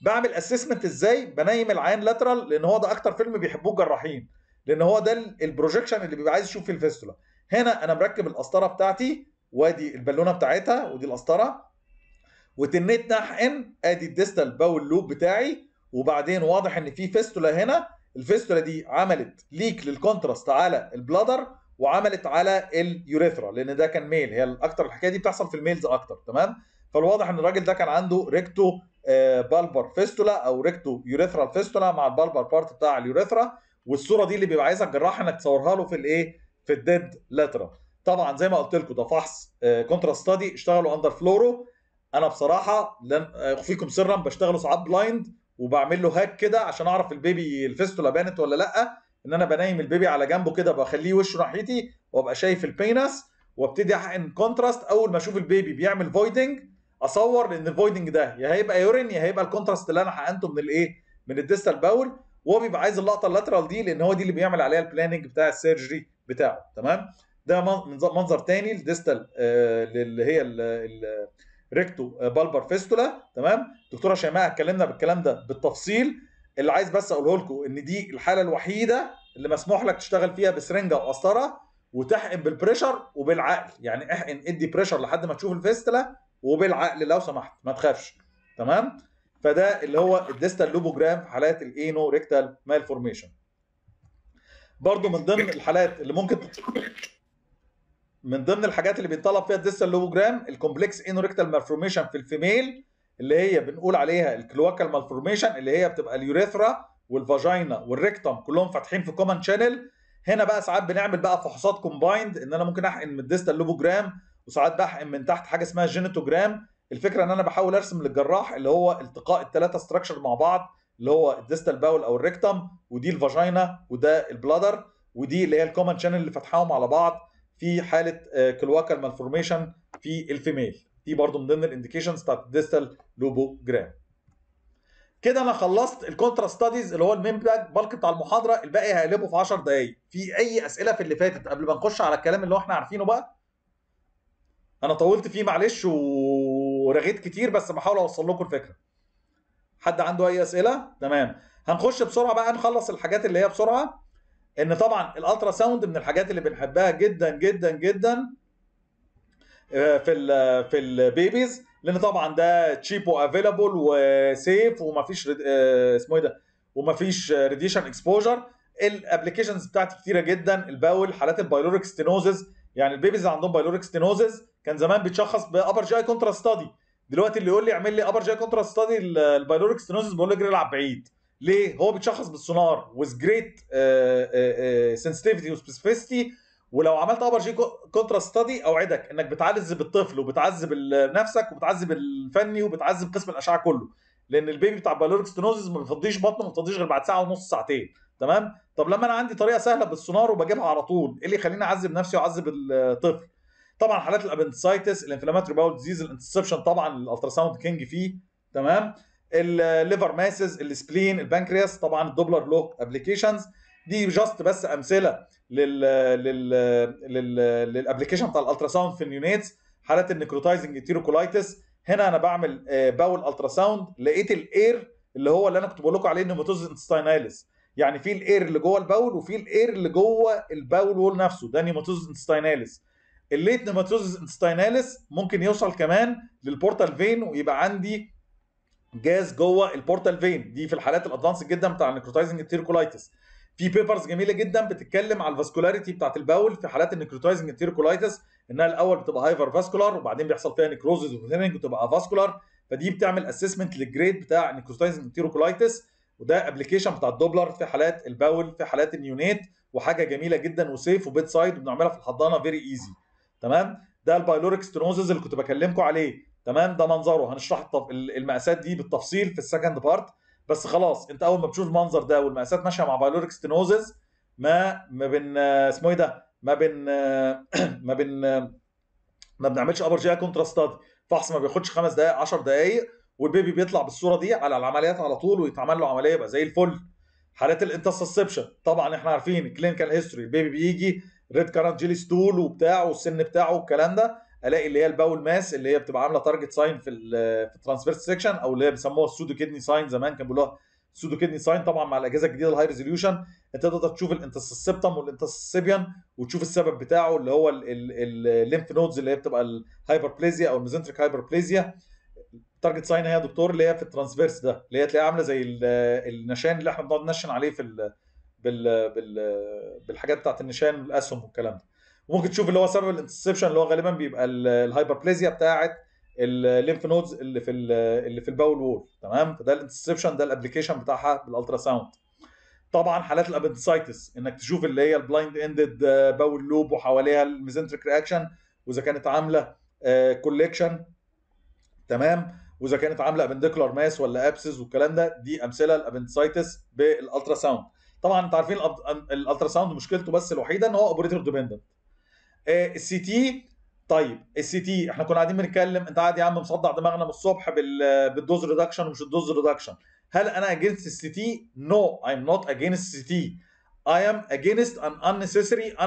بعمل اسسمنت ازاي بنيم العين لاترال لان هو ده اكتر فيلم بيحبوه الجراحين لان هو ده البروجكشن اللي بيبقى عايز يشوف فيه الفيستولا هنا انا مركب القسطره بتاعتي وادي البالونه بتاعتها ودي القسطره وتنيت ناحن ادي الديستال باول لوب بتاعي وبعدين واضح ان في فيستولا هنا الفيستولا دي عملت ليك للكونتراست على البلادر وعملت على اليوريثرا لان ده كان ميل هي الاكتر الحكايه دي بتحصل في الميلز اكتر تمام فالواضح ان الراجل ده كان عنده ريكتو بالبر فيستولا او ريكتو يوريثرا فيستولا مع البالبر بارت بتاع اليوريثرا والصوره دي اللي بيبقى عايزها الجراح انك تصورها له في الايه في الديد لاترا طبعا زي ما قلت لكم ده فحص كونترا آه، ستادي اشتغلوا اندر فلورو انا بصراحه لن اخفيكم سرا بشتغله ساعات بلايند وبعمل له هاك كده عشان اعرف البيبي الفيستولا بانت ولا لا ان انا بنيم البيبي على جنبه كده بخليه وشه ناحيتي وابقى شايف البينس وابتدي احقن كونتراست اول ما اشوف البيبي بيعمل فويدنج اصور لان الفويدنج ده يا هيبقى يورين يا هيبقى الكونتراست اللي انا حقنته من الايه من الديستال باول وهو بيبقى عايز اللقطه اللاترال دي لان هو دي اللي بيعمل عليها البلاننج بتاع السيرجري بتاعه تمام ده منظر تاني الديستال آه، اللي هي الريكتو بالبر فيستولا تمام دكتوره شيماء اتكلمنا بالكلام ده بالتفصيل اللي عايز بس اقوله لكم ان دي الحاله الوحيده اللي مسموح لك تشتغل فيها بسرنجه وقسطره وتحقن بالبريشر وبالعقل يعني احقن ادي بريشر لحد ما تشوف الفيستلا وبالعقل لو سمحت ما تخافش تمام فده اللي هو الديستال لوبوجرام في حالات الاينو ريكتال مال فورميشن برضو من ضمن الحالات اللي ممكن من ضمن الحاجات اللي بيتطلب فيها الديستال لوبوجرام الكومبلكس اينو ريكتال مالفورميشن في الفيميل اللي هي بنقول عليها الكلوكال مالفورميشن اللي هي بتبقى اليوريثرا والفاجينا والريكتم كلهم فاتحين في كومن شانل هنا بقى ساعات بنعمل بقى فحوصات كومبايند ان انا ممكن احقن من الديستال لوبوجرام وساعات بحقن من تحت حاجه اسمها جينيتوجرام الفكره ان انا بحاول ارسم للجراح اللي هو التقاء الثلاثه ستراكشر مع بعض اللي هو الديستال باول او الريكتم ودي الفاجينا وده البلادر ودي اللي هي الكومن شانل اللي فاتحاهم على بعض في حاله كلواكال آه، مالفورميشن في الفيميل دي برضو من ضمن الانديكيشنز بتاعت الديستال لوبوجرام كده انا خلصت الكونترا ستاديز اللي هو المين بالك بتاع المحاضره الباقي هقلبه في 10 دقائق في اي اسئله في اللي فاتت قبل ما نخش على الكلام اللي هو احنا عارفينه بقى انا طولت فيه معلش ورغيت كتير بس بحاول اوصل لكم الفكره حد عنده اي اسئله تمام هنخش بسرعه بقى نخلص الحاجات اللي هي بسرعه ان طبعا الالترا ساوند من الحاجات اللي بنحبها جدا جدا جدا آه، في الـ في البيبيز لان طبعا ده تشيب وافيلابل وسيف ومفيش اسمه ايه ده ومفيش راديشن اكسبوجر الابلكيشنز بتاعتي كتيره جدا الباول حالات البايلوريك ستينوزز يعني البيبيز اللي عندهم بايلوريك ستينوزز كان زمان بيتشخص بابر جاي كونترا ستادي دلوقتي اللي يقول لي اعمل لي ابر جاي كونترا ستادي البايلوريك ستينوزز بقول له اجري العب بعيد ليه هو بيتشخص بالسونار وذ جريت سنسيتيفيتي وسبيسيفيستي ولو عملت ابر جي كونترا ستادي اوعدك انك بتعذب الطفل وبتعذب نفسك وبتعذب الفني وبتعذب قسم الاشعه كله لان البيبي بتاع بالوركس ما بيفضيش بطنه ما بيفضيش غير بعد ساعه ونص ساعتين تمام طب لما انا عندي طريقه سهله بالسونار وبجيبها على طول ايه اللي يخليني اعذب نفسي واعذب الطفل طبعا حالات الابنتسايتس الانفلاماتوري باول ديزيز الانتسبشن طبعا الالترا ساوند كينج فيه تمام الليفر ماسز السبلين البنكرياس طبعا الدوبلر لوك ابلكيشنز دي جاست بس امثله لل لل لل للابلكيشن بتاع الالترا ساوند في النيونيتس حاله النكروتايزنج التيروكولايتس هنا انا بعمل آه، باول الترا ساوند لقيت الاير اللي هو اللي انا كنت بقول لكم عليه نيماتوز انستايناليس يعني في الاير اللي جوه الباول وفي الاير اللي جوه الباول وول نفسه ده نيماتوز انستايناليس الليت نيماتوز انستايناليس ممكن يوصل كمان للبورتال فين ويبقى عندي جاز جوه البورتال فين دي في الحالات الادفانس جدا بتاع النكروتايزنج التيركولايتس في بيبرز جميله جدا بتتكلم على الفاسكولاريتي بتاعت البول في حالات النكروتايزنج انتيركولايتس انها الاول بتبقى هايفر فاسكولار وبعدين بيحصل فيها نكروزز وثيننج وتبقى فاسكولار فدي بتعمل اسسمنت للجريد بتاع النكروتايزنج انتيركولايتس وده ابلكيشن بتاع الدوبلر في حالات البول في حالات النيونيت وحاجه جميله جدا وسيف وبيت سايد وبنعملها في الحضانه فيري ايزي تمام ده البايلوريك ستنوزز اللي كنت بكلمكم عليه تمام ده منظره هنشرح المقاسات دي بالتفصيل في السكند بارت بس خلاص انت اول ما بتشوف المنظر ده والمقاسات ماشيه مع بايلوريك ستنوزز ما ما بن آه، اسمه ايه ده ما بن آه، ما بن آه، ما بنعملش ابر جي كونتراستات فحص ما بياخدش خمس دقائق 10 دقائق والبيبي بيطلع بالصوره دي على العمليات على طول ويتعمل له عمليه يبقى زي الفل حالات الانتسسبشن طبعا احنا عارفين كلينيكال هيستوري البيبي بيجي ريد كارنت جيلي ستول وبتاعه والسن بتاعه والكلام ده الاقي اللي هي الباول ماس اللي هي بتبقى عامله تارجت ساين في في الترانسفيرس سيكشن او اللي هي بيسموها السودو كيدني ساين زمان كانوا بيقولوها سودو كيدني ساين طبعا مع الاجهزه الجديده الهاي ريزوليوشن انت تقدر تشوف الانتسسبتم والانتسسبيان وتشوف السبب بتاعه اللي هو الليمف نودز اللي هي بتبقى الهايبربليزيا او الميزنتريك هايبربليزيا تارجت ساين هي يا دكتور اللي هي في الترانسفيرس ده اللي هي تلاقيها عامله زي النشان اللي احنا بنقعد نشن عليه في بال بال بالحاجات بتاعت النشان والاسهم والكلام ده وممكن تشوف اللي هو سبب الانتسبشن اللي هو غالبا بيبقى الهايبربليزيا بتاعه الليمف نودز اللي في اللي في الباول وول تمام فده الانتسبشن ده الابلكيشن بتاعها بالالترا ساوند طبعا حالات الابندسايتس انك تشوف اللي هي البلايند اندد آه، باول لوب وحواليها الميزنتريك رياكشن واذا كانت عامله كوليكشن آه، تمام واذا كانت عامله ابندكولار ماس ولا ابسس والكلام ده دي امثله الابندسايتس بالالترا ساوند طبعا انتوا عارفين الالترا ساوند مشكلته بس الوحيده ان هو اوبريتور ديبندنت آه، السي تي طيب السي تي احنا كنا قاعدين بنتكلم انت قاعد يا عم مصدع دماغنا من الصبح بالدوز ريدكشن ومش الدوز ريدكشن هل انا اجينست السي تي؟ نو ايم نوت اجينست السي تي اي ام اجينست ان unnecessary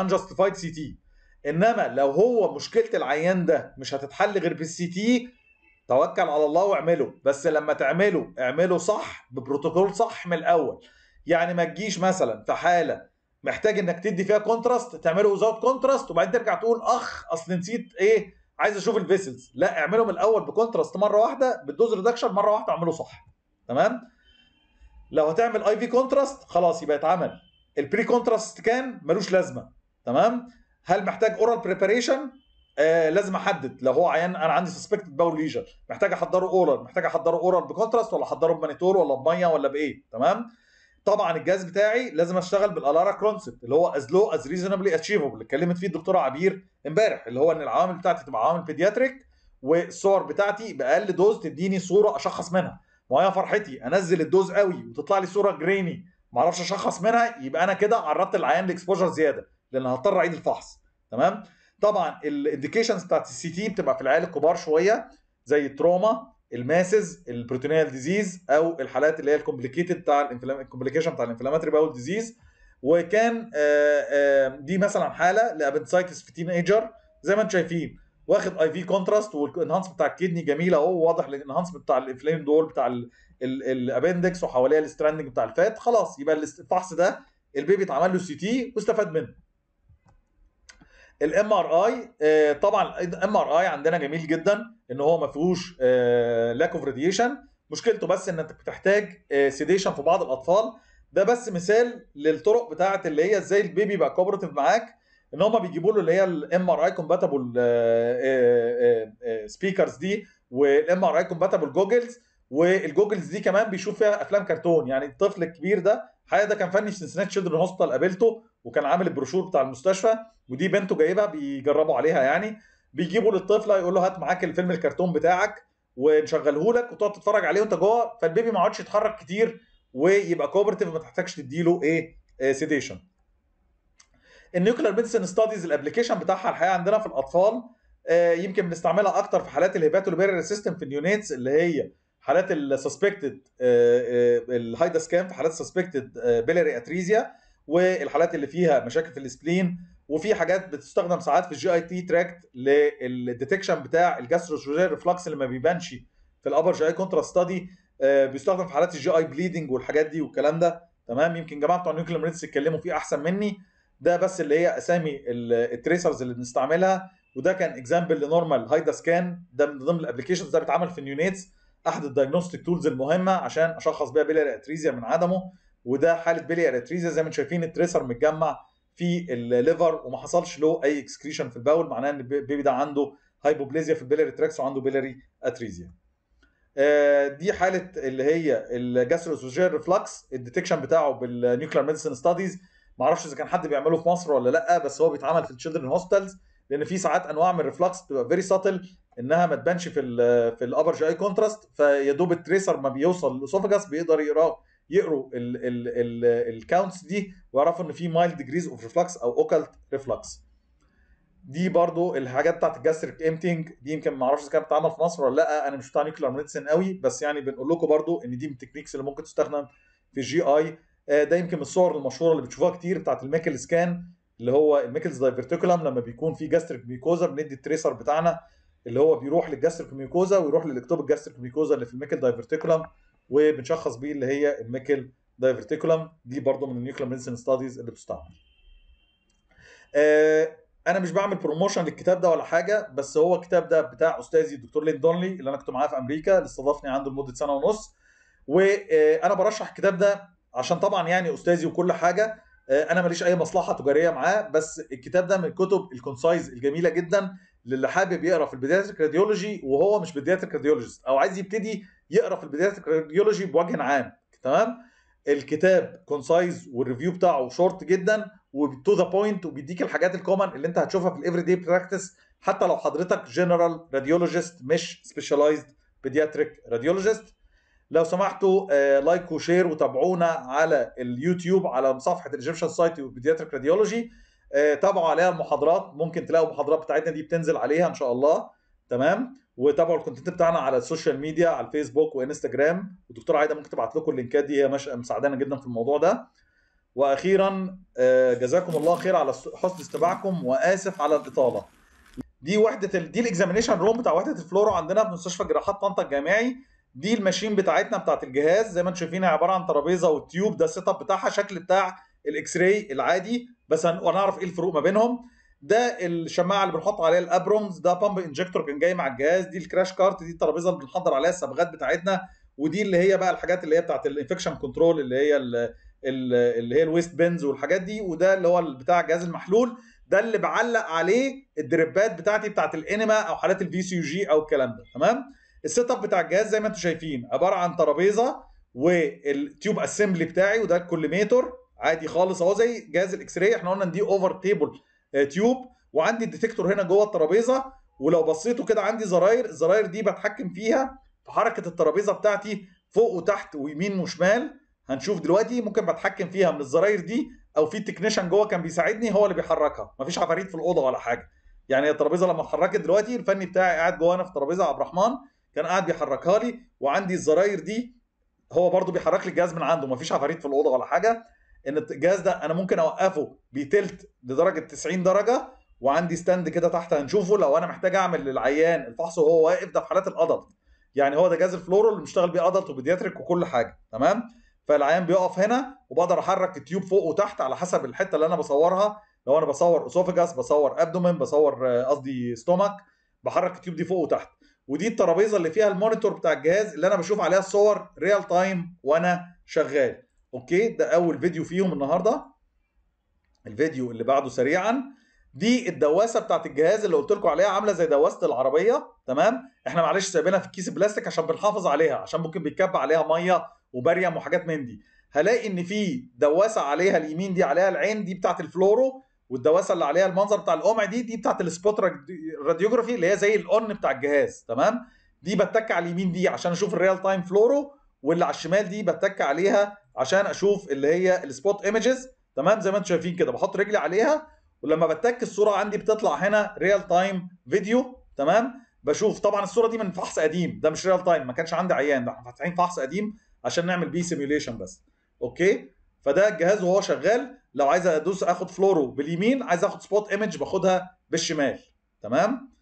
ان جاستيفايد سي تي انما لو هو مشكله العيان ده مش هتتحل غير بالسي تي توكل على الله واعمله بس لما تعمله اعمله صح ببروتوكول صح من الاول يعني ما تجيش مثلا في حاله محتاج انك تدي فيها كونتراست تعمله وزاوت كونتراست وبعدين ترجع تقول اخ اصل نسيت ايه عايز اشوف الفيسلز لا اعملهم الاول بكونتراست مره واحده بالدوز ريدكشن مره واحده اعمله صح تمام لو هتعمل اي في كونتراست خلاص يبقى اتعمل البري كونتراست كان ملوش لازمه تمام هل محتاج اورال بريباريشن آه لازم احدد لو هو عيان انا عندي سسبكت باول ليجر محتاج احضره اورال محتاج احضره اورال بكونتراست ولا احضره بمانيتور ولا بميه ولا بايه تمام طبعا الجهاز بتاعي لازم اشتغل بالالارا كونسبت اللي هو از لو از ريزونبلي اتشيفبل اللي اتكلمت فيه الدكتوره عبير امبارح اللي هو ان العوامل بتاعتي تبقى عوامل بيدياتريك والصور بتاعتي باقل دوز تديني صوره اشخص منها وهي فرحتي انزل الدوز قوي وتطلع لي صوره جريني ما اعرفش اشخص منها يبقى انا كده عرضت العيان لاكسبوجر زياده لان هضطر اعيد الفحص تمام طبعا الانديكيشنز بتاعت السي تي بتبقى في العيال الكبار شويه زي التروما الماسز البروتينيال ديزيز او الحالات اللي هي الكومبليكيتد بتاع الكومبليكيشن بتاع الانفلاماتري باول ديزيز وكان آه، آه، دي مثلا حاله لابنسايتس في تين ايجر زي ما انتم شايفين واخد اي في كونتراست والانهانس بتاع الكدني جميل اهو واضح الانهانس بتاع الانفلام دول بتاع الابندكس وحواليها الاستراندنج بتاع الفات خلاص يبقى الفحص ده البيبي اتعمل له سي تي واستفاد منه الام ار آه، اي طبعا الام ار اي عندنا جميل جدا ان هو ما فيهوش لاك اوف راديشن مشكلته بس ان انت بتحتاج سيديشن آه، في بعض الاطفال ده بس مثال للطرق بتاعه اللي هي ازاي البيبي يبقى كوبرتيف معاك ان هم بيجيبوا له اللي هي الام ار اي كومباتبل سبيكرز دي والام ار اي كومباتبل جوجلز والجوجلز دي كمان بيشوف فيها افلام كرتون يعني الطفل الكبير ده الحقيقه ده كان فني سنسنات شيلدرن هوسبيتال قابلته وكان عامل البروشور بتاع المستشفى ودي بنته جايبها بيجربوا عليها يعني بيجيبه للطفل يقول له هات معاك الفيلم الكرتون بتاعك ونشغله لك وتقعد تتفرج عليه وانت جوه فالبيبي ما يقعدش يتحرك كتير ويبقى كوبرتيف ما تحتاجش تديله ايه سيديشن النيوكلير ميديسن ستاديز الابلكيشن بتاعها الحقيقه عندنا في الاطفال آه، يمكن بنستعملها اكتر في حالات الهيباتوليبيرال سيستم في النيونيتس اللي هي حالات السسبكتد الهايدا سكان في حالات سسبكتد بيلاري اتريزيا والحالات اللي فيها مشاكل في السبلين وفي حاجات بتستخدم ساعات في الجي اي تي تراكت للديتكشن بتاع الجاستروجوزير ريفلكس اللي ما بيبانش في الابر جي اي كونترا ستادي بيستخدم في حالات الجي اي بليدنج والحاجات دي والكلام ده تمام يمكن جماعه بتوع نيوكليم مريتس يتكلموا فيه احسن مني ده بس اللي هي اسامي التريسرز اللي بنستعملها وده كان اكزامبل لنورمال هايدا سكان ده من ضمن الابلكيشنز ده بيتعمل في النيونيتس احد الدايجنوستيك تولز المهمه عشان اشخص بيها بيليار اريتريزيا من عدمه وده حاله بيليار اريتريزيا زي ما انتم شايفين التريسر متجمع في الليفر وما حصلش له اي اكسكريشن في الباول معناه ان البيبي ده عنده هايبوبليزيا في البيلاري تراكس وعنده بيلاري اتريزيا آه، دي حاله اللي هي الجاستروسوجير ريفلكس الديتكشن بتاعه بالنيوكلير ميديسن ستاديز ما اعرفش اذا كان حد بيعمله في مصر ولا لا بس هو بيتعمل في التشيلدرن هوستلز لان في ساعات انواع من الريفلكس بتبقى فيري ساتل انها ما تبانش في الـ في الابر جي اي كونتراست فيا دوب التريسر ما بيوصل للاسوفاجاس بيقدر يقراه يقروا الكاونتس دي ويعرفوا ان في مايل ديجريز اوف ريفلكس او اوكالت ريفلكس دي برضو الحاجات بتاعت الجاستريك امتينج دي يمكن ما اعرفش اذا كانت بتتعمل في مصر ولا لا انا مش بتاع نيوكلير ميديسن قوي بس يعني بنقول لكم برضو ان دي من التكنيكس اللي ممكن تستخدم في الجي اي آه، ده يمكن من الصور المشهوره اللي بتشوفوها كتير بتاعت الميكل سكان اللي هو الميكلز دايفرتيكولم لما بيكون في جاستريك ميكوزا بندي التريسر بتاعنا اللي هو بيروح للجاستريك ميكوزا ويروح للاكتوب الجاستريك ميكوزا اللي في الميكل دايفرتيكولم وبنشخص بيه اللي هي الميكل دايفرتيكولم دي برضو من النيوكلير ميديسن ستاديز اللي بتستعمل آه انا مش بعمل بروموشن للكتاب ده ولا حاجه بس هو الكتاب ده بتاع استاذي الدكتور لين دونلي اللي انا كنت معاه في امريكا اللي استضافني عنده لمده سنه ونص وانا برشح الكتاب ده عشان طبعا يعني استاذي وكل حاجه آه، انا ماليش اي مصلحه تجاريه معاه بس الكتاب ده من الكتب الكونسايز الجميله جدا للي حابب يقرا في البيدياتريك راديولوجي وهو مش بيدياتريك راديولوجيست او عايز يبتدي يقرا في البدايه الكارديولوجي بوجه عام تمام الكتاب كونسايز والريفيو بتاعه شورت جدا وتو ذا بوينت وبيديك الحاجات الكومن اللي انت هتشوفها في الافري دي براكتس حتى لو حضرتك جنرال راديولوجيست مش سبيشاليزد بيدياتريك راديولوجيست لو سمحتوا لايك آه، وشير وتابعونا على اليوتيوب على صفحه الايجيبشن سايتي وبيدياتريك راديولوجي تابعوا عليها المحاضرات ممكن تلاقوا المحاضرات بتاعتنا دي بتنزل عليها ان شاء الله تمام وتابعوا الكونتنت بتاعنا على السوشيال ميديا على الفيسبوك وانستجرام والدكتوره عايده ممكن تبعت لكم اللينكات دي هي مساعدانا جدا في الموضوع ده واخيرا آه، جزاكم الله خير على حسن استماعكم واسف على الاطاله دي وحده دي الاكزامينشن روم بتاع وحده الفلورو عندنا في مستشفى جراحات طنطا الجامعي دي الماشين بتاعتنا بتاعت الجهاز زي ما انتم شايفين عباره عن ترابيزه والتيوب ده السيت اب بتاعها شكل بتاع الاكس راي العادي بس هنعرف ايه الفروق ما بينهم ده الشماعه اللي بنحط عليها الابرونز ده بامب انجكتور كان جاي مع الجهاز دي الكراش كارت دي الترابيزه اللي بنحضر عليها الصبغات بتاعتنا ودي اللي هي بقى الحاجات اللي هي بتاعت الانفكشن كنترول اللي هي اللي هي الويست بنز والحاجات دي وده اللي هو بتاع الجهاز المحلول ده اللي بعلق عليه الدريبات بتاعتي بتاعت الانما او حالات الفي سي جي او الكلام ده تمام السيت اب بتاع الجهاز زي ما انتم شايفين عباره عن ترابيزه والتيوب اسمبلي بتاعي وده الكوليميتور عادي خالص اهو زي جهاز الاكس راي احنا قلنا ان دي اوفر تيبل آه، تيوب وعندي الديتكتور هنا جوه الترابيزه ولو بصيتوا كده عندي زراير الزراير دي بتحكم فيها في حركه الترابيزه بتاعتي فوق وتحت ويمين وشمال هنشوف دلوقتي ممكن بتحكم فيها من الزراير دي او في تكنيشن جوه كان بيساعدني هو اللي بيحركها مفيش عفاريت في الاوضه ولا حاجه يعني الترابيزه لما اتحركت دلوقتي الفني بتاعي قاعد جوه انا في الترابيزه عبد الرحمن كان قاعد بيحركها لي وعندي الزراير دي هو برضو بيحرك لي الجهاز من عنده مفيش عفاريت في الاوضه ولا حاجه ان الجهاز ده انا ممكن اوقفه بتلت لدرجه 90 درجه وعندي ستاند كده تحت هنشوفه لو انا محتاج اعمل للعيان الفحص وهو واقف ده في حالات الادلت يعني هو ده جهاز الفلورو اللي بيشتغل بيه ادلت وبيدياتريك وكل حاجه تمام فالعيان بيقف هنا وبقدر احرك التيوب فوق وتحت على حسب الحته اللي انا بصورها لو انا بصور اسوفجاس بصور ابدومين بصور آه، قصدي ستومك بحرك التيوب دي فوق وتحت ودي الترابيزه اللي فيها المونيتور بتاع الجهاز اللي انا بشوف عليها الصور ريال تايم وانا شغال اوكي ده اول فيديو فيهم النهارده الفيديو اللي بعده سريعا دي الدواسه بتاعت الجهاز اللي قلت لكم عليها عامله زي دواسه العربيه تمام احنا معلش سايبينها في كيس بلاستيك عشان بنحافظ عليها عشان ممكن بيتكب عليها ميه وبريم وحاجات من دي هلاقي ان في دواسه عليها اليمين دي عليها العين دي بتاعت الفلورو والدواسه اللي عليها المنظر بتاع القمع دي دي بتاعت السبوت راديوجرافي اللي هي زي الاون بتاع الجهاز تمام دي بتك على اليمين دي عشان اشوف الريال تايم فلورو واللي على الشمال دي بتك عليها عشان اشوف اللي هي السبوت ايمجز تمام زي ما انتم شايفين كده بحط رجلي عليها ولما بتك الصوره عندي بتطلع هنا ريال تايم فيديو تمام بشوف طبعا الصوره دي من فحص قديم ده مش ريال تايم ما كانش عندي عيان ده احنا فاتحين فحص قديم عشان نعمل بيه سيميوليشن بس اوكي فده الجهاز وهو شغال لو عايز ادوس اخد فلورو باليمين عايز اخد سبوت ايمج باخدها بالشمال تمام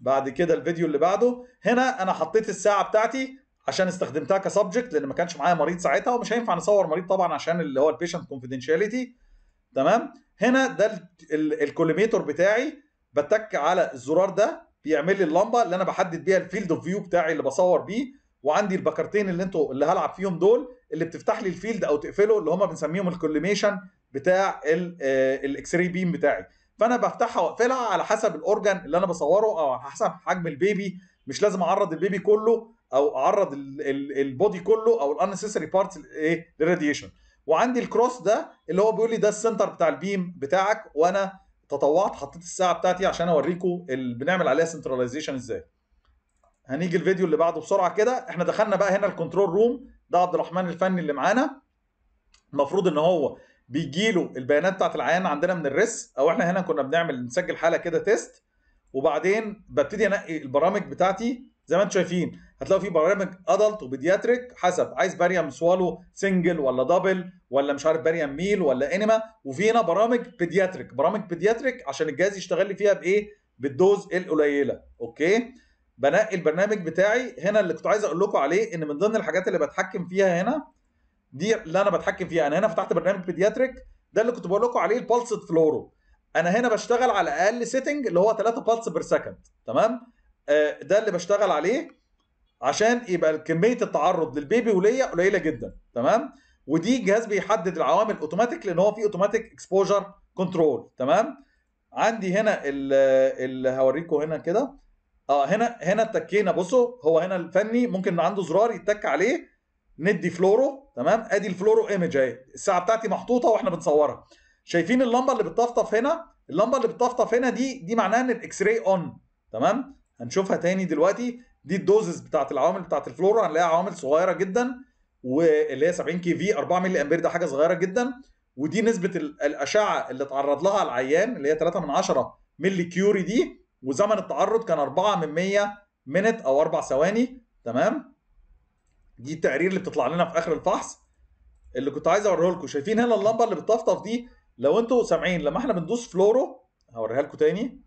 بعد كده الفيديو اللي بعده هنا انا حطيت الساعه بتاعتي عشان استخدمتها كسبجكت لان ما كانش معايا مريض ساعتها ومش هينفع نصور مريض طبعا عشان اللي هو البيشنت كونفيدنشاليتي تمام هنا ده الكوليميتور بتاعي بتك على الزرار ده بيعمل لي اللمبه اللي انا بحدد بيها الفيلد اوف فيو بتاعي اللي بصور بيه وعندي البكرتين اللي انتوا اللي هلعب فيهم دول اللي بتفتح لي الفيلد او تقفله اللي هم بنسميهم الكوليميشن بتاع الاكس راي بيم بتاعي فانا بفتحها واقفلها على حسب الاورجن اللي انا بصوره او على حسب حجم البيبي مش لازم اعرض البيبي كله او اعرض البودي كله او الانسيسري بارتس ايه للراديشن وعندي الكروس ده اللي هو بيقول لي ده السنتر بتاع البيم بتاعك وانا تطوعت حطيت الساعه بتاعتي عشان اوريكم بنعمل عليها سنتراليزيشن ازاي هنيجي الفيديو اللي بعده بسرعه كده احنا دخلنا بقى هنا الكنترول روم ده عبد الرحمن الفني اللي معانا المفروض ان هو بيجي له البيانات بتاعت العيان عندنا من الريس او احنا هنا كنا بنعمل نسجل حاله كده تيست وبعدين ببتدي انقي البرامج بتاعتي زي ما انتم شايفين هتلاقوا في برامج ادلت وبيدياتريك حسب عايز باريام سوالو سنجل ولا دبل ولا مش عارف باريام ميل ولا انما وفي هنا برامج بيدياتريك برامج بيدياتريك عشان الجهاز يشتغل لي فيها بايه بالدوز القليله اوكي بنقي البرنامج بتاعي هنا اللي كنت عايز اقول لكم عليه ان من ضمن الحاجات اللي بتحكم فيها هنا دي اللي انا بتحكم فيها انا هنا فتحت برنامج بيدياتريك ده اللي كنت بقول لكم عليه البالس فلورو انا هنا بشتغل على اقل سيتنج اللي هو 3 بالس بير سكند تمام آه ده اللي بشتغل عليه عشان يبقى كميه التعرض للبيبي وليا قليله جدا تمام ودي جهاز بيحدد العوامل اوتوماتيك لان هو في اوتوماتيك اكسبوجر كنترول تمام عندي هنا اللي هوريكم هنا كده اه هنا هنا اتكينا بصوا هو هنا الفني ممكن عنده زرار يتك عليه ندي فلورو تمام ادي الفلورو ايمج اهي الساعه بتاعتي محطوطه واحنا بنصورها شايفين اللمبه اللي بتطفطف هنا اللمبه اللي بتطفطف هنا دي دي معناها ان الاكس راي اون تمام هنشوفها تاني دلوقتي دي الدوزز بتاعت العوامل بتاعت الفلورا هنلاقيها عوامل صغيره جدا واللي هي 70 كي في 4 ملي امبير ده حاجه صغيره جدا ودي نسبه الاشعه اللي اتعرض لها العيان اللي هي 3 من 10 ملي كيوري دي وزمن التعرض كان 4 من 100 منت او 4 ثواني تمام دي التقرير اللي بتطلع لنا في اخر الفحص اللي كنت عايز اوريه لكم شايفين هنا اللمبه اللي بتطفطف دي لو انتوا سامعين لما احنا بندوس فلورو هوريها لكم تاني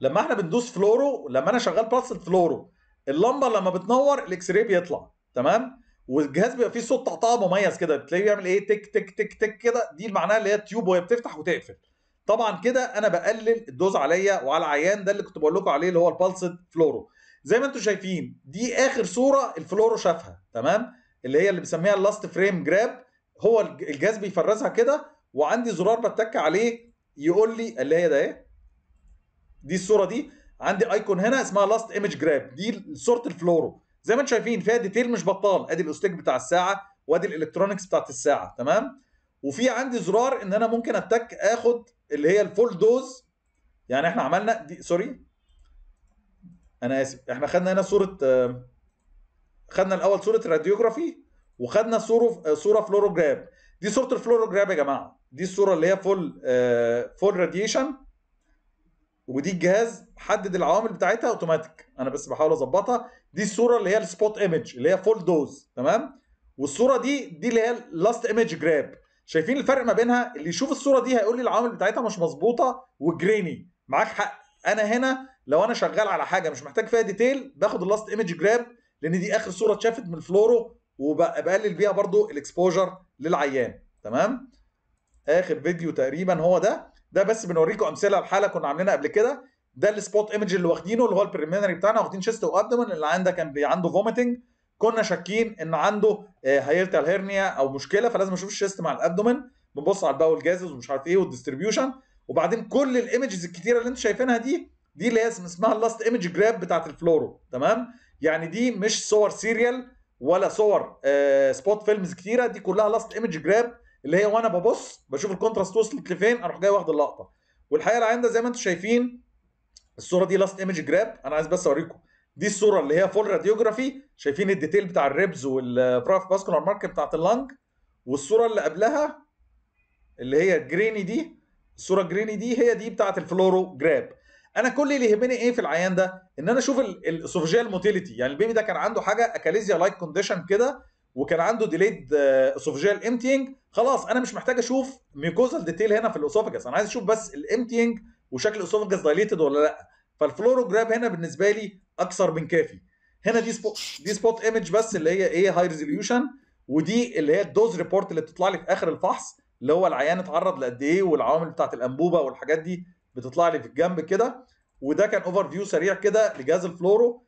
لما احنا بندوس فلورو لما انا شغال بلس فلورو اللمبه لما بتنور الاكس راي بيطلع تمام والجهاز بيبقى فيه صوت طقطقه مميز كده بتلاقيه بيعمل ايه تك تك تك تك كده دي معناها اللي هي التيوب وهي بتفتح وتقفل طبعا كده انا بقلل الدوز عليا وعلى العيان ده اللي كنت بقول لكم عليه اللي هو البلس فلورو زي ما انتم شايفين دي اخر صوره الفلورو شافها تمام اللي هي اللي بنسميها اللاست فريم جراب هو الجهاز بيفرزها كده وعندي زرار بتك عليه يقول لي اللي هي ده ايه دي الصوره دي عندي ايكون هنا اسمها لاست ايمج جراب دي صوره الفلورو زي ما انتم شايفين فيها ديتيل مش بطال ادي الاوستيك بتاع الساعه وادي الالكترونكس بتاعت الساعه تمام وفي عندي زرار ان انا ممكن اتك اخد اللي هي الفول دوز يعني احنا عملنا دي سوري انا اسف احنا خدنا هنا صوره آه، خدنا الاول صوره راديوجرافي وخدنا صوره آه، صوره فلوروجراب دي صوره الفلوروجراب يا جماعه دي الصوره اللي هي فول آه، فول راديشن ودي الجهاز حدد العوامل بتاعتها اوتوماتيك انا بس بحاول اظبطها دي الصوره اللي هي السبوت ايمج اللي هي فول دوز تمام والصوره دي دي اللي هي اللاست ايمج جراب شايفين الفرق ما بينها اللي يشوف الصوره دي هيقول لي العوامل بتاعتها مش مظبوطه وجريني معاك حق انا هنا لو انا شغال على حاجه مش محتاج فيها ديتيل باخد اللاست ايمج جراب لان دي اخر صوره اتشافت من الفلورو وبقلل بيها برضو الاكسبوجر للعيان تمام اخر فيديو تقريبا هو ده ده بس بنوريكم امثله بحاله كنا عاملينها قبل كده ده السبوت ايمج اللي واخدينه اللي هو البريمينري بتاعنا واخدين شيست وابدومن اللي عنده كان عنده فوميتنج كنا شاكين ان عنده هيرتال آه، هيرنيا او مشكله فلازم نشوف الشيست مع الابدومن بنبص على الباول جازز ومش عارف ايه والديستريبيوشن وبعدين كل الايمجز الكتيره اللي انتم شايفينها دي دي اللي هي اسمها اللاست ايمج جراب بتاعت الفلورو تمام يعني دي مش صور سيريال ولا صور سبوت آه، فيلمز كتيره دي كلها لاست ايمج جراب اللي هي وانا ببص بشوف الكونتراست وصلت لفين اروح جاي واخد اللقطه والحقيقه العين ده زي ما انتم شايفين الصوره دي لاست ايمج جراب انا عايز بس اوريكم دي الصوره اللي هي فول راديوجرافي شايفين الديتيل بتاع الريبز والبراف باسكولار مارك بتاعت اللنج والصوره اللي قبلها اللي هي جريني دي الصوره الجريني دي هي دي بتاعت الفلورو جراب انا كل اللي يهمني ايه في العيان ده ان انا اشوف الاسوفجيال موتيليتي يعني البيبي ده كان عنده حاجه اكاليزيا لايك كونديشن كده وكان عنده ديليد اسوفجيال امتينج خلاص انا مش محتاج اشوف ميكوزال ديتيل هنا في الاسوفجس انا عايز اشوف بس الامتينج وشكل الاسوفجس دايليتد ولا لا فالفلوروجراب هنا بالنسبه لي اكثر من كافي هنا دي سبوت دي سبوت ايمج بس اللي هي ايه هاي ريزوليوشن ودي اللي هي الدوز ريبورت اللي بتطلع لي في اخر الفحص اللي هو العيان اتعرض لقد ايه والعوامل بتاعت الانبوبه والحاجات دي بتطلع لي في الجنب كده وده كان اوفر فيو سريع كده لجهاز الفلورو